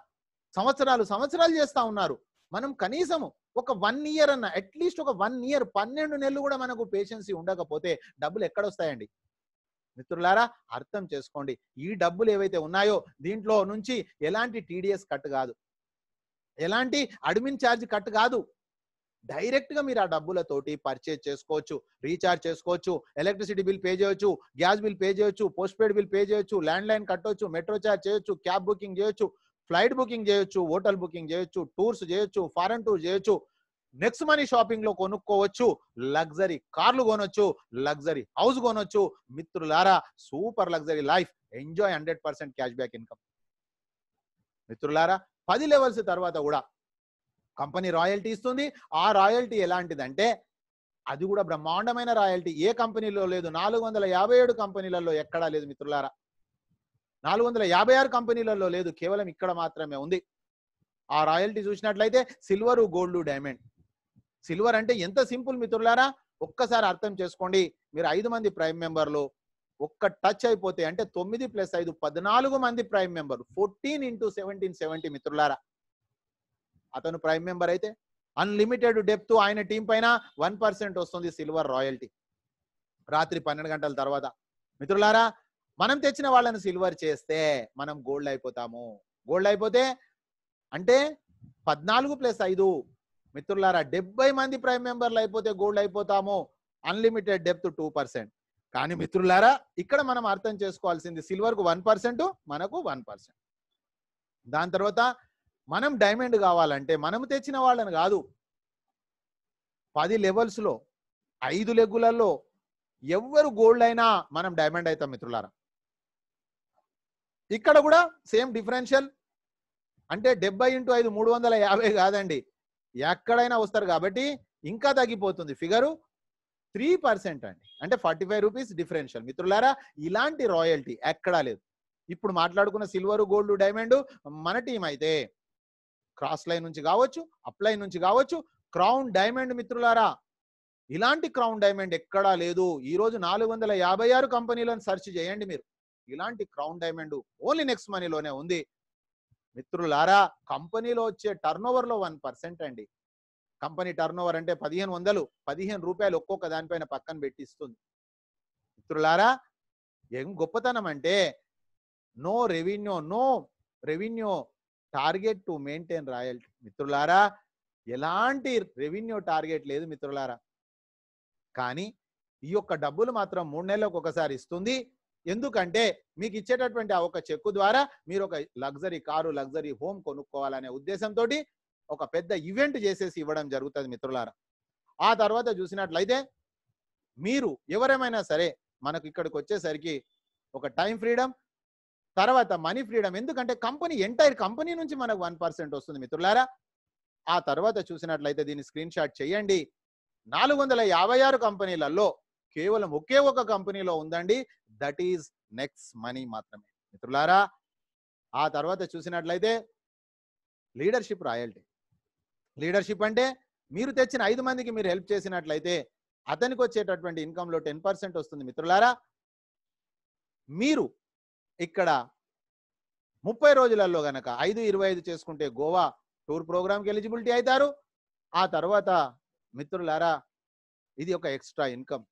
సంవత్సరాలు సంవత్సరాలు చేస్తా ఉన్నారు మనం కనీసము ఒక వన్ ఇయర్ అన్న అట్లీస్ట్ ఒక వన్ ఇయర్ పన్నెండు నెలలు కూడా మనకు పేషెన్సీ ఉండకపోతే డబ్బులు ఎక్కడొస్తాయండి మిత్రులారా అర్థం చేసుకోండి ఈ డబ్బులు ఏవైతే ఉన్నాయో దీంట్లో నుంచి ఎలాంటి టీడీఎస్ కట్ కాదు ఎలాంటి అడ్మిన్ ఛార్జ్ కట్ కాదు డైరెక్ట్ గా మీరు ఆ డబ్బులతోటి పర్చేజ్ చేసుకోవచ్చు రీఛార్జ్ చేసుకోవచ్చు ఎలక్ట్రిసిటీ బిల్ పే చేయొచ్చు గ్యాస్ బిల్ పే చేయొచ్చు పోస్ట్ పెయిడ్ బిల్ పే చేయొచ్చు ల్యాండ్ లైన్ కట్టొచ్చు మెట్రో ఛార్జ్ చేయొచ్చు క్యాబ్ బుకింగ్ చేయొచ్చు ఫ్లైట్ బుకింగ్ చేయొచ్చు హోటల్ బుకింగ్ చేయొచ్చు టూర్స్ చేయొచ్చు ఫారెన్ టూర్ చేయొచ్చు నెక్స్ట్ మనీ షాపింగ్ లో కొనుక్కోవచ్చు లగ్జరీ కార్లు కొనొచ్చు లగ్జరీ హౌస్ కొనొచ్చు మిత్రులారా super luxury life enjoy hundred percent cash back income మిత్రులారా పది లెవెల్స్ తర్వాత కూడా కంపెనీ రాయల్టీ ఇస్తుంది ఆ రాయల్టీ ఎలాంటిదంటే అది కూడా బ్రహ్మాండమైన రాయల్టీ ఏ కంపెనీలో లేదు నాలుగు వందల యాభై ఏడు కంపెనీలలో ఎక్కడా లేదు మిత్రులారా నాలుగు వందల యాభై ఆరు కంపెనీలలో లేదు కేవలం ఇక్కడ మాత్రమే ఉంది ఆ రాయల్టీ చూసినట్లయితే సిల్వరు గోల్డ్ డైమండ్ సిల్వర్ అంటే ఎంత సింపుల్ మిత్రులారా ఒక్కసారి అర్థం చేసుకోండి మీరు ఐదు మంది ప్రైమ్ మెంబర్లు ఒక్క టచ్ అయిపోతే అంటే తొమ్మిది ప్లస్ ఐదు పద్నాలుగు మంది prime member fourteen into seventeen seventy మిత్రులారా అతను ప్రైమ్ మెంబర్ అయితే అన్లిమిటెడ్ డెప్త్ ఆయన టీం పైన వన్ పర్సెంట్ వస్తుంది సిల్వర్ రాయల్టీ రాత్రి పన్నెండు గంటల తర్వాత మిత్రులారా మనం తెచ్చిన వాళ్ళని సిల్వర్ చేస్తే మనం గోల్డ్ అయిపోతాము గోల్డ్ అయిపోతే అంటే పద్నాలుగు ప్లస్ ఐదు మిత్రులారా డెబ్బై మంది ప్రైమ్ మెంబర్లు అయిపోతే గోల్డ్ అయిపోతాము అన్లిమిటెడ్ డెప్త్ టూ పర్సెంట్ కానీ మిత్రులారా ఇక్కడ మనం అర్థం చేసుకోవాల్సింది సిల్వర్కు వన్ పర్సెంట్ మనకు వన్ పర్సెంట్ దాని తర్వాత మనం డైమండ్ కావాలంటే మనం తెచ్చిన వాళ్ళని కాదు పది లెవెల్స్లో ఐదు లెగ్గులలో ఎవ్వరు గోల్డ్ అయినా మనం డైమండ్ అవుతాం మిత్రులారా ఇక్కడ కూడా సేమ్ డిఫరెన్షియల్ అంటే డెబ్బై ఇంటూ ఐదు మూడు వందల యాభై కాదండి ఎక్కడైనా వస్తారు కాబట్టి ఇంకా తగ్గిపోతుంది ఫిగరు త్రీ పర్సెంట్ అండి అంటే ఫార్టీ ఫైవ్ రూపీస్ డిఫరెన్షియల్ మిత్రులారా ఇలాంటి రాయల్టీ ఎక్కడా లేదు ఇప్పుడు మాట్లాడుకున్న సిల్వర్ గోల్డ్ డైమండ్ మన టీం అయితే క్రాస్ లైన్ నుంచి కావచ్చు అప్లైన్ నుంచి కావచ్చు క్రౌన్ డైమండ్ మిత్రులారా ఇలాంటి క్రౌన్ డైమండ్ ఎక్కడా లేదు ఈరోజు నాలుగు వందల యాభై ఆరు కంపెనీలను సెర్చ్ చేయండి మీరు ఇలాంటి క్రౌన్ డైమండ్ ఓన్లీ నెక్స్ట్ మనీలోనే ఉంది మిత్రులారా కంపెనీలో వచ్చే టర్న్ ఓవర్లో వన్ పర్సెంట్ అండి కంపెనీ టర్న్ ఓవర్ అంటే పదిహేను వందలు పదిహేను రూపాయలు ఒక్కొక్క దానిపైన పక్కన పెట్టిస్తుంది మిత్రులారా ఏం గొప్పతనం అంటే no revenue no revenue target to maintain royalty మిత్రులారా ఎలాంటి రెవెన్యూ టార్గెట్ లేదు మిత్రులారా కానీ ఈ యొక్క డబ్బులు మాత్రం మూడు నెలలకు ఒకసారి ఇస్తుంది ఎందుకంటే మీకు ఇచ్చేటటువంటి ఆ ఒక చెక్కు ద్వారా మీరు ఒక లగ్జరీ కారు లగ్జరీ హోమ్ కొనుక్కోవాలనే ఉద్దేశంతో ఒక పెద్ద ఈవెంట్ చేసేసి ఇవ్వడం జరుగుతుంది మిత్రులారా ఆ తర్వాత చూసినట్లయితే మీరు ఎవరేమైనా సరే మనకు ఇక్కడికి వచ్చేసరికి ఒక టైం ఫ్రీడమ్ తర్వాత మనీ ఫ్రీడమ్ ఎందుకంటే కంపెనీ ఎంటైర్ కంపెనీ నుంచి మనకు వన్ పర్సెంట్ వస్తుంది మిత్రులారా ఆ తర్వాత చూసినట్లయితే దీన్ని స్క్రీన్ షాట్ చేయండి నాలుగు వందల యాభై ఆరు కంపెనీలలో కేవలం ఒకే ఒక కంపెనీలో ఉందండి దట్ ఈజ్ నెక్స్ట్ మనీ మాత్రమే మిత్రులారా ఆ తర్వాత చూసినట్లయితే లీడర్షిప్ రాయల్టీ లీడర్షిప్ అంటే మీరు తెచ్చిన ఐదు మందికి మీరు హెల్ప్ చేసినట్లయితే అతనికి వచ్చేటటువంటి ఇన్కంలో టెన్ పర్సెంట్ వస్తుంది మిత్రులారా మీరు ఇక్కడ ముప్పై రోజులలో గనక ఐదు ఇరవై ఐదు చేసుకుంటే గోవా టూర్ ప్రోగ్రామ్కి ఎలిజిబిలిటీ అవుతారు ఆ తర్వాత మిత్రులారా ఇది ఒక ఎక్స్ట్రా ఇన్కమ్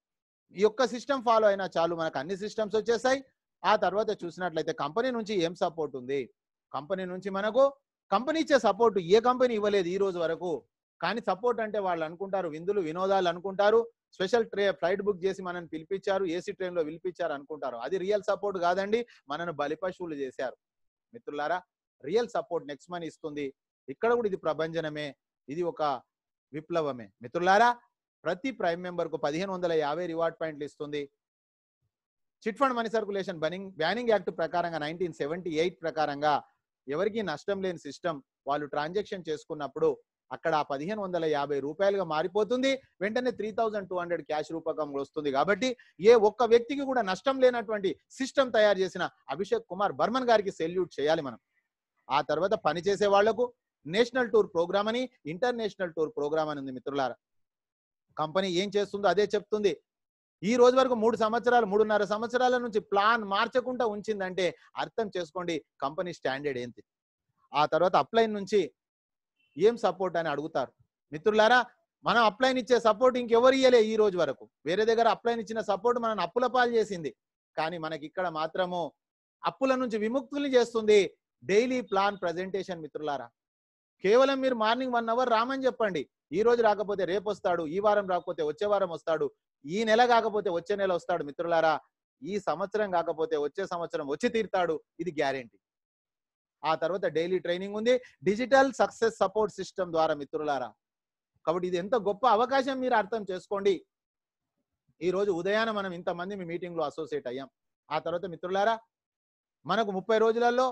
ఈ యొక్క సిస్టమ్ ఫాలో అయినా చాలు మనకు అన్ని సిస్టమ్స్ వచ్చేసాయి ఆ తర్వాత చూసినట్లయితే కంపెనీ నుంచి ఏం సపోర్ట్ ఉంది కంపెనీ నుంచి మనకు కంపెనీ ఇచ్చే సపోర్ట్ ఏ కంపెనీ ఇవ్వలేదు ఈ రోజు వరకు కానీ సపోర్ట్ అంటే వాళ్ళు అనుకుంటారు విందులు వినోదాలు అనుకుంటారు స్పెషల్ ట్రే ఫ్లైట్ బుక్ చేసి మనని పిలిపించారు ఏసీ ట్రైన్లో పిలిపించారు అనుకుంటారు అది రియల్ సపోర్ట్ కాదండి మనను బలిపశువులు చేశారు మిత్రులారా రియల్ సపోర్ట్ నెక్స్ట్ మనీ ఇస్తుంది ఇక్కడ కూడా ఇది ప్రభంజనమే ఇది ఒక విప్లవమే మిత్రులారా ప్రతి ప్రైమ్ మెంబర్కు పదిహేను వందల యాభై రివార్డ్ పాయింట్లు ఇస్తుంది chit fund money circulation banning banning act ప్రకారంగా నైన్టీన్ సెవెంటీ ఎయిట్ ప్రకారంగా ఎవరికి నష్టం లేని సిస్టమ్ వాళ్ళు ట్రాన్సాక్షన్ చేసుకున్నప్పుడు అక్కడ పదిహేను వందల యాభై రూపాయలుగా మారిపోతుంది వెంటనే three thousand two hundred cash రూపకంలో వస్తుంది కాబట్టి ఏ ఒక్క వ్యక్తికి కూడా నష్టం లేనటువంటి సిస్టమ్ తయారు చేసిన అభిషేక్ కుమార్ బర్మన్ గారికి సెల్యూట్ చేయాలి మనం ఆ తర్వాత పనిచేసే వాళ్లకు నేషనల్ టూర్ ప్రోగ్రామ్ అని ఇంటర్నేషనల్ టూర్ ప్రోగ్రామ్ అని ఉంది మిత్రులారా కంపెనీ ఏం చేస్తుందో అదే చెప్తుంది ఈ రోజు వరకు మూడు సంవత్సరాలు మూడున్నర సంవత్సరాల నుంచి ప్లాన్ మార్చకుండా ఉంచిందంటే అర్థం చేసుకోండి కంపెనీ స్టాండర్డ్ ఏంటి ఆ తర్వాత అప్లైన్ నుంచి ఏం సపోర్ట్ అని అడుగుతారు మిత్రులారా మనం అప్లైన్ ఇచ్చే సపోర్ట్ ఇంకెవరు ఇయ్యలే ఈ రోజు వరకు వేరే దగ్గర అప్లైన్ ఇచ్చిన సపోర్ట్ మనం అప్పుల పాలు చేసింది కానీ మనకి ఇక్కడ మాత్రము అప్పుల నుంచి విముక్తుల్ని చేస్తుంది డైలీ ప్లాన్ ప్రజెంటేషన్ మిత్రులారా కేవలం మీరు మార్నింగ్ వన్ అవర్ రామని చెప్పండి ఈ రోజు రాకపోతే రేపు వస్తాడు ఈ వారం రాకపోతే వచ్చే వారం వస్తాడు ఈ నెల కాకపోతే వచ్చే నెల వస్తాడు మిత్రులారా ఈ సంవత్సరం కాకపోతే వచ్చే సంవత్సరం వచ్చి తీరుతాడు ఇది గ్యారెంటీ ఆ తర్వాత డైలీ ట్రైనింగ్ ఉంది డిజిటల్ సక్సెస్ సపోర్ట్ సిస్టమ్ ద్వారా మిత్రులారా కాబట్టి ఇది ఎంత గొప్ప అవకాశం మీరు అర్థం చేసుకోండి ఈ రోజు ఉదయాన మనం ఇంతమంది మీ మీటింగ్ లో అసోసియేట్ అయ్యాం ఆ తర్వాత మిత్రులారా మనకు ముప్పై రోజులలో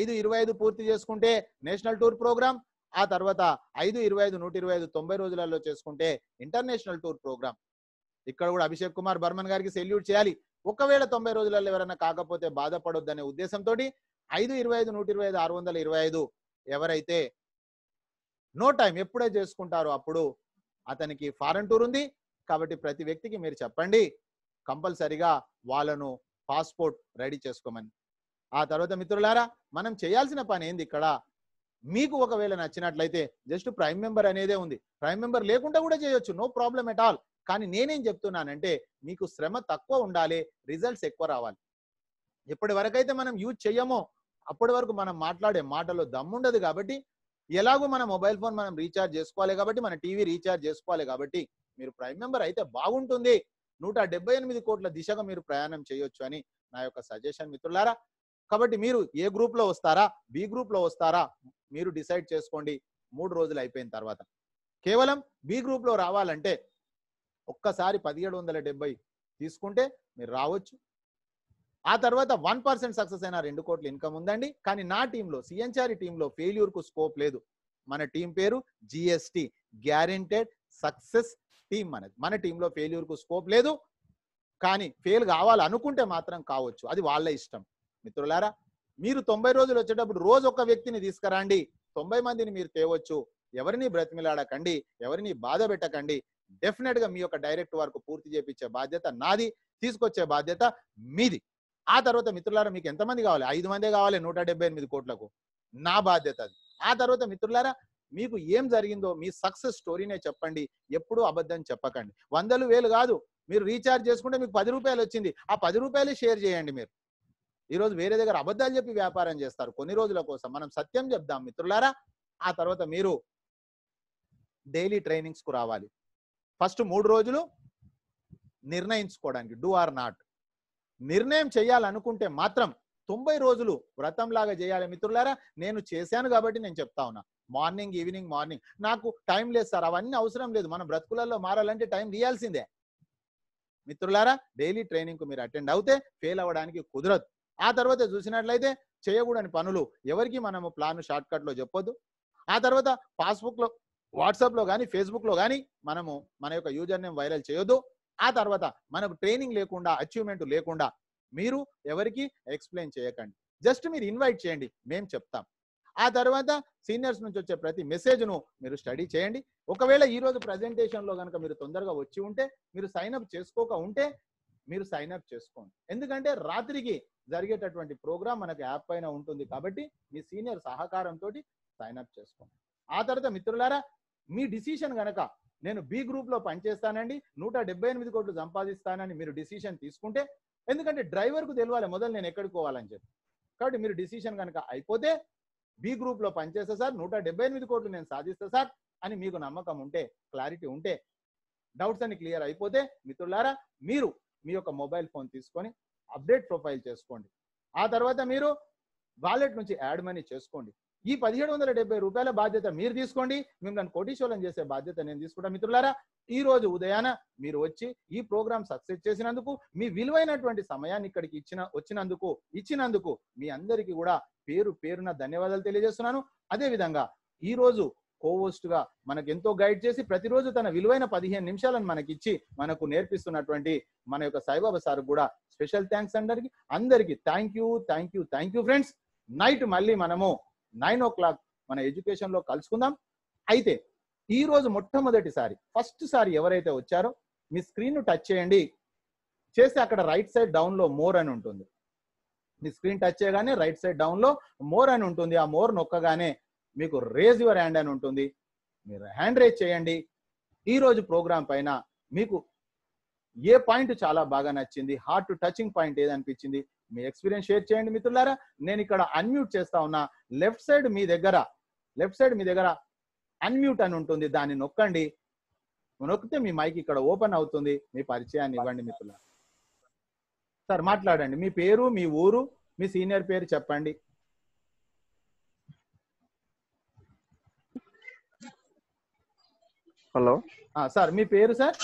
ఐదు ఇరవై ఐదు పూర్తి చేసుకుంటే నేషనల్ టూర్ ప్రోగ్రామ్ ఆ తర్వాత ఐదు ఇరవై ఐదు నూట ఇరవై ఐదు తొంభై రోజులలో చేసుకుంటే ఇంటర్నేషనల్ టూర్ ప్రోగ్రామ్ ఇక్కడ కూడా అభిషేక్ కుమార్ బర్మన్ గారికి సెల్యూట్ చేయాలి ఒకవేళ తొంభై రోజులలో ఎవరైనా కాకపోతే బాధపడొద్దనే ఉద్దేశంతో ఐదు ఇరవై ఐదు నూట ఇరవై ఐదు ఆరు వందల ఇరవై ఐదు ఎవరైతే నో టైం ఎప్పుడే చేసుకుంటారో అప్పుడు అతనికి ఫారెన్ టూర్ ఉంది కాబట్టి ప్రతి వ్యక్తికి మీరు చెప్పండి కంపల్సరిగా వాళ్ళను పాస్పోర్ట్ రెడీ చేసుకోమని ఆ తర్వాత మిత్రులారా మనం చేయాల్సిన పని ఏంది ఇక్కడ మీకు ఒకవేళ నచ్చినట్లయితే జస్ట్ ప్రైమ్ మెంబర్ అనేదే ఉంది ప్రైమ్ మెంబర్ లేకుండా కూడా చేయొచ్చు నో ప్రాబ్లం ఎట్ ఆల్ కానీ నేనేం చెప్తున్నానంటే మీకు శ్రమ తక్కువ ఉండాలి రిజల్ట్స్ ఎక్కువ రావాలి ఎప్పటి వరకైతే మనం యూజ్ చేయమో అప్పటి వరకు మనం మాట్లాడే మాటలో దమ్ముండదు కాబట్టి ఎలాగో మన మొబైల్ ఫోన్ మనం రీఛార్జ్ చేసుకోవాలి కాబట్టి మన టీవీ రీఛార్జ్ చేసుకోవాలి కాబట్టి మీరు ప్రైమ్ మెంబర్ అయితే బాగుంటుంది నూట డెబ్బై ఎనిమిది కోట్ల దిశగా మీరు ప్రయాణం చేయొచ్చు అని నా యొక్క సజెషన్ మిత్రులారా కాబట్టి మీరు ఏ గ్రూప్ లో వస్తారా బి గ్రూప్ లో వస్తారా మీరు డిసైడ్ చేసుకోండి మూడు రోజులు అయిపోయిన తర్వాత కేవలం బి గ్రూప్లో రావాలంటే ఒక్కసారి పదిహేడు వందల డెబ్బై తీసుకుంటే మీరు రావచ్చు ఆ తర్వాత వన్ పర్సెంట్ సక్సెస్ అయిన రెండు కోట్ల ఇన్కమ్ ఉందండి కానీ నా టీంలో సిఎన్ఆర్ e టీంలో ఫెయిల్యూర్ కు స్కోప్ లేదు మన టీం పేరు జిఎస్టి గ్యారెంటెడ్ సక్సెస్ టీం అనేది మన టీంలో ఫెయిల్యూర్ కు స్కోప్ లేదు కానీ ఫెయిల్ కావాలనుకుంటే మాత్రం కావచ్చు అది వాళ్ళ ఇష్టం మిత్రులారా మీరు తొంభై రోజులు వచ్చేటప్పుడు రోజు ఒక వ్యక్తిని తీసుకురండి తొంభై మందిని మీరు తేవచ్చు ఎవరిని బ్రతిమిలాడకండి ఎవరిని బాధ పెట్టకండి డెఫినెట్ గా మీ యొక్క డైరెక్ట్ వర్క్ పూర్తి చేపించే బాధ్యత నాది తీసుకొచ్చే బాధ్యత మీది ఆ తర్వాత మిత్రులారా మీకు ఎంతమంది కావాలి ఐదు మందే కావాలి నూట డెబ్బై ఎనిమిది కోట్లకు నా బాధ్యత అది ఆ తర్వాత మిత్రులారా మీకు ఏం జరిగిందో మీ సక్సెస్ స్టోరీనే చెప్పండి ఎప్పుడూ అబద్ధం చెప్పకండి వందలు వేలు కాదు మీరు రీఛార్జ్ చేసుకుంటే మీకు పది రూపాయలు వచ్చింది ఆ పది రూపాయలు షేర్ చేయండి మీరు ఈ రోజు వేరే దగ్గర అబద్ధాలు చెప్పి వ్యాపారం చేస్తారు కొన్ని రోజుల కోసం మనం సత్యం చెప్దాం మిత్రులారా ఆ తర్వాత మీరు డైలీ ట్రైనింగ్స్ కు రావాలి ఫస్ట్ మూడు రోజులు నిర్ణయించుకోవడానికి డూ ఆర్ నాట్ నిర్ణయం చేయాలనుకుంటే మాత్రం తొంభై రోజులు వ్రతం లాగా చేయాలి మిత్రులారా నేను చేశాను కాబట్టి నేను చెప్తా ఉన్నా మార్నింగ్ ఈవినింగ్ మార్నింగ్ నాకు టైం లేదు సార్ అవన్నీ అవసరం లేదు మన బ్రతుకులలో మారాలంటే టైం తీయాల్సిందే మిత్రులారా డైలీ కు మీరు అటెండ్ అవుతే ఫెయిల్ అవ్వడానికి కుదరదు ఆ తర్వాత చూసినట్లయితే చేయకూడని పనులు ఎవరికి మనము ప్లాన్ షార్ట్ కట్లో చెప్పొద్దు ఆ తర్వాత పాస్బుక్లో వాట్సాప్లో కానీ ఫేస్బుక్లో కానీ మనము మన యొక్క యూజర్ నేమ్ వైరల్ చేయొద్దు ఆ తర్వాత మనకు ట్రైనింగ్ లేకుండా అచీవ్మెంట్ లేకుండా మీరు ఎవరికి ఎక్స్ప్లెయిన్ చేయకండి జస్ట్ మీరు ఇన్వైట్ చేయండి మేము చెప్తాం ఆ తర్వాత సీనియర్స్ నుంచి వచ్చే ప్రతి మెసేజ్ను మీరు స్టడీ చేయండి ఒకవేళ ఈరోజు ప్రజెంటేషన్లో కనుక మీరు తొందరగా వచ్చి ఉంటే మీరు సైన్ అప్ చేసుకోక ఉంటే మీరు సైన్ అప్ చేసుకోండి ఎందుకంటే రాత్రికి జరిగేటటువంటి ప్రోగ్రామ్ మనకు యాప్ పైన ఉంటుంది కాబట్టి మీ సీనియర్ సహకారంతో సైన్అప్ చేసుకోండి ఆ తర్వాత మిత్రులారా మీ డిసిషన్ గనక నేను బి లో పనిచేస్తానండి నూట డెబ్బై ఎనిమిది కోట్లు సంపాదిస్తానని మీరు డిసిషన్ తీసుకుంటే ఎందుకంటే డ్రైవర్ కు తెలియాలి మొదలు నేను ఎక్కడికి పోవాలని చెప్పి కాబట్టి మీరు డిసిషన్ కనుక అయిపోతే బి గ్రూప్ లో పనిచేస్తా సార్ నూట డెబ్బై ఎనిమిది కోట్లు నేను సాధిస్తా సార్ అని మీకు నమ్మకం ఉంటే క్లారిటీ ఉంటే డౌట్స్ అన్ని క్లియర్ అయిపోతే మిత్రులారా మీరు మీ యొక్క మొబైల్ ఫోన్ తీసుకొని అప్డేట్ ప్రొఫైల్ చేసుకోండి ఆ తర్వాత మీరు వాలెట్ నుంచి యాడ్ మనీ చేసుకోండి ఈ పదిహేడు వందల డెబ్బై రూపాయల బాధ్యత మీరు తీసుకోండి మిమ్మల్ని కోటీశ్వరం చేసే బాధ్యత నేను తీసుకుంటా మిత్రులారా ఈ రోజు ఉదయాన మీరు వచ్చి ఈ ప్రోగ్రామ్ సక్సెస్ చేసినందుకు మీ విలువైనటువంటి సమయాన్ని ఇక్కడికి ఇచ్చిన వచ్చినందుకు ఇచ్చినందుకు మీ అందరికీ కూడా పేరు పేరున ధన్యవాదాలు తెలియజేస్తున్నాను అదేవిధంగా ఈ రోజు కోవోస్ట్ గా మనకు ఎంతో గైడ్ చేసి ప్రతిరోజు తన విలువైన పదిహేను నిమిషాలను మనకి ఇచ్చి మనకు నేర్పిస్తున్నటువంటి మన యొక్క సాయిబాబా సార్ కూడా స్పెషల్ థ్యాంక్స్ అందరికి అందరికి thank you thank you thank you friends night మళ్ళీ మనము నైన్ ఓ క్లాక్ మన ఎడ్యుకేషన్ లో కలుసుకుందాం అయితే ఈ రోజు మొట్టమొదటిసారి ఫస్ట్ సారి ఎవరైతే వచ్చారో మీ స్క్రీన్ టచ్ చేయండి చేస్తే అక్కడ రైట్ సైడ్ డౌన్ లో మోర్ అని ఉంటుంది మీ స్క్రీన్ టచ్ చేయగానే రైట్ సైడ్ డౌన్ లో మోర్ అని ఉంటుంది ఆ మోర్ నొక్కగానే మీకు రేజ్ యువర్ హ్యాండ్ అని ఉంటుంది మీరు హ్యాండ్ రేజ్ చేయండి ఈరోజు ప్రోగ్రాం పైన మీకు ఏ పాయింట్ చాలా బాగా నచ్చింది హార్ట్ టు టచింగ్ పాయింట్ ఏదనిపించింది మీ ఎక్స్పీరియన్స్ షేర్ చేయండి మిత్రులారా నేను ఇక్కడ అన్మ్యూట్ చేస్తా ఉన్నా లెఫ్ట్ సైడ్ మీ దగ్గర లెఫ్ట్ సైడ్ మీ దగ్గర అన్మ్యూట్ అని ఉంటుంది దాన్ని నొక్కండి నొక్కితే మీ మైక్ ఇక్కడ ఓపెన్ అవుతుంది మీ పరిచయాన్ని ఇవ్వండి మిత్రులారా సార్ మాట్లాడండి మీ పేరు మీ ఊరు మీ సీనియర్ పేరు చెప్పండి హలో సార్ మీ పేరు సార్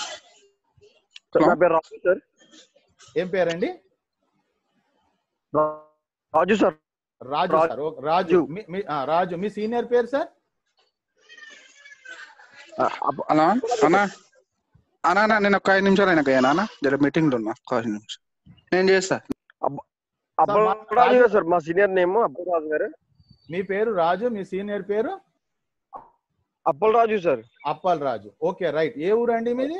నా పేరు రాజు సార్ ఏం పేరండి రాజు సార్ రాజు సార్ రాజు రాజు మీ సీనియర్ పేరు సార్ అనా అనా నేను ఒక ఐదు నిమిషాలు అయినాక అయ్యానా జర మీటింగ్ ఉన్నా ఒక ఐదు నిమిషం నేను చేస్తా అబ్బా సార్ మా సీనియర్ నేమ్ రాజు గారు మీ పేరు రాజు మీ సీనియర్ పేరు Appal Raju sir Appal Raju okay right ఏ ఊరు అండి మీది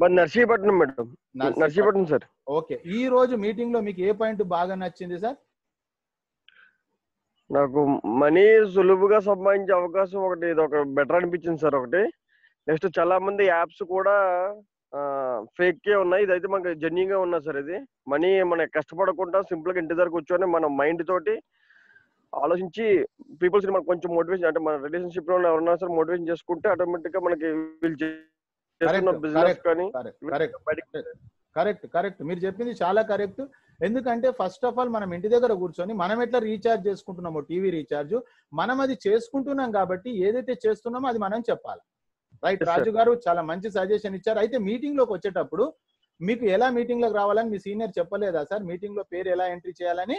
మరి Narsipatnam madam Narsipatnam sir okay ఈ రోజు మీటింగ్ లో మీకు ఏ పాయింట్ బాగా నచ్చింది సార్ నాకు మనీ సులువుగా సంపాదించే అవకాశం ఒకటి ఇది ఒక బెటర్ అనిపించింది సార్ ఒకటి నెక్స్ట్ చాలా మంది యాప్స్ కూడా ఫేక్ ఉన్నాయి ఇదైతే మనకి జెన్యున్ గా ఉన్నా సార్ ఇది మనీ మన కష్టపడకుండా సింపుల్ గా ఇంటి దగ్గర కూర్చొని మన మైండ్ తోటి ఆలోచించి పీపుల్స్ మనకు కొంచెం మోటివేషన్ అంటే మన రిలేషన్షిప్ లో ఎవరన్నా సరే మోటివేషన్ చేసుకుంటే ఆటోమేటిక్ గా మనకి కరెక్ట్ కరెక్ట్ మీరు చెప్పింది చాలా కరెక్ట్ ఎందుకంటే ఫస్ట్ ఆఫ్ ఆల్ మనం ఇంటి దగ్గర కూర్చొని మనం ఎట్లా రీఛార్జ్ చేసుకుంటున్నామో టీవీ రీఛార్జ్ మనం అది చేసుకుంటున్నాం కాబట్టి ఏదైతే చేస్తున్నామో అది మనం చెప్పాలి రైట్ రాజు గారు చాలా మంచి సజెషన్ ఇచ్చారు అయితే మీటింగ్ లోకి వచ్చేటప్పుడు మీకు ఎలా మీటింగ్ లోకి రావాలని మీ సీనియర్ చెప్పలేదా సార్ మీటింగ్ లో పేరు ఎలా ఎంట్రీ చేయాలని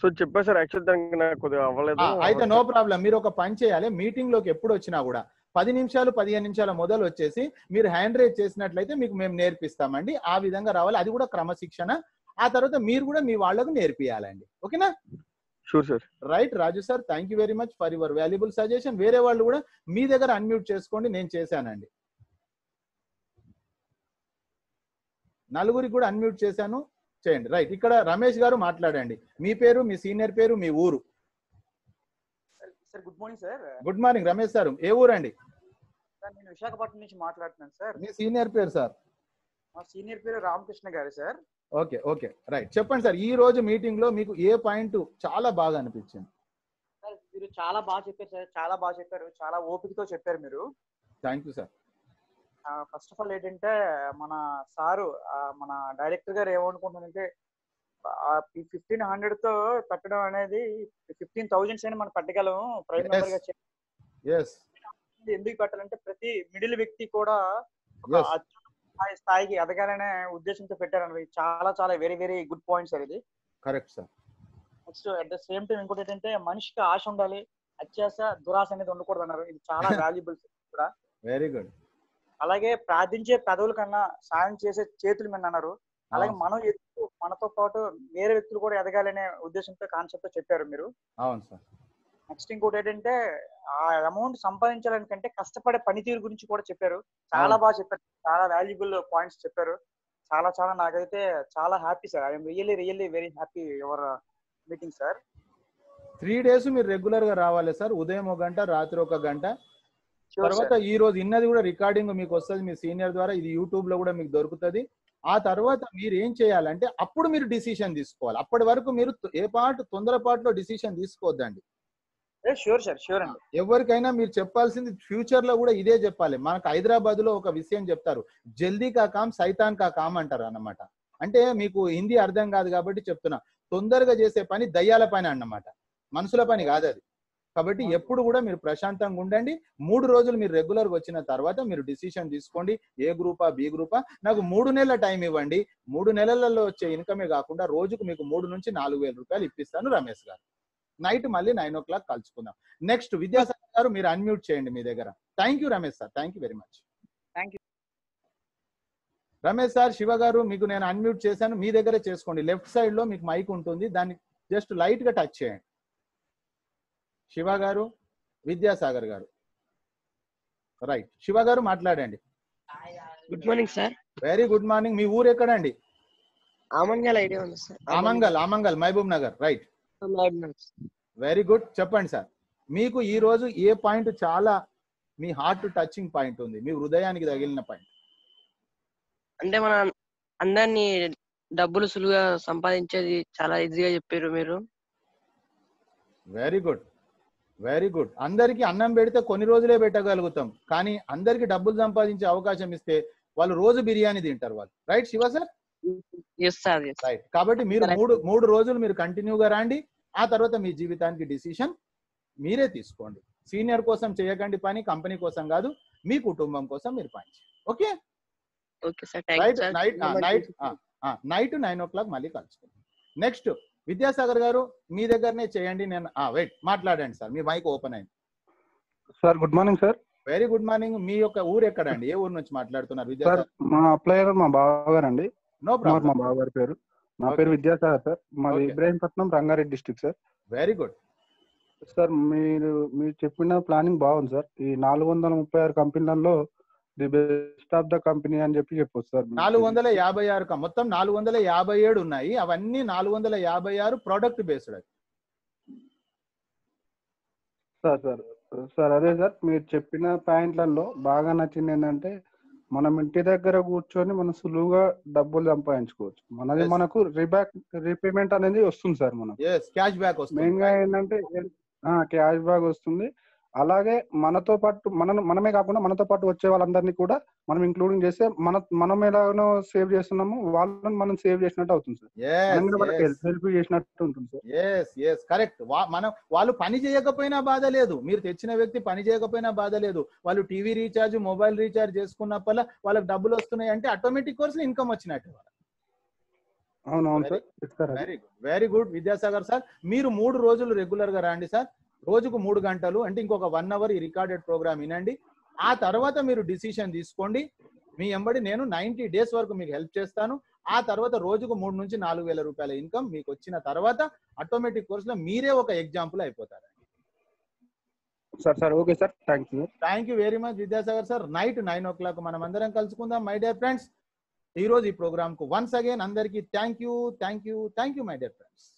సో చెప్పేసారు సార్ యాక్చువల్ దానికి నాకు కొద్దిగా అవ్వలేదు అయితే నో ప్రాబ్లం మీరు ఒక పని చేయాలి మీటింగ్ లోకి ఎప్పుడు వచ్చినా కూడా పది నిమిషాలు పదిహేను నిమిషాల మొదలు వచ్చేసి మీరు హ్యాండ్ రేజ్ చేసినట్లయితే మీకు మేము నేర్పిస్తామండి ఆ విధంగా రావాలి అది కూడా క్రమశిక్షణ ఆ తర్వాత మీరు కూడా మీ వాళ్ళకు నేర్పియాలండి ఓకేనా sure sir right Raju sir thank you very much for your valuable suggestion వేరే వాళ్ళు కూడా మీ దగ్గర అన్మ్యూట్ చేసుకోండి నేను చేశానండి నలుగురికి కూడా అన్మ్యూట్ చేశాను చేయండి రైట్ ఇక్కడ రమేష్ గారు మాట్లాడండి మీ పేరు మీ సీనియర్ పేరు మీ ఊరు sir good morning sir good morning Ramesh sir ఏ ఊరు సార్ నేను విశాఖపట్నం నుంచి మాట్లాడుతున్నాను సార్ మీ సీనియర్ పేరు సార్ మా సీనియర్ పేరు Ramakrishna garu sir okay okay right చెప్పండి సార్ ఈ రోజు మీటింగ్ లో మీకు ఏ పాయింట్ చాలా బాగా అనిపించింది సార్ మీరు చాలా బాగా చెప్పారు సార్ చాలా బాగా చెప్పారు చాలా ఓపికతో చెప్పారు మీరు thank you sir first of all ఏంటంటే మన సారు మన డైరెక్టర్ గారు ఏమనుకుంటున్నారంటే ఫిఫ్టీన్ హండ్రెడ్ తో పెట్టడం అనేది ఫిఫ్టీన్ థౌజండ్స్ అని మనం పెట్టగలం ప్రైవేట్ నెంబర్ గా ఎందుకు పెట్టాలంటే ప్రతి మిడిల్ వ్యక్తి కూడా స్థాయికి ఎదగాలనే ఉద్దేశంతో పెట్టారు చాలా చాలా very very good point sir ఇది correct sir next at the same time ఇంకోటి ఏంటంటే మనిషికి ఆశ ఉండాలి అత్యాశ దురాశ అనేది ఉండకూడదు అన్నారు ఇది చాలా వాల్యుబుల్ కూడా వెరీ గుడ్ అలాగే ప్రార్థించే పెదవుల కన్నా సాయం చేసే చేతులు మీరు అన్నారు అలాగే మనం ఎత్తు మనతో పాటు వేరే వ్యక్తులు కూడా ఎదగాలనే ఉద్దేశంతో కాన్సెప్ట్ తో చెప్పారు మీరు అవును సార్ నెక్స్ట్ ఇంకోటి ఏంటంటే ఆ అమౌంట్ సంపాదించాలనికంటే కష్టపడే పనితీరు గురించి కూడా చెప్పారు చాలా బాగా చెప్పారు చాలా వాల్యుబుల్ పాయింట్స్ చెప్పారు చాలా చాలా నాకైతే చాలా happy sir I'm really really very happy your meeting sir three days మీరు రెగ్యులర్ గా రావాలి సార్ ఉదయం ఒక గంట రాత్రి ఒక గంట తర్వాత ఈ రోజు ఇన్నది కూడా రికార్డింగ్ మీకు వస్తుంది మీ సీనియర్ ద్వారా ఇది యూట్యూబ్ లో కూడా మీకు దొరుకుతుంది ఆ తర్వాత మీరు ఏం చేయాలంటే అప్పుడు మీరు డిసిషన్ తీసుకోవాలి అప్పటి వరకు మీరు ఏ పాటు తొందరపాటులో డిసిషన్ తీసుకోవద్దండి షూర్ సార్ షూర్ అండి ఎవరికైనా మీరు చెప్పాల్సింది ఫ్యూచర్ లో కూడా ఇదే చెప్పాలి మనకు హైదరాబాద్ లో ఒక విషయం చెప్తారు జల్దీ కా కామ్ సైతాన్ కా కామ్ అంటారు అన్నమాట అంటే మీకు హిందీ అర్థం కాదు కాబట్టి చెప్తున్నా తొందరగా చేసే పని దయ్యాల పని అన్నమాట మనుషుల పని కాదు అది కాబట్టి ఎప్పుడు కూడా మీరు ప్రశాంతంగా ఉండండి మూడు రోజులు మీరు రెగ్యులర్ వచ్చిన తర్వాత మీరు డిసిషన్ తీసుకోండి ఏ గ్రూపా బి గ్రూపా నాకు మూడు నెలల టైం ఇవ్వండి మూడు నెలలలో వచ్చే ఇన్కమే కాకుండా రోజుకు మీకు మూడు నుంచి నాలుగు వేల రూపాయలు ఇప్పిస్తాను రమేష్ గారు నైట్ మళ్ళీ నైన్ ఓ క్లాక్ కలుసుకుందాం నెక్స్ట్ విద్యాసాగర్ గారు మీరు అన్మ్యూట్ చేయండి మీ దగ్గర thank you Ramesh sir thank you very much thank you Ramesh sir Shiva garu మీకు నేను అన్మ్యూట్ చేశాను మీ దగ్గరే చేసుకోండి లెఫ్ట్ సైడ్ లో మీకు మైక్ ఉంటుంది దాన్ని జస్ట్ లైట్ గా టచ్ చేయండి శివ గారు విద్యాసాగర్ గారు రైట్ శివ గారు మాట్లాడండి good morning sir very good morning మీ ఊరు ఎక్కడండి ఆమంగల్ ఐడియా ఉంది sir Amangal Amangal Mahabub Nagar right very good చెప్పండి సార్ మీకు ఈ రోజు ఏ పాయింట్ చాలా మీ హార్ట్ టచింగ్ పాయింట్ ఉంది మీ హృదయానికి తగిలిన పాయింట్ అంటే మన అందరినీ డబ్బులు సులువుగా సంపాదించేది చాలా ఈజీగా చెప్పారు మీరు వెరీ గుడ్ వెరీ గుడ్ అందరికి అన్నం పెడితే కొన్ని రోజులే పెట్టగలుగుతాం కానీ అందరికి డబ్బులు సంపాదించే అవకాశం ఇస్తే వాళ్ళు రోజు బిర్యానీ తింటారు వాళ్ళు రైట్ శివ సార్ రైట్ కాబట్టి మీరు మూడు మూడు రోజులు మీరు కంటిన్యూగా రండి ఆ తర్వాత మీ జీవితానికి డిసిషన్ మీరే తీసుకోండి సీనియర్ కోసం చేయకండి పని కంపెనీ కోసం కాదు మీ కుటుంబం కోసం మీరు పని okay night night night night nine o'clock మళ్ళీ కలుసుకుందాం నెక్స్ట్ విద్యాసాగర్ గారు మీ దగ్గరనే చేయండి నేను వెయిట్ మాట్లాడండి సార్ మీ మైక్ ఓపెన్ అయింది sir good morning sir very good morning మీ యొక్క ఊరు ఎక్కడండి ఏ ఊరు నుంచి మాట్లాడుతున్నారు విద్యాసాగర్ మా అప్లయర్ మా బావగారు అండి నో ప్రాబ్లం మా బావగారి పేరు నా పేరు విద్యాసాగర్ సార్ మాది Ibrahimpatnam Rangareddy district sir very good sir మీరు మీరు చెప్పిన ప్లానింగ్ బాగుంది సార్ ఈ నాలుగు వందల ముప్పై ఆరు కంపెనీలలో the best of the company అని చెప్పి చెప్పొచ్చు సార్ నాలుగు వందల యాభై ఆరు మొత్తం నాలుగు వందల యాభై ఏడు ఉన్నాయి అవన్నీ నాలుగు వందల యాభై ఆరు ప్రోడక్ట్ బేస్డ్ అది సార్ సార్ సార్ అదే సార్ మీరు చెప్పిన పాయింట్లలో బాగా నచ్చింది ఏంటంటే మనం ఇంటి దగ్గర కూర్చొని మనం సులువుగా డబ్బులు సంపాదించుకోవచ్చు మనది మనకు రీబ్యాక్ రీపేమెంట్ అనేది వస్తుంది సార్ మనం క్యాష్ బ్యాక్ వస్తుంది మెయిన్ గా ఏంటంటే క్యాష్ బ్యాక్ వస్తుంది అలాగే మనతో పాటు మన మనమే కాకుండా మనతో పాటు వచ్చే వాళ్ళందరినీ కూడా మనం ఇంక్లూడింగ్ చేస్తే మన మనం ఎలాగో సేవ్ చేస్తున్నాము వాళ్ళని మనం సేవ్ చేసినట్టు అవుతుంది సార్ హెల్ప్ చేసినట్టు ఉంటుంది సార్ ఎస్ ఎస్ కరెక్ట్ మనం వాళ్ళు పని చేయకపోయినా బాధ లేదు మీరు తెచ్చిన వ్యక్తి పని చేయకపోయినా బాధ లేదు వాళ్ళు టీవీ రీఛార్జ్ మొబైల్ రీఛార్జ్ చేసుకున్నప్పుడు వాళ్ళకి డబ్బులు వస్తున్నాయి అంటే ఆటోమేటిక్ కోర్స్ ఇన్కమ్ వచ్చినట్టు అవునవును sir very good very good Vidyasagar sir మీరు మూడు రోజులు రెగ్యులర్ గా రండి సార్ రోజుకు మూడు గంటలు అంటే ఇంకొక వన్ అవర్ ఈ రికార్డెడ్ ప్రోగ్రామ్ వినండి ఆ తర్వాత మీరు డిసిషన్ తీసుకోండి మీ ఎంబడి నేను నైన్టీ డేస్ వరకు మీకు హెల్ప్ చేస్తాను ఆ తర్వాత రోజుకు మూడు నుంచి నాలుగు వేల రూపాయల ఇన్కమ్ మీకు వచ్చిన తర్వాత ఆటోమేటిక్ కోర్సులో మీరే ఒక ఎగ్జాంపుల్ అయిపోతారు sir sir okay sir thank you thank you very much Vidyasagar sir night nine o'clock మనం అందరం కలుసుకుందాం మై డియర్ ఫ్రెండ్స్ ఈ రోజు ఈ ప్రోగ్రామ్ కు వన్స్ అగైన్ అందరికీ thank you thank you thank you my dear friends